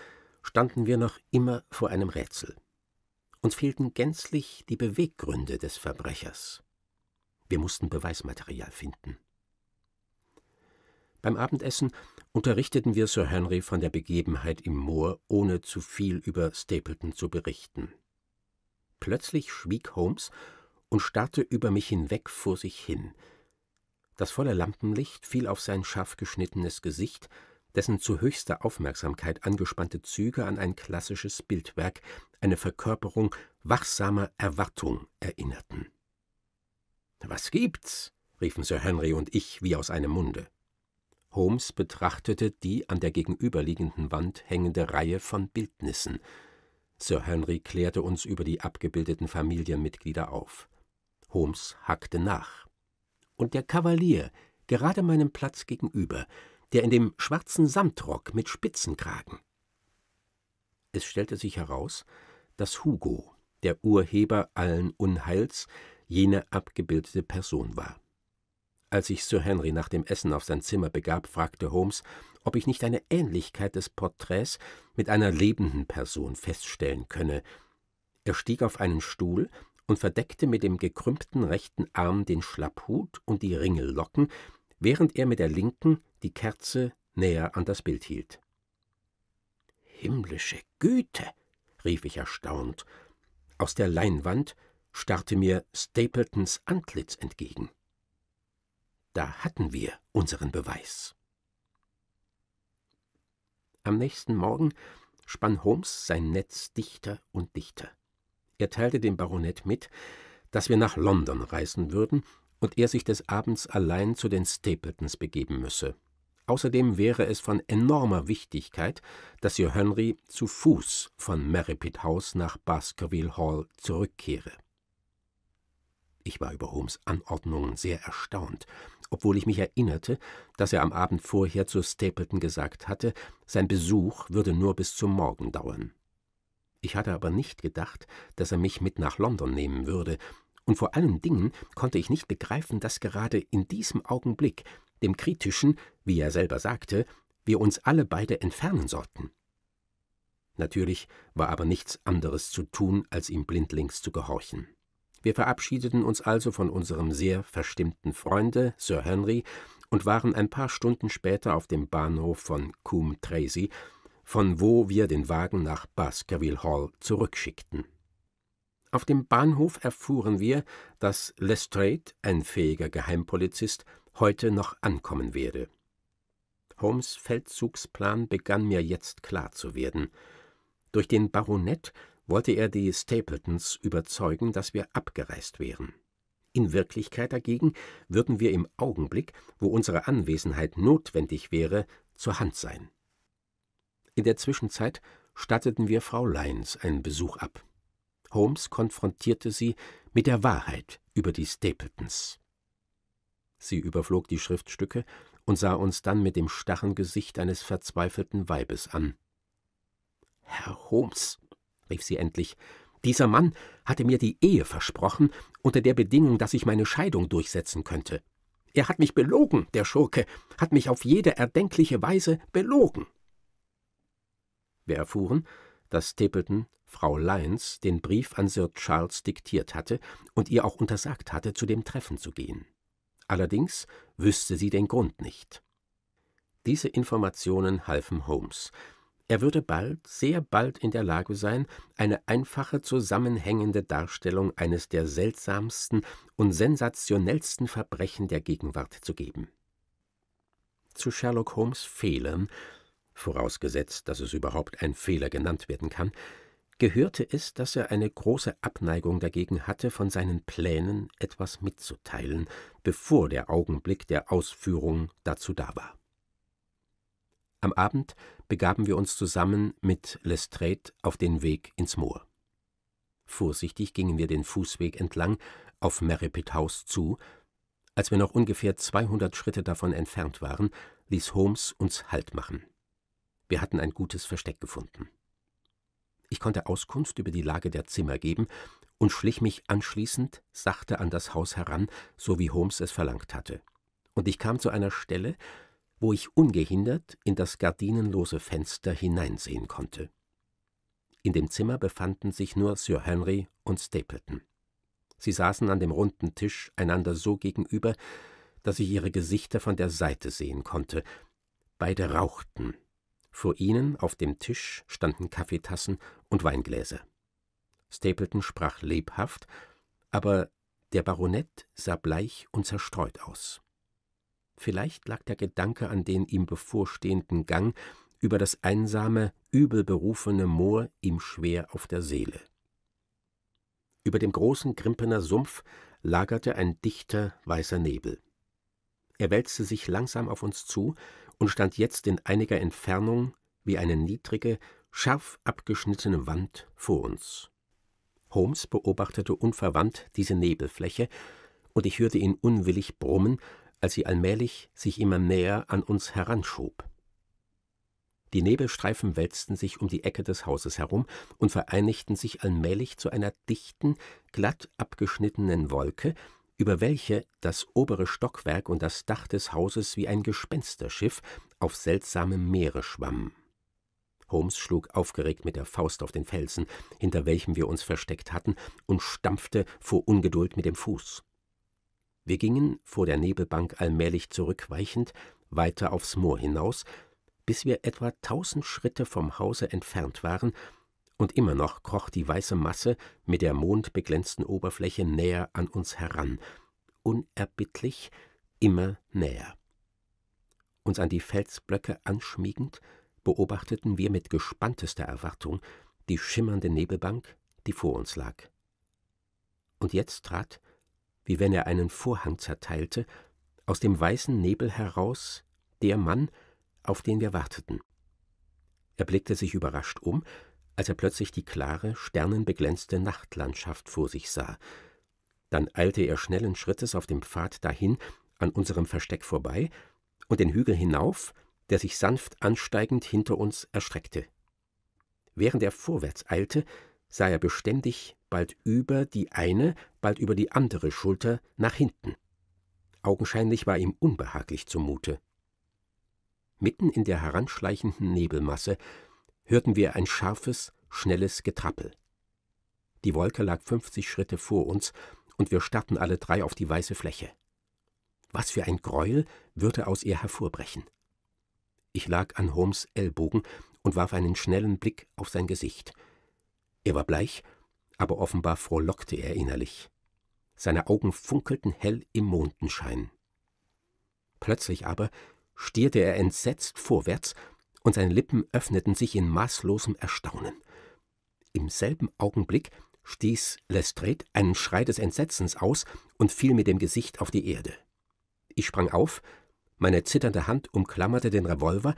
standen wir noch immer vor einem Rätsel. Uns fehlten gänzlich die Beweggründe des Verbrechers. Wir mussten Beweismaterial finden. Beim Abendessen unterrichteten wir Sir Henry von der Begebenheit im Moor, ohne zu viel über Stapleton zu berichten. Plötzlich schwieg Holmes und starrte über mich hinweg vor sich hin. Das volle Lampenlicht fiel auf sein scharf geschnittenes Gesicht, dessen zu höchster Aufmerksamkeit angespannte Züge an ein klassisches Bildwerk, eine Verkörperung wachsamer Erwartung erinnerten. Was gibt's? riefen Sir Henry und ich wie aus einem Munde. Holmes betrachtete die an der gegenüberliegenden Wand hängende Reihe von Bildnissen. Sir Henry klärte uns über die abgebildeten Familienmitglieder auf. Holmes hackte nach. Und der Kavalier, gerade meinem Platz gegenüber, der in dem schwarzen Samtrock mit Spitzenkragen. Es stellte sich heraus, dass Hugo, der Urheber allen Unheils, jene abgebildete Person war. Als ich Sir Henry nach dem Essen auf sein Zimmer begab, fragte Holmes, ob ich nicht eine Ähnlichkeit des Porträts mit einer lebenden Person feststellen könne. Er stieg auf einen Stuhl und verdeckte mit dem gekrümmten rechten Arm den Schlapphut und die Ringellocken, während er mit der linken die Kerze näher an das Bild hielt. Himmlische Güte! rief ich erstaunt. Aus der Leinwand starrte mir Stapletons Antlitz entgegen. Da hatten wir unseren Beweis. Am nächsten Morgen spann Holmes sein Netz dichter und dichter. Er teilte dem Baronet mit, dass wir nach London reisen würden und er sich des Abends allein zu den Stapletons begeben müsse. Außerdem wäre es von enormer Wichtigkeit, dass Sir Henry zu Fuß von Merripit House nach Baskerville Hall zurückkehre. Ich war über Holmes Anordnungen sehr erstaunt, obwohl ich mich erinnerte, dass er am Abend vorher zu Stapleton gesagt hatte, sein Besuch würde nur bis zum Morgen dauern. Ich hatte aber nicht gedacht, dass er mich mit nach London nehmen würde, und vor allen Dingen konnte ich nicht begreifen, dass gerade in diesem Augenblick, dem kritischen, wie er selber sagte, wir uns alle beide entfernen sollten. Natürlich war aber nichts anderes zu tun, als ihm blindlings zu gehorchen. Wir verabschiedeten uns also von unserem sehr verstimmten Freunde, Sir Henry, und waren ein paar Stunden später auf dem Bahnhof von Coombe Tracy, von wo wir den Wagen nach Baskerville Hall zurückschickten. Auf dem Bahnhof erfuhren wir, dass Lestrade, ein fähiger Geheimpolizist, heute noch ankommen werde. Holmes Feldzugsplan begann mir jetzt klar zu werden. Durch den Baronet wollte er die Stapletons überzeugen, dass wir abgereist wären. In Wirklichkeit dagegen würden wir im Augenblick, wo unsere Anwesenheit notwendig wäre, zur Hand sein. In der Zwischenzeit statteten wir Frau Lyons einen Besuch ab. Holmes konfrontierte sie mit der Wahrheit über die Stapletons. Sie überflog die Schriftstücke und sah uns dann mit dem starren Gesicht eines verzweifelten Weibes an. Herr Holmes, rief sie endlich, dieser Mann hatte mir die Ehe versprochen, unter der Bedingung, dass ich meine Scheidung durchsetzen könnte. Er hat mich belogen, der Schurke, hat mich auf jede erdenkliche Weise belogen. Wir erfuhren, dass Stapleton Frau Lyons den Brief an Sir Charles diktiert hatte und ihr auch untersagt hatte, zu dem Treffen zu gehen. Allerdings wüsste sie den Grund nicht. Diese Informationen halfen Holmes. Er würde bald, sehr bald in der Lage sein, eine einfache, zusammenhängende Darstellung eines der seltsamsten und sensationellsten Verbrechen der Gegenwart zu geben. Zu Sherlock Holmes Fehlern vorausgesetzt, dass es überhaupt ein Fehler genannt werden kann, gehörte es, dass er eine große Abneigung dagegen hatte, von seinen Plänen etwas mitzuteilen, bevor der Augenblick der Ausführung dazu da war. Am Abend begaben wir uns zusammen mit Lestrade auf den Weg ins Moor. Vorsichtig gingen wir den Fußweg entlang auf Merripit House zu. Als wir noch ungefähr 200 Schritte davon entfernt waren, ließ Holmes uns Halt machen. Wir hatten ein gutes Versteck gefunden. Ich konnte Auskunft über die Lage der Zimmer geben und schlich mich anschließend sachte an das Haus heran, so wie Holmes es verlangt hatte. Und ich kam zu einer Stelle, wo ich ungehindert in das gardinenlose Fenster hineinsehen konnte. In dem Zimmer befanden sich nur Sir Henry und Stapleton. Sie saßen an dem runden Tisch einander so gegenüber, dass ich ihre Gesichter von der Seite sehen konnte. Beide rauchten vor ihnen auf dem Tisch standen Kaffeetassen und Weingläser. Stapleton sprach lebhaft, aber der Baronet sah bleich und zerstreut aus. Vielleicht lag der Gedanke an den ihm bevorstehenden Gang über das einsame, übelberufene Moor ihm schwer auf der Seele. Über dem großen Grimpener Sumpf lagerte ein dichter weißer Nebel. Er wälzte sich langsam auf uns zu und stand jetzt in einiger Entfernung wie eine niedrige, scharf abgeschnittene Wand vor uns. Holmes beobachtete unverwandt diese Nebelfläche, und ich hörte ihn unwillig brummen, als sie allmählich sich immer näher an uns heranschob. Die Nebelstreifen wälzten sich um die Ecke des Hauses herum und vereinigten sich allmählich zu einer dichten, glatt abgeschnittenen Wolke, über welche das obere Stockwerk und das Dach des Hauses wie ein Gespensterschiff auf seltsamem Meere schwammen. Holmes schlug aufgeregt mit der Faust auf den Felsen, hinter welchem wir uns versteckt hatten, und stampfte vor Ungeduld mit dem Fuß. Wir gingen, vor der Nebelbank allmählich zurückweichend, weiter aufs Moor hinaus, bis wir etwa tausend Schritte vom Hause entfernt waren und immer noch kroch die weiße Masse mit der mondbeglänzten Oberfläche näher an uns heran, unerbittlich immer näher. Uns an die Felsblöcke anschmiegend, beobachteten wir mit gespanntester Erwartung die schimmernde Nebelbank, die vor uns lag. Und jetzt trat, wie wenn er einen Vorhang zerteilte, aus dem weißen Nebel heraus der Mann, auf den wir warteten. Er blickte sich überrascht um, als er plötzlich die klare, sternenbeglänzte Nachtlandschaft vor sich sah. Dann eilte er schnellen Schrittes auf dem Pfad dahin, an unserem Versteck vorbei und den Hügel hinauf, der sich sanft ansteigend hinter uns erstreckte. Während er vorwärts eilte, sah er beständig bald über die eine, bald über die andere Schulter nach hinten. Augenscheinlich war ihm unbehaglich zumute. Mitten in der heranschleichenden Nebelmasse hörten wir ein scharfes, schnelles Getrappel. Die Wolke lag 50 Schritte vor uns und wir starrten alle drei auf die weiße Fläche. Was für ein Gräuel würde aus ihr hervorbrechen? Ich lag an Holmes Ellbogen und warf einen schnellen Blick auf sein Gesicht. Er war bleich, aber offenbar frohlockte er innerlich. Seine Augen funkelten hell im Mondenschein. Plötzlich aber stierte er entsetzt vorwärts und seine Lippen öffneten sich in maßlosem Erstaunen. Im selben Augenblick stieß Lestrade einen Schrei des Entsetzens aus und fiel mit dem Gesicht auf die Erde. Ich sprang auf, meine zitternde Hand umklammerte den Revolver,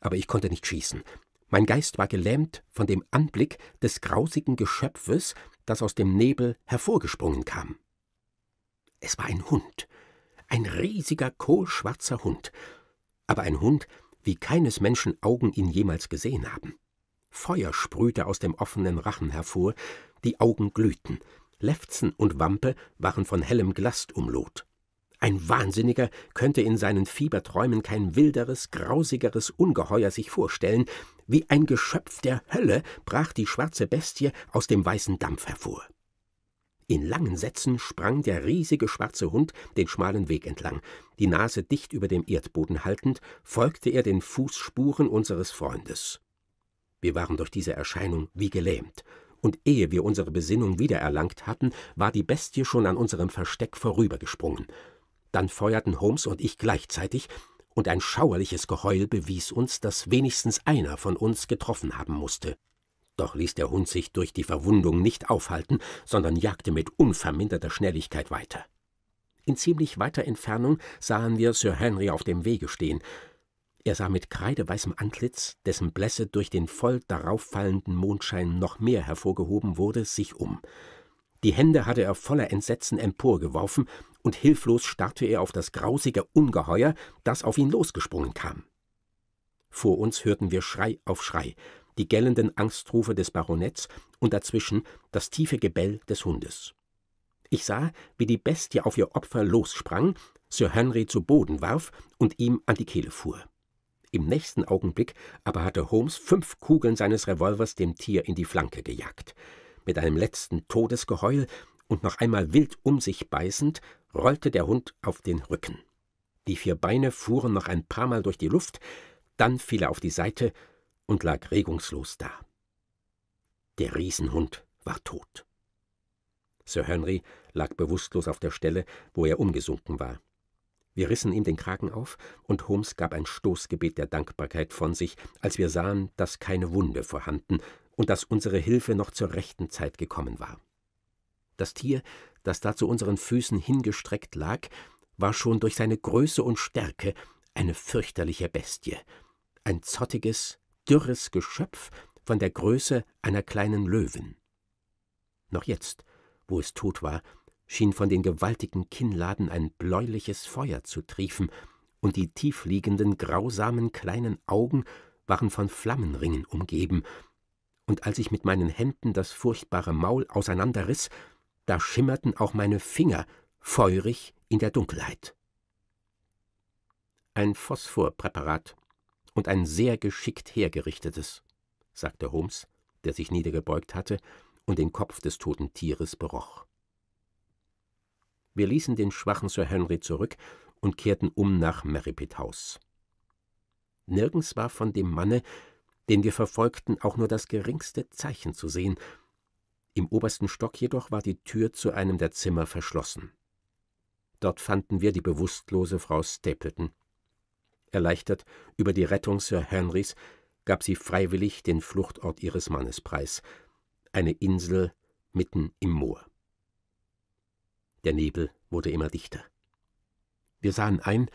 aber ich konnte nicht schießen. Mein Geist war gelähmt von dem Anblick des grausigen Geschöpfes, das aus dem Nebel hervorgesprungen kam. Es war ein Hund, ein riesiger kohlschwarzer Hund, aber ein Hund, der wie keines Menschen Augen ihn jemals gesehen haben. Feuer sprühte aus dem offenen Rachen hervor, die Augen glühten, Lefzen und Wampe waren von hellem Glast umloht. Ein Wahnsinniger könnte in seinen Fieberträumen kein wilderes, grausigeres Ungeheuer sich vorstellen, wie ein Geschöpf der Hölle brach die schwarze Bestie aus dem weißen Dampf hervor. In langen Sätzen sprang der riesige schwarze Hund den schmalen Weg entlang. Die Nase dicht über dem Erdboden haltend, folgte er den Fußspuren unseres Freundes. Wir waren durch diese Erscheinung wie gelähmt, und ehe wir unsere Besinnung wiedererlangt hatten, war die Bestie schon an unserem Versteck vorübergesprungen. Dann feuerten Holmes und ich gleichzeitig, und ein schauerliches Geheul bewies uns, dass wenigstens einer von uns getroffen haben musste. Doch ließ der Hund sich durch die Verwundung nicht aufhalten, sondern jagte mit unverminderter Schnelligkeit weiter. In ziemlich weiter Entfernung sahen wir Sir Henry auf dem Wege stehen. Er sah mit kreideweißem Antlitz, dessen Blässe durch den voll darauffallenden Mondschein noch mehr hervorgehoben wurde, sich um. Die Hände hatte er voller Entsetzen emporgeworfen, und hilflos starrte er auf das grausige Ungeheuer, das auf ihn losgesprungen kam. Vor uns hörten wir Schrei auf Schrei, die gellenden Angstrufe des Baronets und dazwischen das tiefe Gebell des Hundes. Ich sah, wie die Bestie auf ihr Opfer lossprang, Sir Henry zu Boden warf und ihm an die Kehle fuhr. Im nächsten Augenblick aber hatte Holmes fünf Kugeln seines Revolvers dem Tier in die Flanke gejagt. Mit einem letzten Todesgeheul und noch einmal wild um sich beißend, rollte der Hund auf den Rücken. Die vier Beine fuhren noch ein paar Mal durch die Luft, dann fiel er auf die Seite und lag regungslos da. Der Riesenhund war tot. Sir Henry lag bewusstlos auf der Stelle, wo er umgesunken war. Wir rissen ihm den Kragen auf, und Holmes gab ein Stoßgebet der Dankbarkeit von sich, als wir sahen, dass keine Wunde vorhanden und dass unsere Hilfe noch zur rechten Zeit gekommen war. Das Tier, das da zu unseren Füßen hingestreckt lag, war schon durch seine Größe und Stärke eine fürchterliche Bestie, ein zottiges, dürres Geschöpf von der Größe einer kleinen Löwin. Noch jetzt, wo es tot war, schien von den gewaltigen Kinnladen ein bläuliches Feuer zu triefen, und die tiefliegenden, grausamen kleinen Augen waren von Flammenringen umgeben, und als ich mit meinen Händen das furchtbare Maul auseinanderriss, da schimmerten auch meine Finger feurig in der Dunkelheit. Ein Phosphorpräparat, und ein sehr geschickt hergerichtetes, sagte Holmes, der sich niedergebeugt hatte und den Kopf des toten Tieres beroch. Wir ließen den schwachen Sir Henry zurück und kehrten um nach Merripit House. Nirgends war von dem Manne, den wir verfolgten, auch nur das geringste Zeichen zu sehen. Im obersten Stock jedoch war die Tür zu einem der Zimmer verschlossen. Dort fanden wir die bewusstlose Frau Stapleton. Erleichtert über die Rettung Sir Henrys gab sie freiwillig den Fluchtort ihres Mannes preis, eine Insel mitten im Moor. Der Nebel wurde immer dichter. Wir sahen ein,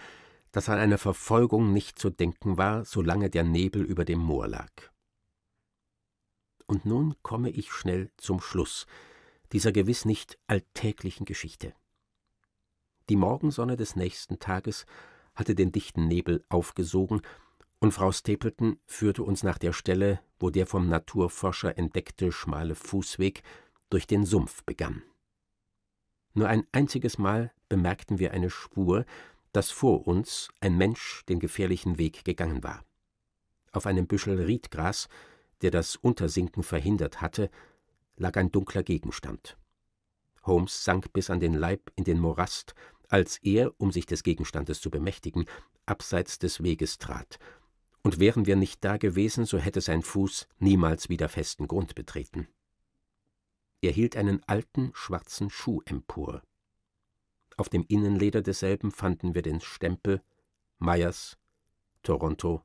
dass an einer Verfolgung nicht zu denken war, solange der Nebel über dem Moor lag. Und nun komme ich schnell zum Schluss dieser gewiss nicht alltäglichen Geschichte. Die Morgensonne des nächsten Tages hatte den dichten Nebel aufgesogen, und Frau Stapleton führte uns nach der Stelle, wo der vom Naturforscher entdeckte schmale Fußweg durch den Sumpf begann. Nur ein einziges Mal bemerkten wir eine Spur, dass vor uns ein Mensch den gefährlichen Weg gegangen war. Auf einem Büschel Riedgras, der das Untersinken verhindert hatte, lag ein dunkler Gegenstand. Holmes sank bis an den Leib in den Morast als er, um sich des Gegenstandes zu bemächtigen, abseits des Weges trat, und wären wir nicht da gewesen, so hätte sein Fuß niemals wieder festen Grund betreten. Er hielt einen alten schwarzen Schuh empor. Auf dem Innenleder desselben fanden wir den Stempel Meyers, Toronto,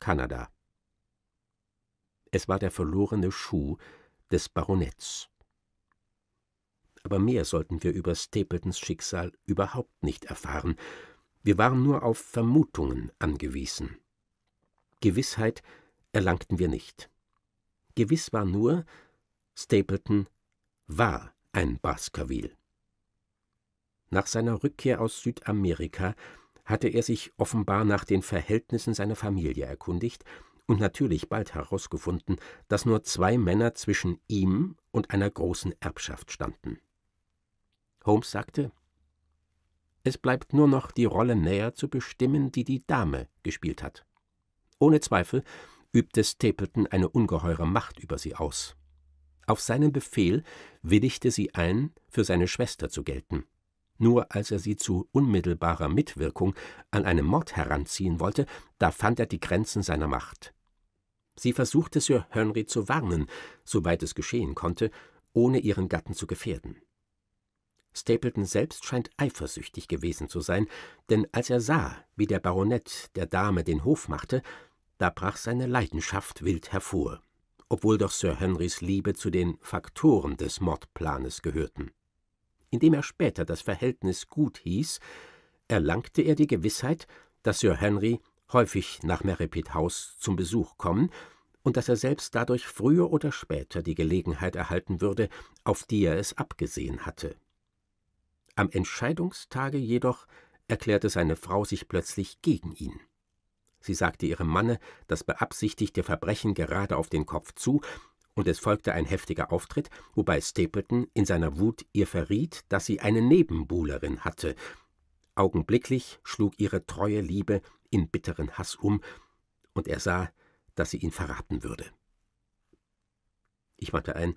Kanada. Es war der verlorene Schuh des Baronets aber mehr sollten wir über Stapletons Schicksal überhaupt nicht erfahren. Wir waren nur auf Vermutungen angewiesen. Gewissheit erlangten wir nicht. Gewiss war nur, Stapleton war ein Baskerville. Nach seiner Rückkehr aus Südamerika hatte er sich offenbar nach den Verhältnissen seiner Familie erkundigt und natürlich bald herausgefunden, dass nur zwei Männer zwischen ihm und einer großen Erbschaft standen. Holmes sagte, es bleibt nur noch die Rolle näher zu bestimmen, die die Dame gespielt hat. Ohne Zweifel übte Stapleton eine ungeheure Macht über sie aus. Auf seinen Befehl willigte sie ein, für seine Schwester zu gelten. Nur als er sie zu unmittelbarer Mitwirkung an einem Mord heranziehen wollte, da fand er die Grenzen seiner Macht. Sie versuchte Sir Henry zu warnen, soweit es geschehen konnte, ohne ihren Gatten zu gefährden. Stapleton selbst scheint eifersüchtig gewesen zu sein, denn als er sah, wie der Baronet der Dame den Hof machte, da brach seine Leidenschaft wild hervor, obwohl doch Sir Henrys Liebe zu den Faktoren des Mordplanes gehörten. Indem er später das Verhältnis gut hieß, erlangte er die Gewissheit, dass Sir Henry häufig nach Merripit House zum Besuch kommen und dass er selbst dadurch früher oder später die Gelegenheit erhalten würde, auf die er es abgesehen hatte. Am Entscheidungstage jedoch erklärte seine Frau sich plötzlich gegen ihn. Sie sagte ihrem Manne das beabsichtigte Verbrechen gerade auf den Kopf zu, und es folgte ein heftiger Auftritt, wobei Stapleton in seiner Wut ihr verriet, dass sie eine Nebenbuhlerin hatte. Augenblicklich schlug ihre treue Liebe in bitteren Hass um, und er sah, dass sie ihn verraten würde. Ich wandte ein,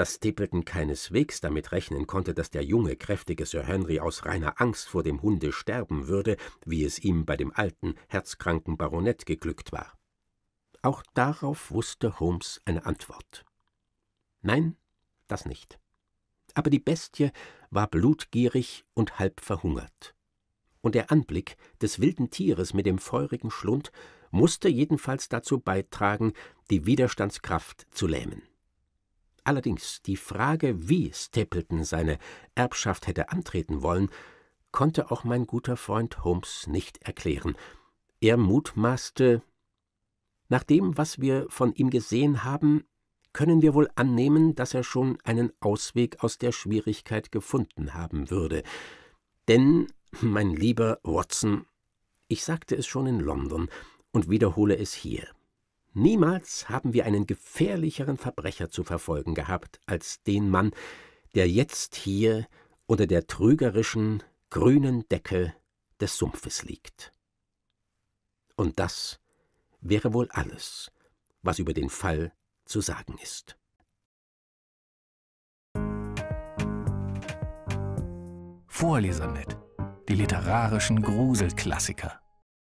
dass Stapleton keineswegs damit rechnen konnte, dass der junge, kräftige Sir Henry aus reiner Angst vor dem Hunde sterben würde, wie es ihm bei dem alten, herzkranken Baronet geglückt war. Auch darauf wusste Holmes eine Antwort. Nein, das nicht. Aber die Bestie war blutgierig und halb verhungert. Und der Anblick des wilden Tieres mit dem feurigen Schlund musste jedenfalls dazu beitragen, die Widerstandskraft zu lähmen. Allerdings die Frage, wie Stapleton seine Erbschaft hätte antreten wollen, konnte auch mein guter Freund Holmes nicht erklären. Er mutmaßte, nach dem, was wir von ihm gesehen haben, können wir wohl annehmen, dass er schon einen Ausweg aus der Schwierigkeit gefunden haben würde. Denn, mein lieber Watson, ich sagte es schon in London und wiederhole es hier, Niemals haben wir einen gefährlicheren Verbrecher zu verfolgen gehabt als den Mann, der jetzt hier unter der trügerischen, grünen Decke des Sumpfes liegt. Und das wäre wohl alles, was über den Fall zu sagen ist. Vorlesernet, Die literarischen Gruselklassiker.